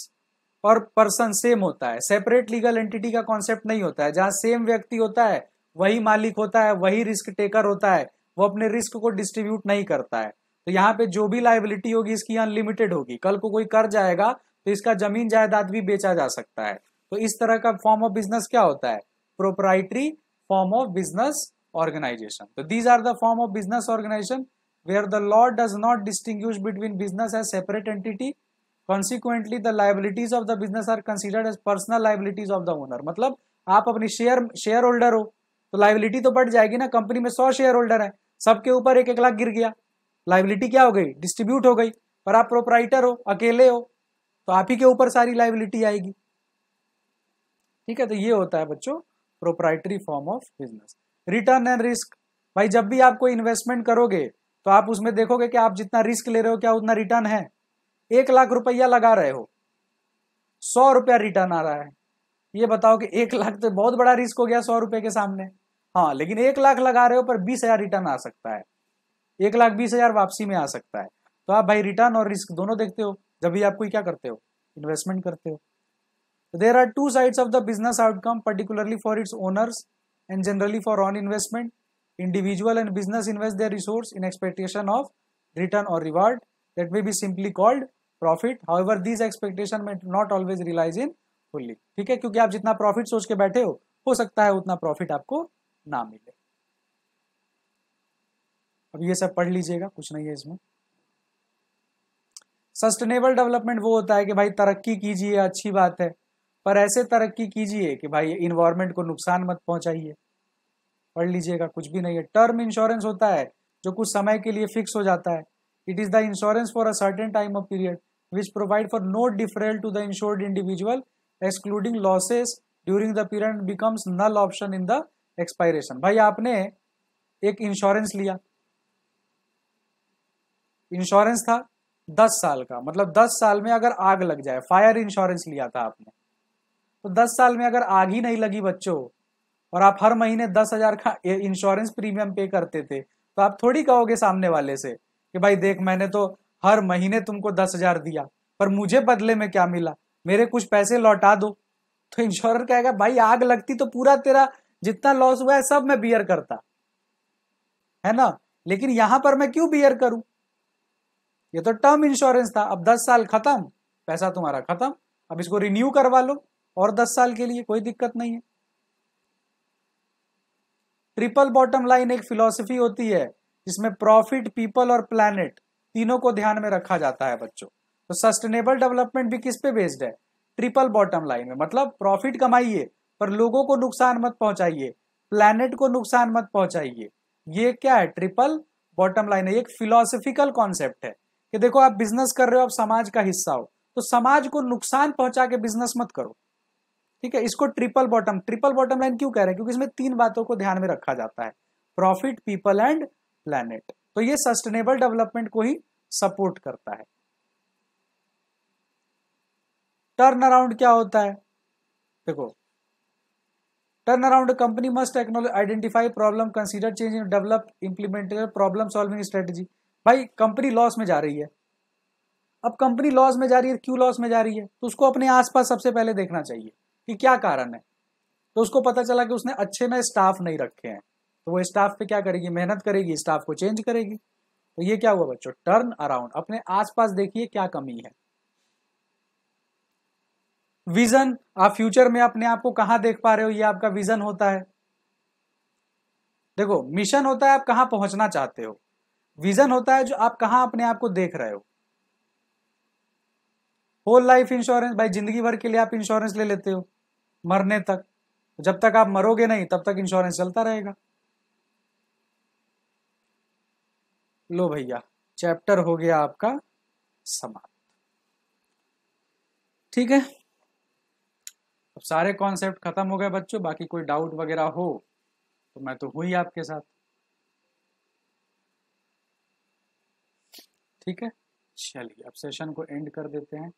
Speaker 1: और पर्सन सेम होता है सेपरेट लीगल एंटिटी का कॉन्सेप्ट नहीं होता है जहां सेम व्यक्ति होता है वही मालिक होता है वही रिस्क टेकर होता है वो अपने रिस्क को डिस्ट्रीब्यूट नहीं करता है तो यहाँ पे जो भी लाइबिलिटी होगी इसकी अनलिमिटेड होगी कल को कोई कर जाएगा तो इसका जमीन जायदाद भी बेचा जा सकता है तो इस तरह का फॉर्म ऑफ बिजनेस क्या होता है proprietary form of business organisation तो these are the form of business organisation where the law does not distinguish between business as separate entity consequently the liabilities of the business are considered as personal liabilities of the owner मतलब आप अपनी share share holder हो तो liability तो बढ़ जाएगी ना company में सौ शेयर होल्डर है सबके ऊपर एक एक लाख गिर गया लाइबिलिटी क्या हो गई डिस्ट्रीब्यूट हो गई पर आप प्रोपराइटर हो अकेले हो तो आप ही के ऊपर सारी लाइबिलिटी आएगी ठीक है तो ये होता है बच्चों proprietary form of business return and risk भाई जब भी आप कोई इन्वेस्टमेंट करोगे तो आप उसमें देखोगे कि आप जितना रिस्क ले रहे हो क्या उतना रिटर्न है एक लाख रुपया लगा रहे हो सौ रुपया रिटर्न आ रहा है ये बताओ कि एक लाख तो बहुत बड़ा रिस्क हो गया सौ रुपए के सामने हाँ लेकिन एक लाख लगा रहे हो पर बीस हजार रिटर्न आ सकता है एक लाख बीस हजार वापसी में आ सकता है तो आप भाई रिटर्न और रिस्क दोनों देखते हो जब भी आप कोई क्या करते हो इन्वेस्टमेंट करते हो there are two sides of the business outcome particularly for its owners and generally for on investment Individual and business invest their resource in expectation of return or reward that may be simply called profit however these expectation may not always realise in fully ठीक है क्योंकि आप जितना profit सोच के बैठे हो हो सकता है उतना प्रॉफिट आपको ना मिले अब ये सब पढ़ लीजिएगा कुछ नहीं है इसमें सस्टेनेबल डेवलपमेंट वो होता है कि भाई तरक्की कीजिए अच्छी बात है पर ऐसे तरक्की कीजिए कि भाई इन्वायरमेंट को नुकसान मत पहुंचाइए पढ़ लीजिएगा कुछ भी नहीं है टर्म इंश्योरेंस होता है जो कुछ समय के लिए फिक्स हो जाता है it is the insurance for a certain time of period which provide for no different to the insured individual excluding losses during the period becomes null option in the expiration भाई आपने एक insurance लिया insurance था दस साल का मतलब दस साल में अगर आग लग जाए फायर इंश्योरेंस लिया था आपने तो दस साल में अगर आग ही नहीं लगी बच्चों और आप हर महीने दस हजार का इंश्योरेंस प्रीमियम पे करते थे तो आप थोड़ी कहोगे सामने वाले से कि भाई देख मैंने तो हर महीने तुमको दस हजार दिया पर मुझे बदले में क्या मिला मेरे कुछ पैसे लौटा दो तो इंश्योरर कहेगा भाई आग लगती तो पूरा तेरा जितना लॉस हुआ है सब मैं बियर करता है ना लेकिन यहां पर मैं क्यों बियर करूं ये तो टर्म इंश्योरेंस था अब दस साल खत्म पैसा तुम्हारा खत्म अब इसको रिन्यू करवा लो और दस साल के लिए कोई दिक्कत नहीं है ट्रिपल बॉटम लाइन एक फिलोसफी होती है जिसमें प्रॉफिट पीपल और प्लैनेट तीनों को ध्यान में रखा जाता है बच्चों तो सस्टेनेबल डेवलपमेंट भी किस पे बेस्ड है ट्रिपल बॉटम लाइन में मतलब प्रॉफिट कमाइए पर लोगों को नुकसान मत पहुंचाइए प्लैनेट को नुकसान मत पहुंचाइए ये क्या है ट्रिपल बॉटम लाइन है एक फिलोसफिकल कॉन्सेप्ट है कि देखो आप बिजनेस कर रहे हो आप समाज का हिस्सा हो तो समाज को नुकसान पहुंचा के बिजनेस मत करो ठीक है इसको triple bottom triple bottom line क्यों कह रहे हैं क्योंकि इसमें तीन बातों को ध्यान में रखा जाता है प्रॉफिट पीपल एंड प्लैनेट तो ये सस्टेनेबल डेवलपमेंट को ही सपोर्ट करता है टर्न अराउंड क्या होता है देखो turn around company must technology identify problem consider change in develop implemented problem solving strategy भाई कंपनी लॉस में जा रही है अब कंपनी लॉस में जा रही है क्यों लॉस में जा रही है तो उसको अपने आसपास सबसे पहले देखना चाहिए कि क्या कारण है तो उसको पता चला कि उसने अच्छे में स्टाफ नहीं रखे हैं तो वो स्टाफ पे क्या करेगी मेहनत करेगी स्टाफ को चेंज करेगी तो ये क्या हुआ बच्चों टर्न अराउंड अपने आसपास देखिए क्या कमी है विजन आप फ्यूचर में अपने आप को कहां देख पा रहे हो ये आपका विजन होता है देखो मिशन होता है आप कहां पहुंचना चाहते हो विजन होता है जो आप कहां अपने आप को देख रहे हो होल लाइफ इंश्योरेंस भाई जिंदगी भर के लिए आप इंश्योरेंस ले लेते हो मरने तक जब तक आप मरोगे नहीं तब तक इंश्योरेंस चलता रहेगा लो भैया चैप्टर हो गया आपका समाप्त ठीक है अब सारे कॉन्सेप्ट खत्म हो गए बच्चों बाकी कोई डाउट वगैरह हो तो मैं तो हूं ही आपके साथ ठीक है चलिए अब सेशन को एंड कर देते हैं